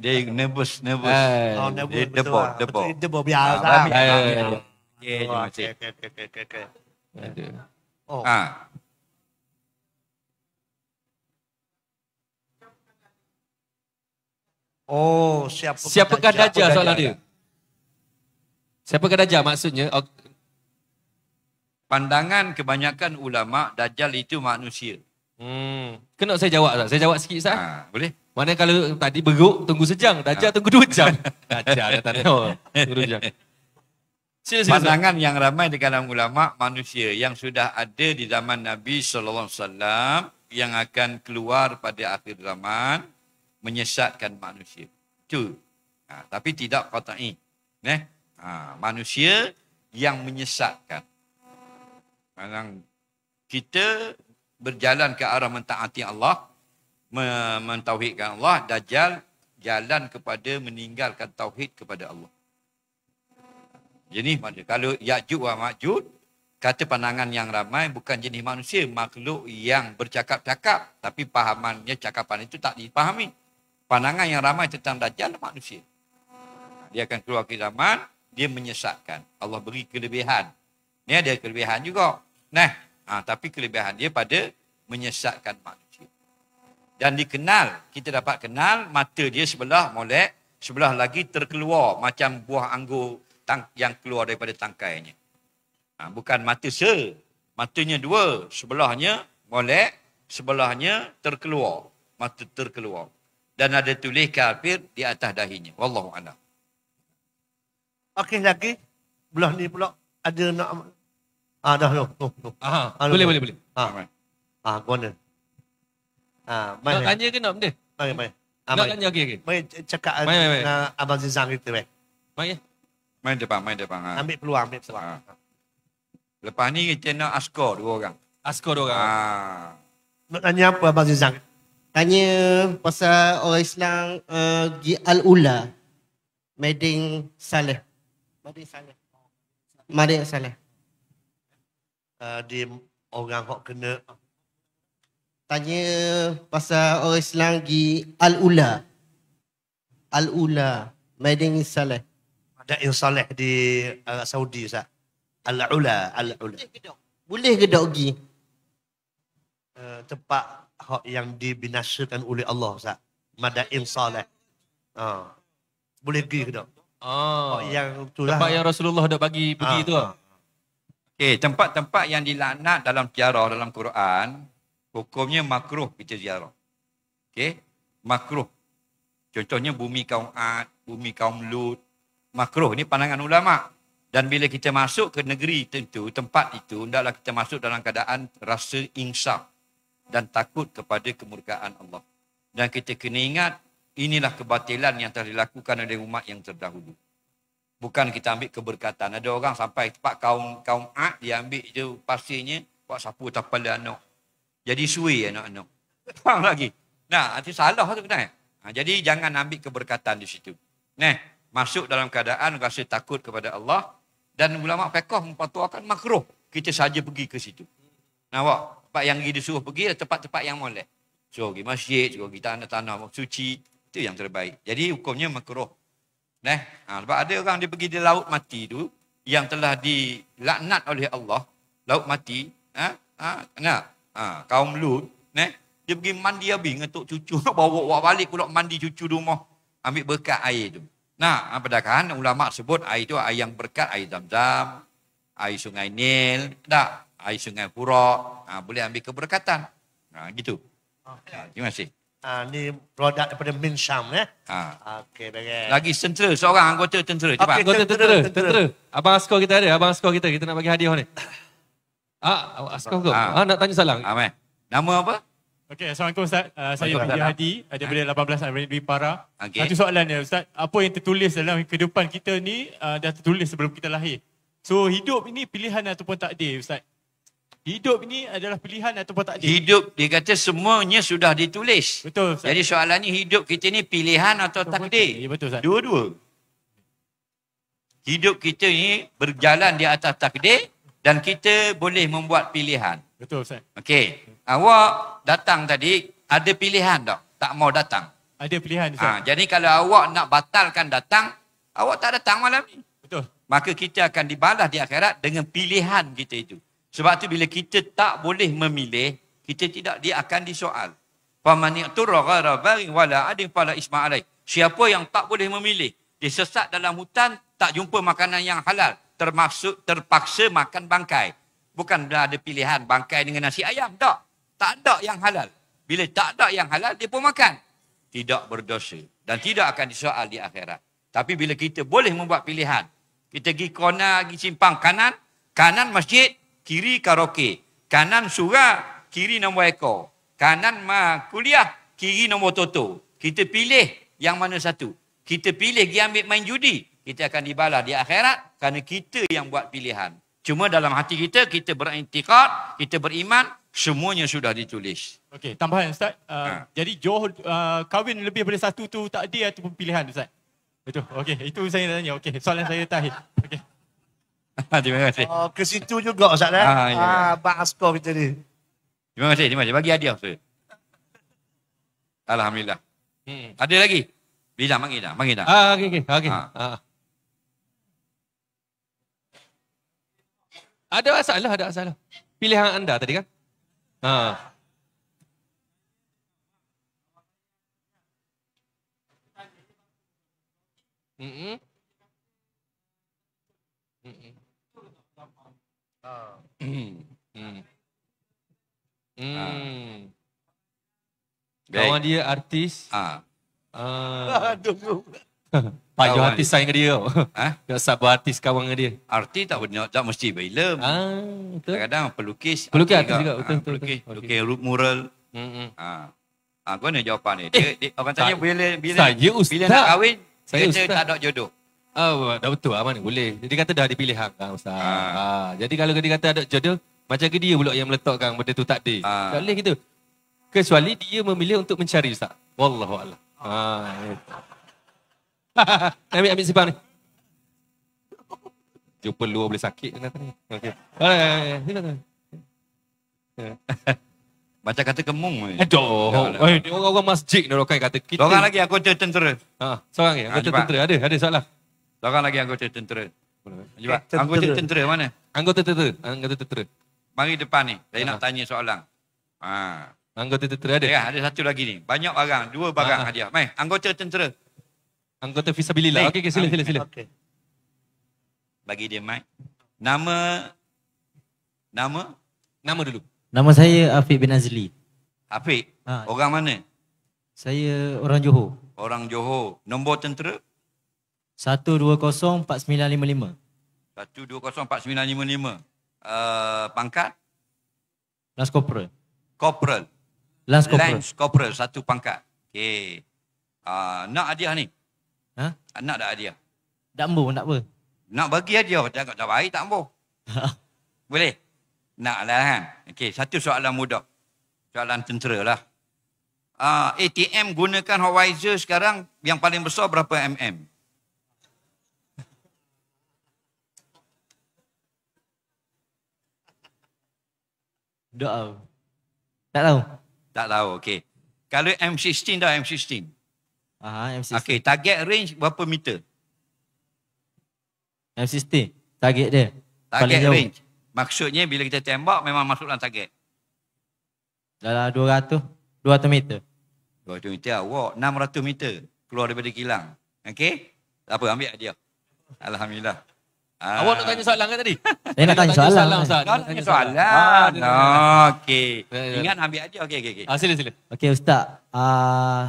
dia nervous, nervous. Eh. Oh, nervous lah. dia debo, debo. Ah, debo biasa lah. Ya, ya, ya. Ya, ya, ya. Oh, siapa siapa Dajjal, Dajjal soalan Dajjal. dia? Siapakah Dajjal maksudnya? Pandangan kebanyakan ulama Dajjal itu manusia. Hmm. Kena saya jawab tak? Saya jawab sikit sah. Ha, boleh. Mana kalau tadi beruk tunggu sejam, dajal ah. ha. tunggu dua jam. dajal kata dia. Tunggu dua jam. Sila, sila, Pandangan sila. yang ramai di kalangan ulama manusia yang sudah ada di zaman Nabi sallallahu alaihi wasallam yang akan keluar pada akhir zaman menyesatkan manusia. tu. Ha, ah, tapi tidak qat'i. Neh. Ha, manusia yang menyesatkan. Kadang kita berjalan ke arah mentaati Allah, mentauhidkan Allah, dajjal jalan kepada meninggalkan tauhid kepada Allah. Jenis mana? Kalau Ya'jud wa Ma'jud, kata pandangan yang ramai bukan jenis manusia, makhluk yang bercakap-cakap, tapi pahamannya cakapan itu tak dipahami. Pandangan yang ramai tentang dajjal manusia. Dia akan keluar ke zaman, dia menyesatkan. Allah beri kelebihan. Ini ada kelebihan juga. Nah, Ha, tapi kelebihan dia pada menyesatkan manusia. Dan dikenal, kita dapat kenal mata dia sebelah molek, sebelah lagi terkeluar macam buah anggur yang keluar daripada tangkainya. Ha, bukan mata se, matanya dua, sebelahnya molek, sebelahnya terkeluar, mata terkeluar. Dan ada tulis kafir di atas dahinya. Wallahu a'lam. Okey lagi. Belah ni pula ada nak Ah, dah, no, no, no. Ah, ha. ah, boleh, boleh, boleh. Ah, ah, gua ah, nak. Ah, main. Nak tanya ke nak benda? Mai, main. Ah, nak tanya okey Main Mai Main main. mai, mai. Ah, abang Zizang itu wei. Eh. Mai. Eh. Main depan, Main depan. Ha. Ambil peluang, ambil peluang. Ah. Lepas ni kita nak askor dua orang. Askor dua orang. Ah. Nak tanya apa abang Zizang? Tanya pasal orang Islam uh, Al-Ula Madin Saleh. Madin Saleh. Madin Saleh uh, eh, di orang hok kena tanya pasal orang Islam gi al ula al ula madin saleh ada yang saleh di Arab Saudi ustaz al ula al ula boleh gedok boleh gi uh, eh, tempat hok yang dibinasakan oleh Allah ustaz madain saleh uh. boleh gi gedok oh. oh yang tu lah tempat yang Rasulullah dah bagi pergi uh, tu uh. Okey, tempat-tempat yang dilaknat dalam ziarah dalam Quran, hukumnya makruh kita ziarah. Okey, makruh. Contohnya bumi kaum Ad, bumi kaum Lut. Makruh ni pandangan ulama. Dan bila kita masuk ke negeri tentu, tempat itu, hendaklah kita masuk dalam keadaan rasa insaf dan takut kepada kemurkaan Allah. Dan kita kena ingat, inilah kebatilan yang telah dilakukan oleh umat yang terdahulu bukan kita ambil keberkatan. Ada orang sampai tempat kaum kaum A dia ambil je pasirnya buat sapu tak dia anak. Jadi suwi anak-anak. Faham lagi. Nah, nanti salah tu kena. Ha, jadi jangan ambil keberkatan di situ. Nah, masuk dalam keadaan rasa takut kepada Allah dan ulama pekoh mempatuakan makruh kita saja pergi ke situ. Nampak? Tempat yang dia suruh pergi adalah tempat-tempat yang boleh. Suruh pergi masjid, suruh pergi tanah-tanah suci. Itu yang terbaik. Jadi hukumnya makruh. Nah, ha, sebab ada orang dia pergi di laut mati tu yang telah dilaknat oleh Allah, laut mati, ha, ha, nah, ha, kaum Lut, nah, dia pergi mandi abi ngetuk cucu bawa bawa balik pulak mandi cucu rumah ambil berkat air tu. Nah, ha, padahal ulama sebut air tu air yang berkat air zam-zam, air sungai Nil, dah, air sungai Hura, ha, boleh ambil keberkatan. Ha, gitu. Okay. Ha, terima kasih. Ah ni produk daripada Minsham eh. Ha. Okey, bagai. Lagi tentera seorang anggota tentera cepat. Okay, anggota tentera, tentera. tentera. Abang askar kita ada, abang askar kita kita nak bagi hadiah ni. Ah, askar kau. Ah. Ha. Ah, ha. nak tanya salam. Amin. Nama apa? Okey, Assalamualaikum Ustaz. Uh, saya Fahdi Hadi ada ha? 18 Amerik Dwi Para. Okay. Satu soalan ya Ustaz. Apa yang tertulis dalam kehidupan kita ni uh, dah tertulis sebelum kita lahir. So hidup ini pilihan ataupun takdir Ustaz. Hidup ini adalah pilihan ataupun takdir? Hidup, dia kata semuanya sudah ditulis. Betul. Ustaz. Jadi ini hidup kita ini pilihan atau betul, takdir? Ya, betul. sahaja. Dua-dua. Hidup kita ini berjalan di atas takdir dan kita boleh membuat pilihan. Betul, Ustaz. Okey. Awak datang tadi, ada pilihan tak? Tak mau datang. Ada pilihan, Ustaz. Ha, jadi kalau awak nak batalkan datang, awak tak datang malam ni. Betul. Maka kita akan dibalas di akhirat dengan pilihan kita itu. Sebab tu bila kita tak boleh memilih, kita tidak dia akan disoal. Famani turra ghaira barin wala adin fala isma alai. Siapa yang tak boleh memilih, disesat dalam hutan tak jumpa makanan yang halal, termasuk terpaksa makan bangkai. Bukan ada pilihan bangkai dengan nasi ayam, tak. Tak ada yang halal. Bila tak ada yang halal, dia pun makan. Tidak berdosa. Dan tidak akan disoal di akhirat. Tapi bila kita boleh membuat pilihan, kita pergi corner, pergi simpang kanan, kanan masjid, kiri karaoke, kanan surah, kiri nombor ekor, kanan ma kuliah, kiri nombor toto. Kita pilih yang mana satu. Kita pilih pergi ambil main judi. Kita akan dibalas di akhirat kerana kita yang buat pilihan. Cuma dalam hati kita, kita beriktikad, kita beriman, semuanya sudah ditulis. Okey, tambahan Ustaz. Uh, ha. Jadi Johor uh, kahwin lebih daripada satu tu tak ada ataupun pilihan Ustaz? Itu, okey. Itu saya nak tanya. Okey, soalan saya terakhir. Okey. terima kasih. Oh, ke situ juga Ustaz dah. Eh? Ah, ya. ya. ah bak askor kita ni. Terima kasih, terima kasih. Bagi hadiah tu. Alhamdulillah. Hmm. Ada lagi? Bila mangi dah, mangi dah. Ah, okey okey, okey. Ah. ah. Ada masalah, ada masalah. Pilihan anda tadi kan? Ha. Mm -mm. Hmm. Hmm. Ah. Kawan hmm. dia artis. Ah. ah, Uh, Pak Johan artis sayang dia tau. Ha? Dia sabar artis kawan dia. arti tak benar. Tak mesti berilam. Ah, betul. Kadang-kadang pelukis. Pelukis artis, juga. Betul, ah, betul, pelukis. Betul, betul. Pelukis mural. Hmm, hmm. Ah. Ha. Ah, ha, kau ni jawapan ni. eh, dia, orang tanya bila bila saya bila nak kahwin, saya kata tak ada jodoh. Oh, dah betul lah mana boleh. Jadi kata dah dipilih hang kan Ustaz. Ha. Ha. Jadi kalau dia kata ada jodoh, macam ke dia pula yang meletakkan benda tu takdir. Ha. Tak boleh gitu. Kecuali dia memilih untuk mencari Ustaz. Wallahu a'lam. Ha. Ya. Ami ambil, ambil simpan ni. boleh sakit kan tadi. Okey. Ya, ya, macam kata kemung. Aduh. Eh, lah. orang-orang masjid ni kata kita. Orang lagi aku cerita tentera. Ha, seorang lagi aku cerita tentera. Ada, ada soalan. Seorang lagi anggota tentera. Eh, anggota tentera. anggota tentera mana? Anggota tentera. Anggota tentera. Mari depan ni. Saya ha. nak tanya soalan. Ha. Anggota tentera ada? Ya, ada satu lagi ni. Banyak barang. Dua barang ha. hadiah. Mai, anggota tentera. Anggota visabilillah. Okey, okay, ah, sila, sila, sila. Okay. Bagi dia mic. Nama? Nama? Nama dulu. Nama saya Afiq bin Azli. Afiq? Ha. Orang mana? Saya orang Johor. Orang Johor. Nombor tentera? 1204955. 1204955. Eh, pangkat? Lance Corporal. Corporal. Lance Corporal. Lance Corporal, satu pangkat. Okay. Uh, ah, nak hadiah ni? Ha? Ah, nak tak hadiah? Tak mahu, nak apa? Nak bagi hadiah, tak, tak baik tak mahu. Boleh? Nak lah kan? Okey, satu soalan mudah. Soalan tentera lah. Uh, ah, ATM gunakan Hawaii sekarang yang paling besar berapa mm? Doa. Tak tahu. Tak tahu. Okey. Kalau M16 dah M16. Aha, M16. Okey, target range berapa meter? M16. Target dia. Target jauh. range. Maksudnya bila kita tembak memang masuk dalam target. Dalam 200 200 meter. 200 meter awak 600 meter keluar daripada kilang. Okey? Apa ambil dia? Alhamdulillah. Ah. Awak nak tanya soalan kan tadi? Saya nak tanya soalan. Ah, ah, saya nak tanya soalan. soalan, tanya soalan. Ah, oh, okay. Ingat ambil aja. Okay, okay, okay. Ah, sila, sila. Okay, Ustaz. Uh,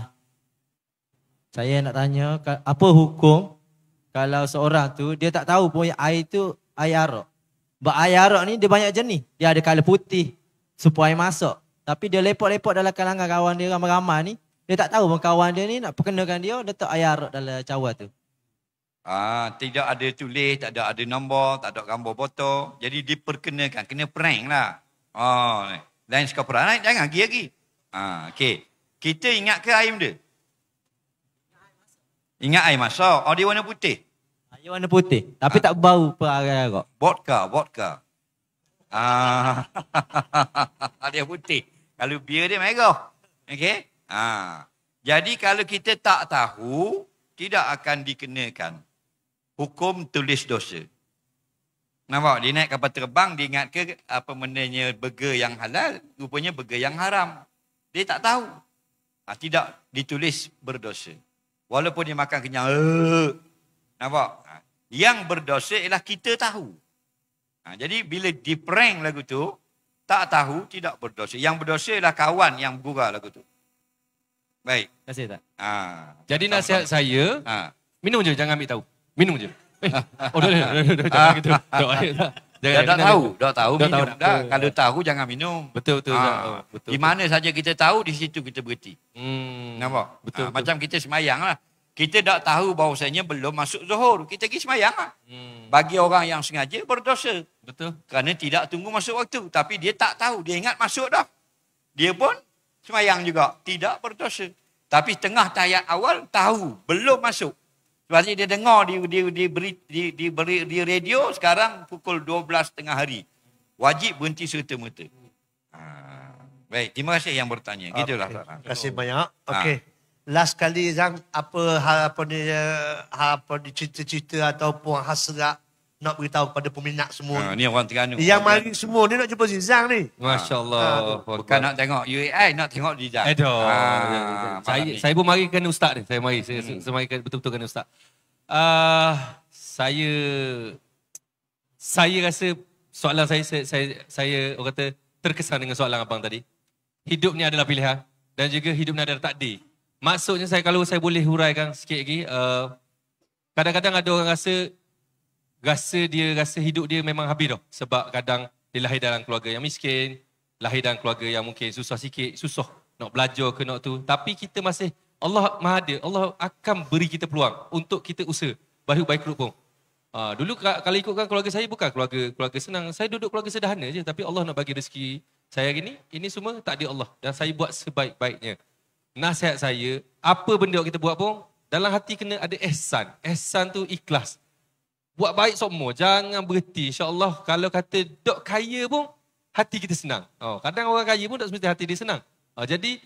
saya nak tanya, apa hukum kalau seorang tu, dia tak tahu punya air tu air arak. Sebab air arak ni dia banyak jenis. Dia ada color putih supaya masuk. Tapi dia lepot-lepot dalam kalangan kawan dia ramai-ramai ni. Dia tak tahu pun kawan dia ni nak perkenalkan dia letak air arak dalam cawan tu. Ah, tidak ada tulis, tak ada ada nombor, tak ada gambar botol. Jadi diperkenakan, kena prank lah. Oh, lain sekali perang, right? jangan pergi lagi. Ah, okay. Kita ingat ke air benda? Ingat air masak. Oh, dia warna putih? Ah, dia warna putih, tapi ah. tak bau perangai kok. Vodka, vodka. Ah, dia putih. Kalau bir dia merah. Okay. Ah. Jadi kalau kita tak tahu, tidak akan dikenakan hukum tulis dosa. Nampak? Dia naik kapal terbang, dia ingat ke apa benda burger yang halal, rupanya burger yang haram. Dia tak tahu. Ha, tidak ditulis berdosa. Walaupun dia makan kenyang. Ugh. Eh. Nampak? Ha, yang berdosa ialah kita tahu. Ha, jadi bila di prank lagu tu, tak tahu, tidak berdosa. Yang berdosa ialah kawan yang gurau lagu tu. Baik. Terima kasih tak? Ha, jadi nasihat tak, saya, ha. minum je jangan ambil tahu minum je. Eh, oh, dah, dah, dah, dah, jangan gitu. Dah, jangan, dah, dah tahu, dah tahu dah minum. Dah, kalau tahu jangan minum. Betul, betul. Ha, betul di mana saja kita tahu, di situ kita berhenti. Hmm, Nampak? Betul, ha, betul. Macam kita semayang lah. Kita dah tahu bahawasanya belum masuk zuhur. Kita pergi semayang lah. Hmm. Bagi orang yang sengaja berdosa. Betul. Kerana tidak tunggu masuk waktu. Tapi dia tak tahu. Dia ingat masuk dah. Dia pun semayang juga. Tidak berdosa. Tapi tengah tayat awal tahu. Belum masuk. Sebab dia dengar di di di beri, di, di, beri, di radio sekarang pukul 12 tengah hari. Wajib berhenti serta-merta. Ha. Baik, terima kasih yang bertanya. Gitulah. Okay. Terima ha. kasih banyak. Ha. Okey. Last kali yang apa harapan dia eh, harapan dia cita-cita ataupun hasrat nak beritahu kepada peminat semua. Ha, ni orang Terengganu. Yang mari semua ni nak jumpa Zizang ni. Masya-Allah. Ah, Bukan nak tengok UAI, nak tengok Zizang. Aduh. Ha, saya saya pun mari kena ustaz ni. Saya mari saya, hmm. saya mari betul-betul kena ustaz. Uh, saya saya rasa soalan saya, saya saya saya orang kata terkesan dengan soalan abang tadi. Hidup ni adalah pilihan dan juga hidup ni adalah takdir. Maksudnya saya kalau saya boleh huraikan sikit lagi uh, kadang-kadang ada orang rasa rasa dia rasa hidup dia memang habis dah sebab kadang dia lahir dalam keluarga yang miskin lahir dalam keluarga yang mungkin susah sikit susah nak belajar ke nak tu tapi kita masih Allah Maha ada Allah akan beri kita peluang untuk kita usaha baik baik rupung ha, ah, dulu kalau ikutkan keluarga saya bukan keluarga keluarga senang saya duduk keluarga sederhana je tapi Allah nak bagi rezeki saya hari ni ini semua tak takdir Allah dan saya buat sebaik-baiknya nasihat saya apa benda kita buat pun dalam hati kena ada ihsan ihsan tu ikhlas Buat baik semua. Jangan berhenti. InsyaAllah kalau kata dok kaya pun hati kita senang. Oh, kadang orang kaya pun tak semestinya hati dia senang. Oh, jadi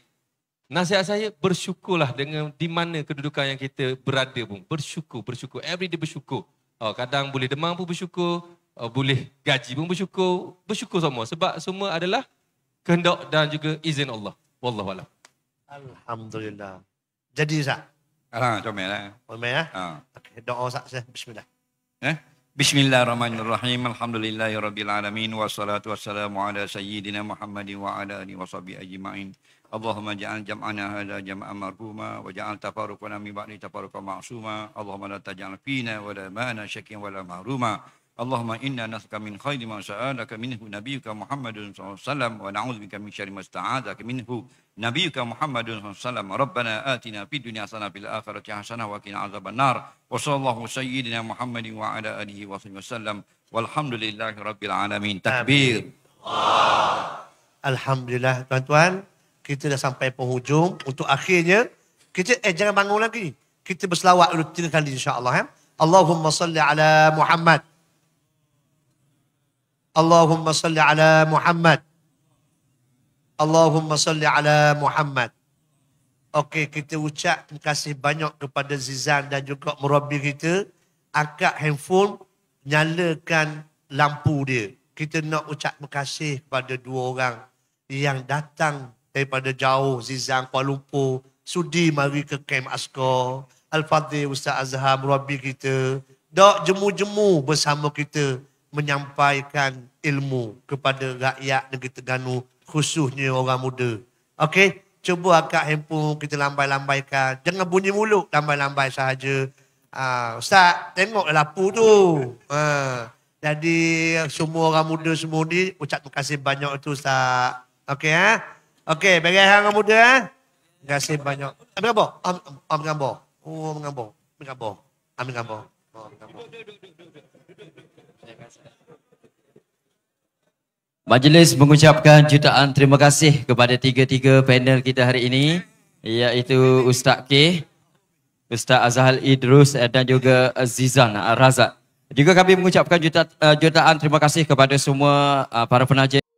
nasihat saya bersyukurlah dengan di mana kedudukan yang kita berada pun. Bersyukur, bersyukur. Every day bersyukur. Oh, kadang boleh demam pun bersyukur. Oh, boleh gaji pun bersyukur. Bersyukur semua. Sebab semua adalah kehendak dan juga izin Allah. Wallahualam. Alhamdulillah. Jadi, Zah. Alhamdulillah. Comel, eh? Comel, eh? Ha. Ah. Okay, doa, Zah. Bismillah. Eh? Bismillahirrahmanirrahim. Alhamdulillahirrabbilalamin. Wassalatu wassalamu ala sayyidina Muhammadin wa ala ni wa sahbihi ajma'in. Allahumma ja'al jam'ana hadha jam'an marhuma wa ja'al tafarukana min ba'di tafaruka ma'suma. Allahumma la taj'al fina wa la ma'ana syakin wa la mahruma. اللهم إنا نسك من خير ما سألك منه نبيك محمد صلى الله عليه وسلم ونعوذ بك من شر ما استعاذك منه نبيك محمد صلى الله عليه وسلم ربنا آتنا في الدنيا حسنة في الآخرة حسنة وقنا عذاب النار وصلى الله سيدنا محمد وعلى آله وصحبه وسلم والحمد لله رب العالمين تكبير Alhamdulillah tuan-tuan kita dah sampai penghujung untuk akhirnya kita eh jangan bangun lagi kita berselawat dulu tiga kali insyaallah ya Allahumma salli ala Muhammad Allahumma صل ala Muhammad. Allahumma صل ala Muhammad. Okey, kita ucap terima kasih banyak kepada Zizan dan juga murabbi kita. Angkat handphone, nyalakan lampu dia. Kita nak ucap terima kasih kepada dua orang yang datang daripada jauh Zizan Kuala Lumpur. Sudi mari ke Kem Askor. Al-Fadhil Ustaz Azhar murabbi kita. Dok jemu-jemu bersama kita menyampaikan ilmu kepada rakyat negeri Terengganu khususnya orang muda. Okey, cuba akak himpun kita lambai-lambaikan. Jangan bunyi mulut lambai-lambai sahaja. Uh, Ustaz, tengok lapu tu. Uh, jadi semua orang muda semua ni ucap terima kasih banyak tu Ustaz. Okey ha? Okey, bagi orang muda ha? Terima kasih banyak. Apa khabar? Om, om, om, om, om, om, om, om, om, om, om, om, om, Majlis mengucapkan jutaan terima kasih kepada tiga-tiga panel kita hari ini iaitu Ustaz K, Ustaz Azhal Idrus eh, dan juga Zizan eh, Razak. Juga kami mengucapkan juta, eh, jutaan terima kasih kepada semua para penaja